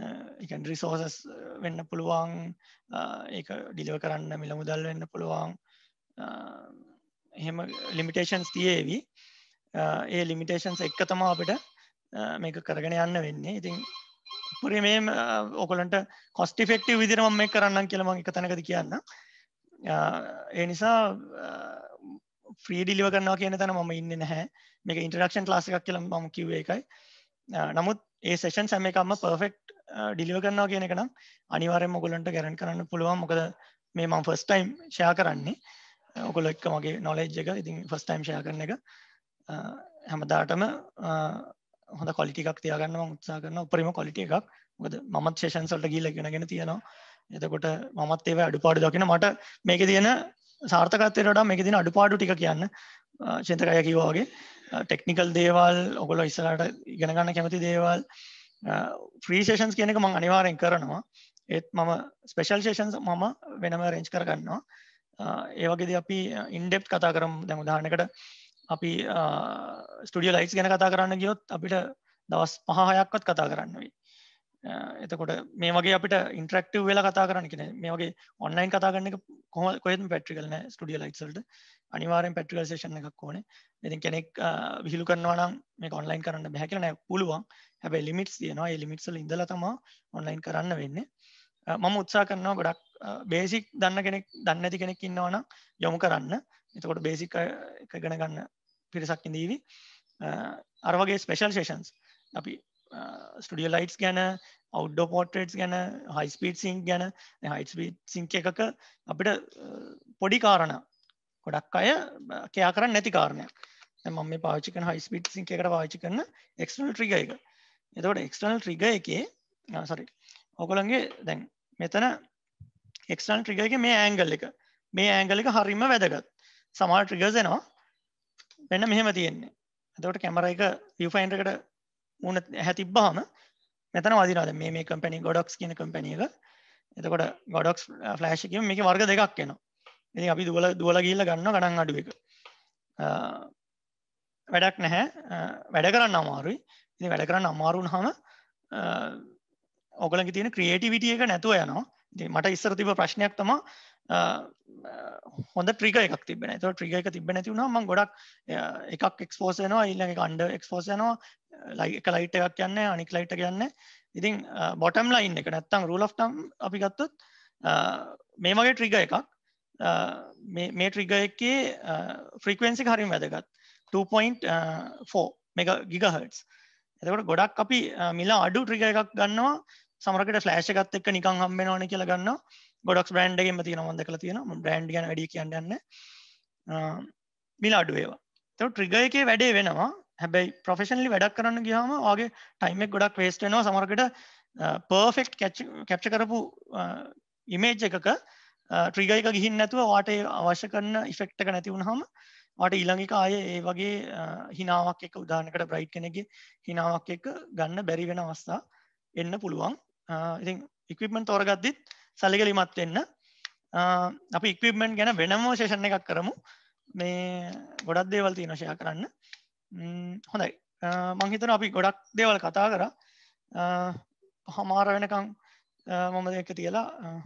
එකන් රිසෝසස් uh, වෙන්න පුළුවන් uh, ඒ ඩිලව කරන්න මිල මුදල් වෙන්න පුළුවන් uh, එහෙම ලිමිටේෂන්ස් තියේවි ඒ ලිමිටේෂන්ස් එක්ක තමා අපට මේක කරගෙන යන්න වෙන්නේ ඉතින් පුරි මේ ඔකොලන්ට කොස්ටිෆෙක්ටව විදිරම මේ කරන්න කියලම එක තැනකද කියන්න ඒ නිසා ්‍රී ඩිලිව කරන්නවා කියන තැන ම ඉන්න නැහැ මේක ඉන්ටරක්ෂන් ලාසිකක් කියලම් ම කිවේ එකයි නමුත් ඒ සේෂන් සැම එකක්ම පර්ෆෙක්් ඩිලිව කරනවා කියන එක නම් අනිවාරෙන් ඔගොලන්ට ගැරන් කරන්න පුළුවන් මොකද මේ මං ෆස් ටයිම් ෂයා කරන්නේ ඔකොල එක්ක මගේ නොලෙජ් එක ඉතින් ෆස් ටයිම් ෂයා කරන එක හැමදාටම හොඳ කොලිටිකක් තියගන්න උත්සා කරන උපරිම කොලිටිය එකක් මොකද මත් ශේෂන් සල්ට ගීලගෙනගෙන තියෙනවා එතකොට මත් ඒව අඩුපාඩු දකින මට මේක තියෙන සාර්ථකත්තයට මේක තින අඩුපාඩු ටික කියන්න චිතකය කිවවාගේ ටෙක්නිකල් දේවල් ඔගොල ඉස්සරට ඉගෙනගන්න කැමති දේවල් ෆ්‍රීෂේෂන්ස් uh, කියන එක මං අනිවාරෙන් කරනවා ඒත් මම ස්පේෂල් ෂේෂන්ස් මම වෙනම රෙන්ච් කරගන්නවා uh, ඒවගේද අපි ඉන්ඩෙප් uh, කතා කරම් දැම දානකට අපි ස්ටඩිය ලයිස් ගැන කතා කරන්න ගියොත් අපිට දවස් පහහයක්වත් කතා කරන්න වී එතකොට මේ වගේ අපිට ඉන්ට්‍රක්ටව් වෙලා කතා කරන්න කියෙන මේ වගේ ඔන්ලයින් කතාගන්න කොම කොයම පැට්‍රිකලන ස්ටිය ලයික්සල්ට අනිවාරෙන් පැට්‍රිකල් සේෂන එකක් ඕන ඉතින් කෙනෙක් විහිලු කරනවානම් මේ ඔන්ලයින් කරන්න බැහැකිලන පුළුවන් හැබැ ලිමිටස් තියනවා ලිමිටසල ඉඳල තමා ඔන්ලයින් කරන්න වෙන්න මම උත්සා කරනවා ගොඩක් බේසික් දන්න කෙනෙක් දන්න ඇති කෙනෙක් ඉන්නවන යොමු කරන්න එතකොට බේසික් එක ගෙනගන්න පිරිසක් ඉදීවි අරවගේ ස්පේෂල් ශේෂන්ස් අපි ස්ටිය ලයිටස් ගැන අවඩ්ඩෝ පෝට්‍රේට් ගැන හයිස්පීට් සිංක් ගැන හයිස්පීට් සිංක එකක අපිට පොඩි කාරණ ගොඩක් අය කයා කරන්න නැති කාරණයක් මම පාචික හයිස්පීට් සිංක එකට පාචි කරන එක්ස්ටල් ට්‍රිග එක එතකොට එක්ස්ටර්නල් ට්‍රිග එකේ සරි uh, ඔකොළන්ගේ දැන් මෙතන එක්ස්ටර්නල් ට්‍රිග එක මේ ඇංගල් එක මේ ඇංගල එක හරිම වැදගත් සමහර ට්‍රිගර්ස් එනවා මෙන්න මෙහෙම තියෙන්නේ එතකොට කැමර එක view finder එකට මුණ හැතිබ්බහම මෙතන වදිනවාද මේ මේ කම්පැනි ගොඩක්ස් කියන කම්පැනි එක එතකොට ගොඩක්ස් ෆ්ලෑෂ් එකේ මේකේ වර්ග දෙකක් එනවා. ඉතින් අපි දුවලා දුවලා ගිහිල්ලා ගන්නවා ගණන් අඩුව එක. Uh, වැඩක් නැහැ. Uh, වැඩ කරන්න අමාරුයි. ඉ වැඩ කරන්න අමාරුන් හම ඔගලගේ තියෙන ක්‍රියේටිවිටිය එක නැතුව යනවා මට ඉස්සර තිබ ප්‍රශ්නයක් තම හොඳ ට්‍රික එකක් තිබෙන ත ට්‍රික එක තිබ නැතිවුණා ම ගොඩක් එකක් එක්ස්පෝසයනවා ඉල්ල එක අන්ඩ එක්ස්පෝසයනවා ලයි එක ලයිට් එකක් කියන්න අනික් ලයිට කියන්න ඉතින් බොටම් ලයින් එක නැත්තං රුල් ්ටම් අපි ගත්තුත් මේ මගේ ට්‍රිග එකක් මේ ට්‍රිග එකේ ෆ්‍රීකවෙන්සි හරිම් වැදගත් 2.4 මෙ ගිගහටස් එතකොට ගොඩක් අපි මිල අඩු ට්‍රික එකක් ගන්නවා සමරකට ෆලෑශ් එකත් එක් නිකං හම්බෙනවාන කියල ගන්න ගොඩක් බ්‍රන්ඩ්ගෙම තින ොද කළ තියෙන බ්‍රන්ඩ් ගන වැඩි කියන්නන්න මිල අඩුවේවා තව ට්‍රිග එකේ වැඩේ වෙනවා හැබැයි ප්‍රොෆෙෂන්ලි වැඩක් කරන්න ගියාම ආගේ ටයිමෙක් ගොඩක් වේස්ටනවා සමරකට පර්ෆෙක්් කැප්ච කරපු ඉමේජ් එකක ට්‍රිග එක ගිහින් නැතුව වාටේ අවශ්‍ය කරන්න ඉෆෙක්ටක නැතිවුණ හම මට ඊළඟක අය ඒ වගේ හිනාවක් එක උදානකට බ්‍රයි් කෙනෙගේ හිනාවක් එක ගන්න බැරි වෙන අවස්ථා එන්න පුළුවන් ඉති ඉක්විපමෙන්් තෝරගත්දිත් සැලිගලිමත් වෙන්න අපි ඉක්විපමෙන්් ගැන වෙනමෝ ශේෂණ එකක් කරමු මේ ගොඩක් දේවල් තියනශයා කරන්න හොඳයි මංහිතන අපි ගොඩක් දේවල් කතා කර හමාර වෙනකං මොම දෙක තියලා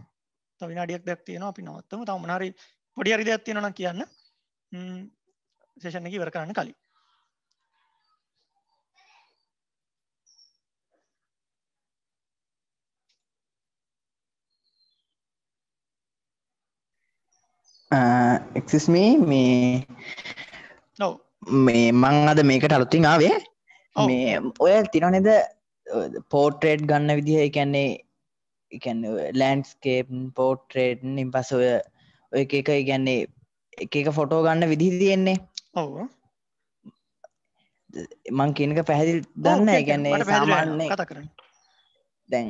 තවිනාඩියක් දෙයක් තියෙනවා අපි නොවත්තම තවමනාරි පොඩි අරිදයක් තියෙනන කියන්න සේෂන් එක ඉවර කරන්න කලින්. එක්සිස් uh, මේ මේ ඔව මේ මං අද මේකට අලුත්තින් ආවේ oh. මේ ඔය තිනනෙද පෝට්‍රේට් ගන්න විදිහ එකන්නේ එක ලෑන්ස්කේප් පෝට්‍රේට් ඉම් පස ඔය ඔය එක එක ඉගැන්නේ එක එක ෆොටෝ ගන්න විදි තියෙන්නේ ඔව මං කෙනක පැහැදිල් දන්න ගැන්නේ සාමාන්‍ය කත කරන්න දැන්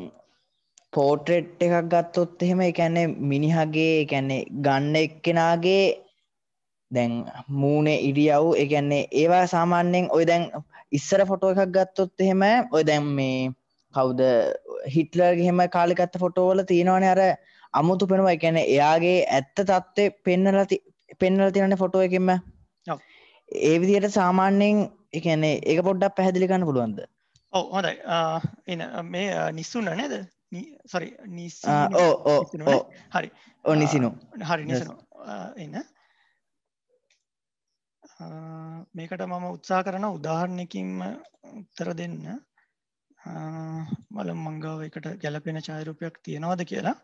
පෝට්‍රෙට් එකක් ගත්තොත් එහෙම එකැන්නේ මිනිහගේ එකැන්නේ ගන්න එක්කෙනගේ දැන් මූනේ ඉඩියව් එකන්නේ ඒවා සාමාන්‍යයෙන් ඔය දැන් ඉස්සර ෆොටෝ එකක් ගත්තොත් එහෙම ඔය දැන් මේ කවුද හිටලර් හෙම කාලිගත්ත ෆොටෝවල තියෙනවන අර අමුතු පෙනුව එකැන එයාගේ ඇත්ත තත්ත්වය පෙන්නලති පෙන්වල තිරන්න ෆොටෝ එකෙන්ම ඒ විදියට සාමාන්‍යයෙන් එකන්නේ ඒ පොඩ්ඩක් පැහදිලිකන්න පුළුවන්ද ඔව හොඳයි එ මේ නිස්සුන්න නෑද සොරි හරි ඕ නිසිනු හරි නිසනු එන්න මේකට මම උත්සා කරන උදාහරණයකින්ම උත්තර දෙන්න මල මංගාව එකට ගැලපෙන චායරුපයක් තියෙනවාද කියලා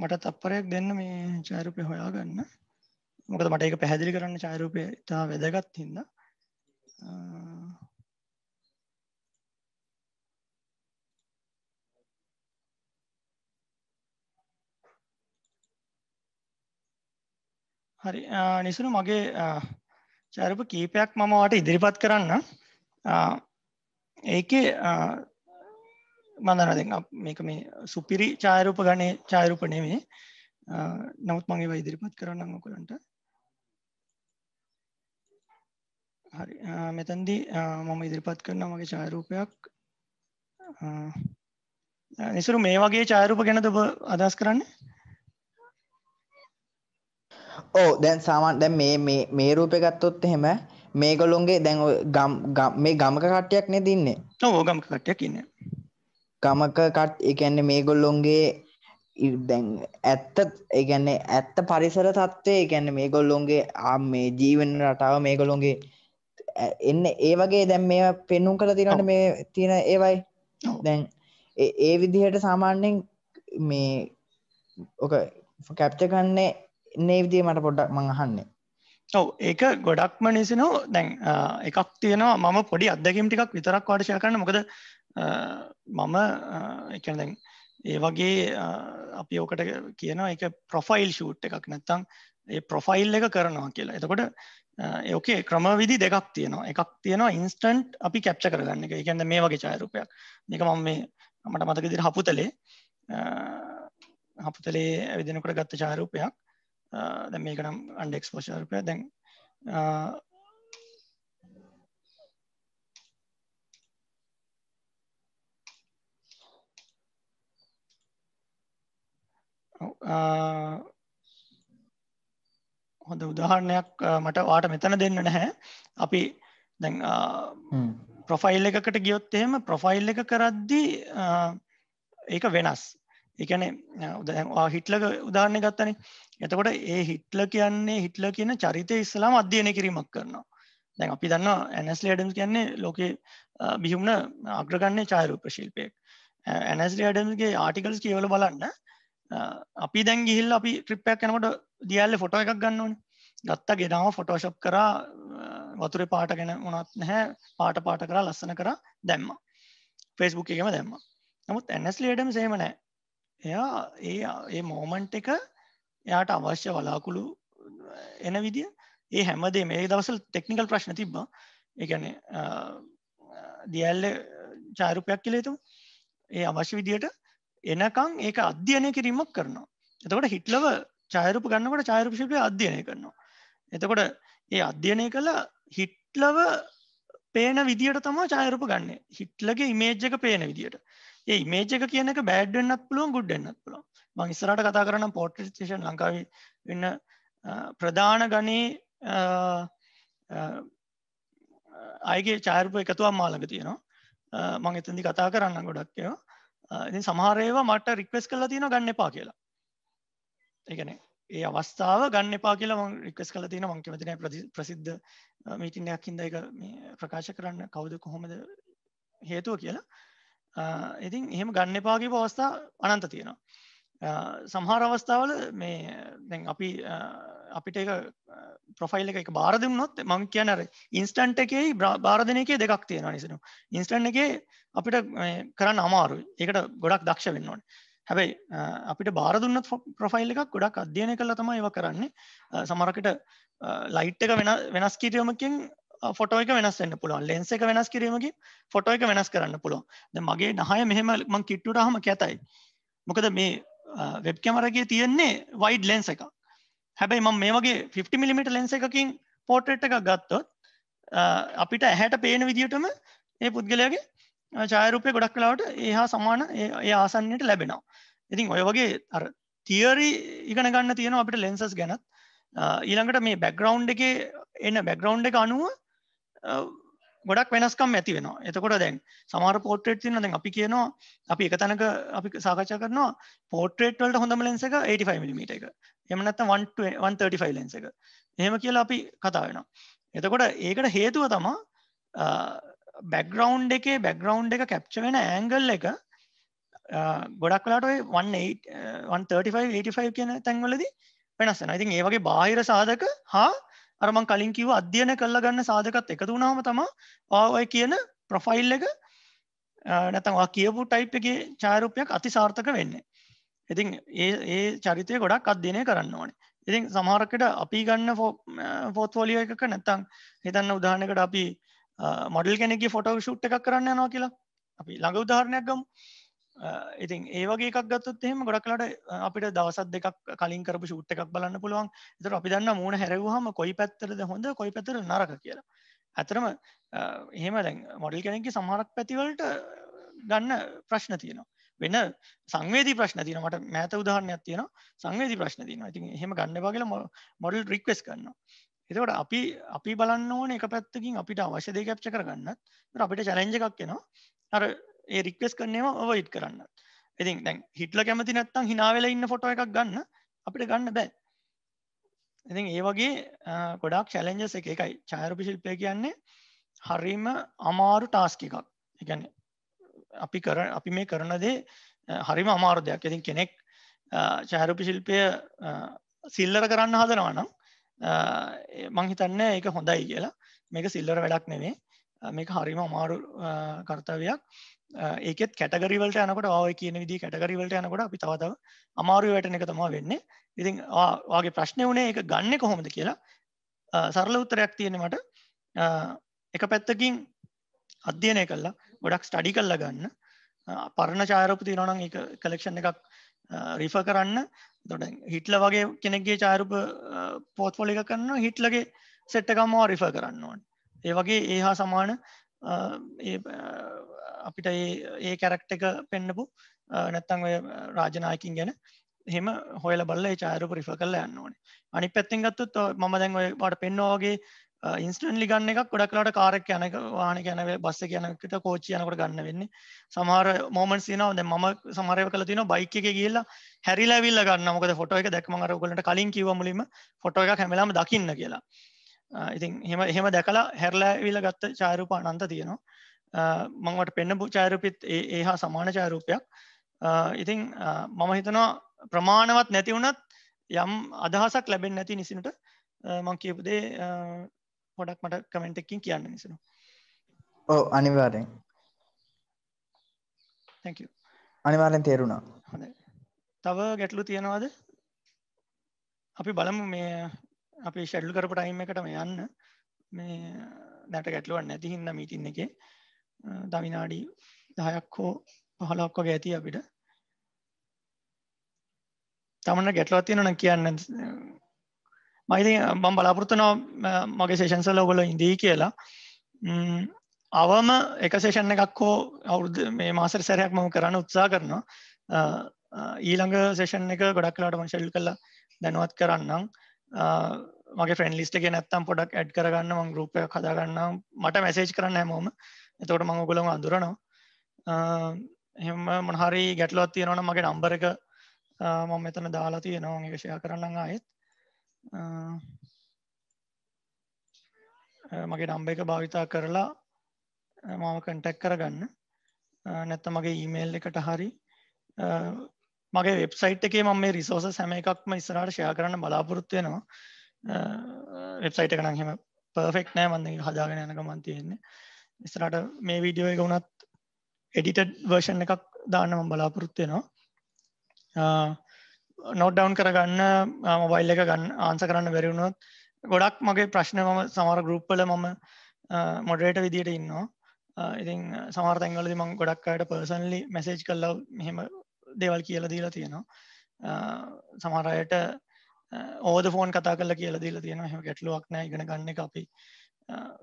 මට තත්පරයක් දෙන්න මේ චාරූපය හොයා ගන්න මොකද මට එක පැහැදිලි කරන්න චාරූපය ඉතා වැදගත් හින්ද හරි නිසුණු මගේ චාරප කීපයක් මමවාට ඉදිරිපත් කරන්න ඒකේ මදනදෙන් මේක මේ සුපිරි චායරූප ගණය චායරූප නෙමේ නමුත් මගේ වෛදිරිපත් කරන්න ඔකොලන්ට හරි මෙතැන්දී මම ඉදිරිපත් කරන මගේ චායරූපයක් නිසරු මේ වගේ චායරූප ගැන ඔබ අදහස් කරන්නේ ඕ දැන් සාමාන් දැන් මේ මේ රූපය ගත්තොත් එහෙම මේගොලුන්ගේ දැන් ගම් මේ ගමක කට්ටයක් නෙ දින්නේ ඕ ගමක කට්ටයක් ඉන්න ගමක කට් එකන්න මේ ගොල්ලොන්ගේ ඉදැන් ඇත්ත ඒගැන්නේ ඇත්ත පරිසර තත්ත්වය ගැන්න මේ ගොල්ලොන්ගේ ආම් මේ ජීවෙන රටාව මේ ගොළොන්ගේ එන්න ඒ වගේ දැම් මේ පෙන්නුම් කළ තිරට මේ තියෙන ඒවයි දැන් ඒ විදිහට සාමාන්‍යෙන් මේ ඕක කැප්ච කන්නේ නේවිදිය මට පොඩ්ඩක් මඟහන්නේ ඔව ඒක ගොඩක්ම නිසිනෝ දැන් එකක් තියෙනවා මම පොඩි අදකම් ටික් විතරක් වාර්ශය කරන්න මොකද මම එකදැන් ඒ වගේ අපි ඕකට කියනවා එක ප්‍රොෆයිල් ෂූට් එකක් නැත්තං ඒ ප්‍රොෆයිල් එක කරනවා කියලා එතකොට ඒකේ ක්‍රම විදි දෙකක් තියෙනවා එකක් තියෙනවා ඉන්ස්ටන්ට් අපි කැප්ච කරගන්න එක එකන්න මේ වගේ චායරුපයක් මේක මම මේ මට මතක දිර හපුතලේ හපුතලේ ඇවිදිනකොට ගත්ත චාරූපයක් දැ මේකනම් අන්ඩෙක්ස් පෝෂාරුපය දැන් හොඳ උදාහරණයක් මට වාට මෙතන දෙන්න නැහැ අපි දැන් ප්‍රොෆයිල් එකකට ගියොත් එහෙම ප්‍රොෆයිල් එක කරද්දි ඒක වෙනස් එකන උදවා හිට්ලක උදාරණය ගත්තන එතකොට ඒ හිට්ල කියන්නේ හිට්ල කියන චරිතය ඉස්ලාම අධ්‍යයනය කිරීමක් කරනවා දැන් අපි දන්න ඇනස්ල ඩම්ස් කියන්නේ ලෝක බිහුම්න අග්‍රගන්නේ චායරූප ශිල්පයක් ඇනස්ල ඩම්ගේ ආටිකල්ස් කියවල බලන්න අපි දැන් ගිහිල් අපි ට්‍රිප්පයක් යනකොට දියල්ල ෆොටෝ එකක් ගන්න ඕන ගත්ත ගෙනාව ෆොටෝශප් කරා වතුර පාට ගැන මොනත් නැහැ පාට පාට කරා ලස්සන කරා දැම්ම ෆෙස්බුක් එකම දැම්ම නමුත් ඇස්ලියටම සේම නෑ එයා ඒ ඒ මෝමන්ට් එක එයාට අවශ්‍ය වලාකුළු එන විදිිය ඒ හැමදේ මේ දවසල් ටෙක්නිකල් ප්‍රශ්න තිබ්බ එකන දියල්ල චාරුපයක් කලේතු ඒ අවශ්‍ය විදියට එනකං ඒක අධ්‍යයනය කිරීමක් කරනවා. එතකොට හිට්ලව චායරප ගන්නකොට චායරපිෂිපය අධ්‍යයනය කරනවා. එතකොට ඒ අධ්‍යයනය කළ හිට්ලව පේන විදිට තම චායරප ගන්න හිට්ලගේ ඉමේජ්ජක පේන විදිට ඒ මේජක කියනක බෑඩ්ඩන්නත් පුළුවන් ගුඩ්ඩන්නත් පුළුවන් මංස්සරට කතා කරන පොට්ටිෂන් ලංකාව වෙන්න ප්‍රධාන ගනේ අයගේ චායරප එකතුවා මාළඟ තියෙනවා මං එතදි කතා කරන්න ගොඩක්යෝ සමහරේවා මට රික්වස් කලා තියෙන ගන්න එපා කියලා ඒගන ඒ අවස්ථාව ගන්න එපා කියලා රික්වස් කල තියෙන මංකමතින ප්‍රසිද්ධ මීටින්යක් හින්ද එක ප්‍රකාශ කරන්න කවුද කොහොමද හේතුව කියලා ඉතින් එහෙම ගන්න එපාගේ පවස්ථා අනන්ත තියෙනවා සමහර අවස්ථාවල මේ දැන් අපි අපිට එක ප්‍රොෆයිල් එක බාර දුන්නොත් මං කියන අර ඉන්ස්ටන්ට් එකේ බාරදන එකේ දෙකක් තියෙනවා නිසනු ඉන්ස්ටන්ට් එකේ අපිට කරන්න අමාරුයි ඒකට ගොඩක් දක්ෂ වෙන්න ඕනේ හැබැයි අපිට බාර දුන්න ප්‍රොෆයිල් එකක් ගොඩක් අධ්‍යයනය කළ තමයි ඒව කරන්නේ සමරකට ලයිට් එක වෙන වෙනස් කිරීමකින් ෆොටෝ එක වෙනස් වෙන්න පුළුවන් ලෙන්ස එක වෙනස් කිරීමකින් ෆොටෝ එක වෙනස් කරන්න පුළුවන් මගේ නහය මෙහෙම මං කිට්ටුට හම කැතයි මොකද මේ වෙබ් කැමරගේ තියෙන්නේ වයිඩ් ලෙන්ස එක හැබැයි මම මේ වගේ 50මිම ලෙන්ස එකකින් පෝට්‍රට් එකක් ගත්තොත් අපිට ඇහැට පේන විදිටම ඒ පුද්ගලයාගේ චායරුපය ගොඩක් කලාවට ඒහා සමාන ඒ ආසන්නයට ලැබෙනවා ඉතින් ඔය වගේ අර තියරි ඉගෙන ගන්න තියෙන අපිට ලෙන්සස් ගැනත් ඊළඟට මේ බැග්‍රවන්් එක එන්න බැග්‍රවන්් එක අනුව ගොඩක් වෙනස්කම් ඇති වෙනවා එතකොට දැන් සමාර පෝට්‍රේට් තින දැන් අපි කියනවා අපි එක තැනක අපි සාකච්ඡා කරනවා පෝට්‍රේට් වලට හොඳම ලෙන්ස එක 85 mm එක එහෙම නැත්නම් 135 ලෙන්ස එක එහෙම කියලා අපි කතා වෙනවා එතකොට ඒකට හේතුව තමා බැග්‍රවුන්් එකේ බැග්‍රවුන්් එක කැප්ච වෙන ඇංගල් එක ගොඩක් වෙලාට ඔය 135 කියන තැන්වලදී වෙනස් වෙනවා. ඉතින් ඒ වගේ බාහිර සාධක හා අරමං කලින් කිව අධ්‍යයන කරලා ගන්න සාධකත් එකතු වුණාම තමා ඔය කියන ප්‍රොෆයිල් එක නැතම් කියපු ටයිප් එක චාරූපයක් අති සාර්ථක වෙන්න ඉතින් ඒ ඒ චරිතය ගොඩක් අධ්‍යයනය කරන්න ඕනේ ඉතින් සමහරකට අපි ගන්න ෆෝත්වෝලිය එකක නැත්තං හිතන්න උදාහනකට අපි මොඩල් කෙනෙගේ ෆොටෝ ෂුට් එකක් කරන්න නවා කියලා අපි ළඟ උදාහරණයක් ගමු ඉතින් ඒ වගේ එකක් ගත්තොත් එහෙම ගොඩක්ලට අපිට දවසත් දෙකක් කලින් කරපු ෂූට් එකක් බලන්න පුළුවන් එතකොට අපි දන්න මූණ හැරෙව්වහම කොයි පැත්තටද හොඳ කොයි පැත්තට නරක කියලා. ඇත්තටම එහෙම දැන් මොඩල් කෙනෙක්ගේ සමහරක් පැතිවලට ගන්න ප්‍රශ්න තියෙනවා. වෙන සංවේදී ප්‍රශ්න තියෙනවා. මට මෑත උදාහරණයක් තියෙනවා. සංවේදී ප්‍රශ්න තියෙනවා. ඉතින් එහෙම ගන්න එපා කියලා මොඩල් රික්වෙස්ට් කරනවා. එතකොට අපි අපි බලන්න ඕන එක පැත්තකින් අපිට අවශ්‍ය දේ කැප්චර් කරගන්නත්. ඒතර අපිට චැලෙන්ජ් එකක් එනවා. අර ඒ රික්වස් කරනවා අවයිට් කරන්න ඉතින් දැන් හිටල කැමති නැත්තං හිනාවෙලා ඉන්න ෆොටෝ එකක් ගන්න අපිට ගන්න බෑ ඉතින් ඒ වගේ ගොඩක් චැලෙන්ජස් එක එකයි චායරපි ශිල්පය කියන්නේ හරිම අමාරු ටාස්ක එකක් එකන අපි කර අපි මේ කරන දේ හරිම අමාරු දෙයක් ඉතින් කෙනෙක් චායරපි ශිල්පය සිල්ලර කරන්න හදනවනම් මංහිතන්න ඒක හොඳයි කියලා මේක සිල්ලර වැඩක් නෙවේ මේක හරිම අමාරු කර්තවයක් ඒකෙත් කැටගරිවලට යනකොට ආය කියන විදි කැටගරිවලට යනකොට අපි තවතව අමාරුව වැටන එක තමා වෙන්න ඉතින් ආගේ ප්‍රශ්නය වනේ එක ගන්න කොහොමද කියලා සරල උත්තරයක් තියෙන මට එක පැත්තකින් අධ්‍යයනය කල්ලා ගොඩක් ස්ටඩි කල්ලා ගන්න පරණ චායරපු තිනොනම් එක කලෙක්ෂන් එකක් රිෆ කරන්න දොට හිටල වගේ කෙනෙක්ගේ චායරුප පෝත්ෆොල එක කරන්න හිටලගේ සෙට්ටකම්මවා රිෆ කරන්න ඕන් ඒ වගේ ඒ හා සමාන අපිට ඒ කැරක්ට එක පෙන්න්නපු නැත්තං ඔය රාජනායකින් ගැන හෙම හොල බල්ල චාරු පරිිප කල යන්න ඕන අනි පැත්තිෙන් ගත්තුත් ම දැන් ඔය පට පෙන්නවාගේ ඉන්ස්ටන් ලිගන්න එකක් ගොඩක්ලාට කාරක් යන වාන ගැන බස්ස කියනකට කෝච්චි යනකට ගන්න වෙන්නේ සමහර මෝමන් සිනාවද ම සමරය කල තින බයික එක කියලා හැරිලා විල්ල ගන්න මොකද ෆොට එක දැක්ම අරගලට කලින් කිව මුලීම ෆොට එක හැමලාම දකින්න කියලා ඉතින් හෙම එහෙම දැකලා හැරලා විල්ල ගත්ත චාරුපා අනන්ත තියෙනවා මංවට පෙන්න්නපු චාරූපිත් ඒ හා සමාන චාරූපයක් ඉතිං මම හිතනවා ප්‍රමාණවත් නැති වුනත් යම් අදහසක් ලැබෙන් නැති නිසිනට මං කියපුදේ හොඩක් මට කමෙන්ටක්කින් කියන්න නිසනු ඕ අනිවාරෙන් අනිවාරෙන් තේරුණා හොඳ තව ගැටලු තියෙනවාද අපි බලමු මේ අපි ෂැඩ්ලු කරපට අයිම එකටම යන්න මේ නැට ගැටලුවන් නැතිහින්න මීටින් එකේ දවිනාඩි දායක් හෝ පහලක් වගේ ඇති අපිට තමන්න ගැටලවත් තියෙනන කියන්න මයිති මම් බලාපෘතනවා මගේ සේෂන්සල ඔගොල ඉදී කියලා අවම එක සේෂන් එකක් හෝ අවුරුදු මේ මාසර සැරයක් මම කරන්න උත්සා කරනවා ඊළඟ සේෂන් එක ගොඩක් කලාට මංශල් කලා දැනුවත් කරන්නම් මගේ ෆ්‍රෙන්ඩ් ලිස්ට එක නැත්තම් පොඩක් ඇඩ් කරගන්න මං ගරුප්ය කදාගන්නම් මට මැසේජ් කරන්න හැමෝම එතකොට මං ඔගොලොම අඳුරනවා එහෙම මොහරි ගැටලොත් තියෙනවන මගේ නම්බර එක මම මෙතන දාලා තියෙනවා එක ෂයා කරන්න ආයෙත් මගේ නම්බ එක භාවිතා කරලා මාව කටැක් කරගන්න නැත්ත මගේ ඊමේල් එකට හරි මගේ වෙබ්සයිට් එකේ මම මේ රිසෝස සැම එකක්ම ඉස්සරට ෂයා කරන්න බලාපොරොත්තුවෙනවා වෙබ්සයිට් එක නම් හෙම පර්ෆෙක්් නෑ මන්ද හදාගෙන යනක මන් තියෙන්නේ ඉස්රට මේ වීඩියෝ එක වුණත් එඩිටඩ් වර්ෂන් එකක් දානම බලාපොරොත්තුවෙනවා නොඩ්ඩවන් කරගන්න මොබයිල් එක ගන්න ආන්ස කරන්න බැරිවුණොත් ගොඩක් මගේ ප්‍රශ්න මම සමර ගරුප්පල මම මොඩරේට විදියට ඉන්නවා ඉතින් සමාර්තැන්වලදි මං ගොඩක් අයට පර්සන්ලි මැසේජ් කල්ලව මෙහෙම දේවල් කියල දීලා තියෙනවා සමරයට ඕද ෆෝන් කතා කල කියල දීලා තියෙන හම ගැටලුවක් නෑ ඉගෙන ගන්න අපි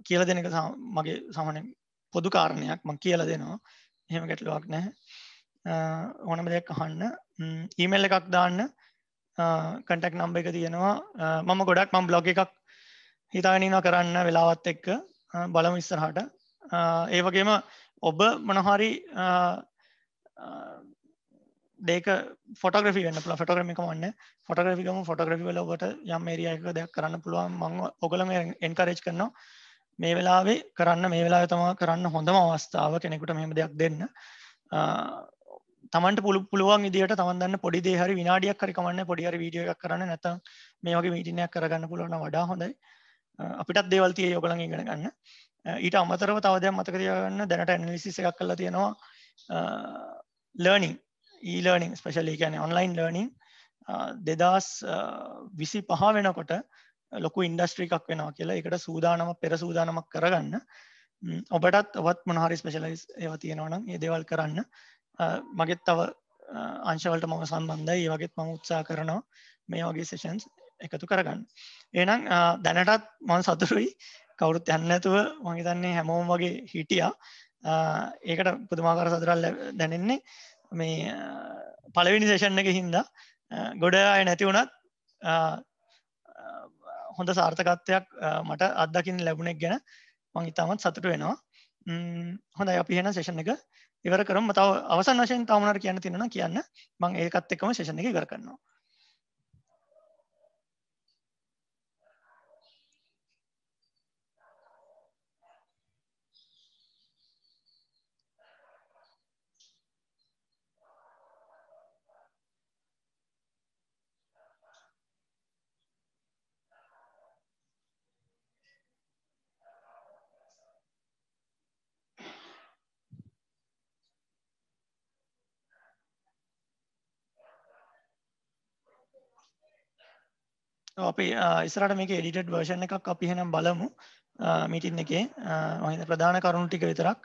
කියල දෙනක මගේ සමන පොදු කාරණයක් මං කියල දෙනවා එහෙම ගැටලුවක් නැහැ ඕනම දෙයක් අහන්න ඊමල් එකක් දාන්න කටක් නම්බ එක තියෙනවා මම ගොඩක් මං බ්ලොග් එකක් හිතානින කරන්න වෙලාවත් එක්ක බලම ඉස්සරහට ඒවගේම ඔබ මනහරි දෙක ෆොටග්‍රි වන්න පුල ෆොටග්‍රමි කමන්න ෆොටග්‍රිකම ෆොටග්‍රි වලට යම් ේරියක දෙයක් කරන්න පුළුවන් මං ඔගලම එන්කරේජ් කරනවා මේ වෙලාවේ කරන්න මේ වෙලා තමා කරන්න හොඳම අවස්ථාව කෙනෙකුට මෙම දෙයක් දෙන්න තමන්ට පුළ පුළුවන් ඉදිට තමන්න්න පොඩි දේහරි විනාඩියක් කරකමන්න පොඩිහරි වීඩිය එකක් කරන්න නැත මේ වගේ මීටිනයක් කරගන්න පුළුවන වඩා හොඳයි අපිටත් දේවල්තිය යොගලඟ ඉගෙන ගන්න ඊට අමතරව තවදයක් මතකරයගන්න දැනට ඇනලිසි එකක් කලා තියෙනවා ලර්නිින් ඊලර්නිින් ස්පෙශලි කියන ඔන්ලයින් ලර්නිින් දෙදස් විසි පහ වෙනකොට ලොකු ඉන්ඩස්ට්‍රිකක් වෙනවා කියලා එකට සූදානම පෙර සූදානමක් කරගන්න ඔබටත් ඔවත් මොනහරි ස්පෙශලයිස් ඒව තියෙනවනම් ඒ දෙවල් කරන්න මගෙත් තව අංශවලට මම සම්බන්ධයි ඒ වගේත් මම උත්සා කරනවා මේ වගේ සේෂන්ස් එකතු කරගන්න එනම් දැනටත් මන් සතුරුයි කවුරුත් යන්න ඇතුව මගේ තන්නේ හැමෝම් වගේ හිටියා ඒකට පුදුමාකර සතුරල් දැනෙන්නේ මේ පලවෙනි සේෂන් එක හින්දා ගොඩ අය නැති වුණත් හොඳ සාර්ථකත්වයක් මට අත්දකින්න ලැබුණෙක් ගැන මං ඉතාමත් සතුට වෙනවා හොඳ අපි හෙන සේෂන් එක ඉවර කරම තව අවසන් වශයෙන් තවමනට කියන්න තිෙනවා කියන්න මං ඒකත් එක්කම සේෂණ එක ඉවර කරනවා අපි ඉස්රට මේක එඩිටඩ් වර්ෂණ එකක් අපි හෙනම් බලමු මිටින් එකේ මහිත ප්‍රධාන කරුණු ටික විතරක්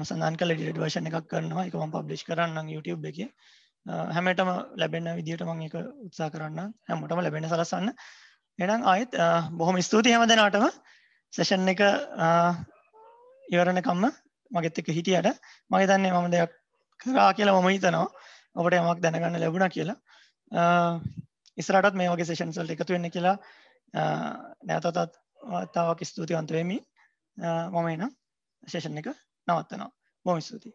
මසඳන් කල ඩිටඩ් වර්ෂණ එකක් කරනවා එකම පබ්ලිෂ් කරන්න YouTube එක හැමටම ලැබෙන විදිට මං එක උත්සා කරන්න හැමටම ලැබෙන සලසන්න එනම් අයත් බොහොම ස්තුති හැම දෙනාටම සැෂන් එක ඉවරණකම්ම මගෙත් එක හිටියට මගේ දන්නේ මම දෙයක් කරා කියලා මම හිතනවා ඔබට යමක් දැනගන්න ලැබුණ කියලා ඉස්රටත් මේ වගේ සේෂන්සල් එකතු වෙන්න කියලා නැතතත් තාවක් ස්තුතිවන්තවෙමි මම එනම් සේෂන් එක නවත්තනවා බොම ස්තුතියි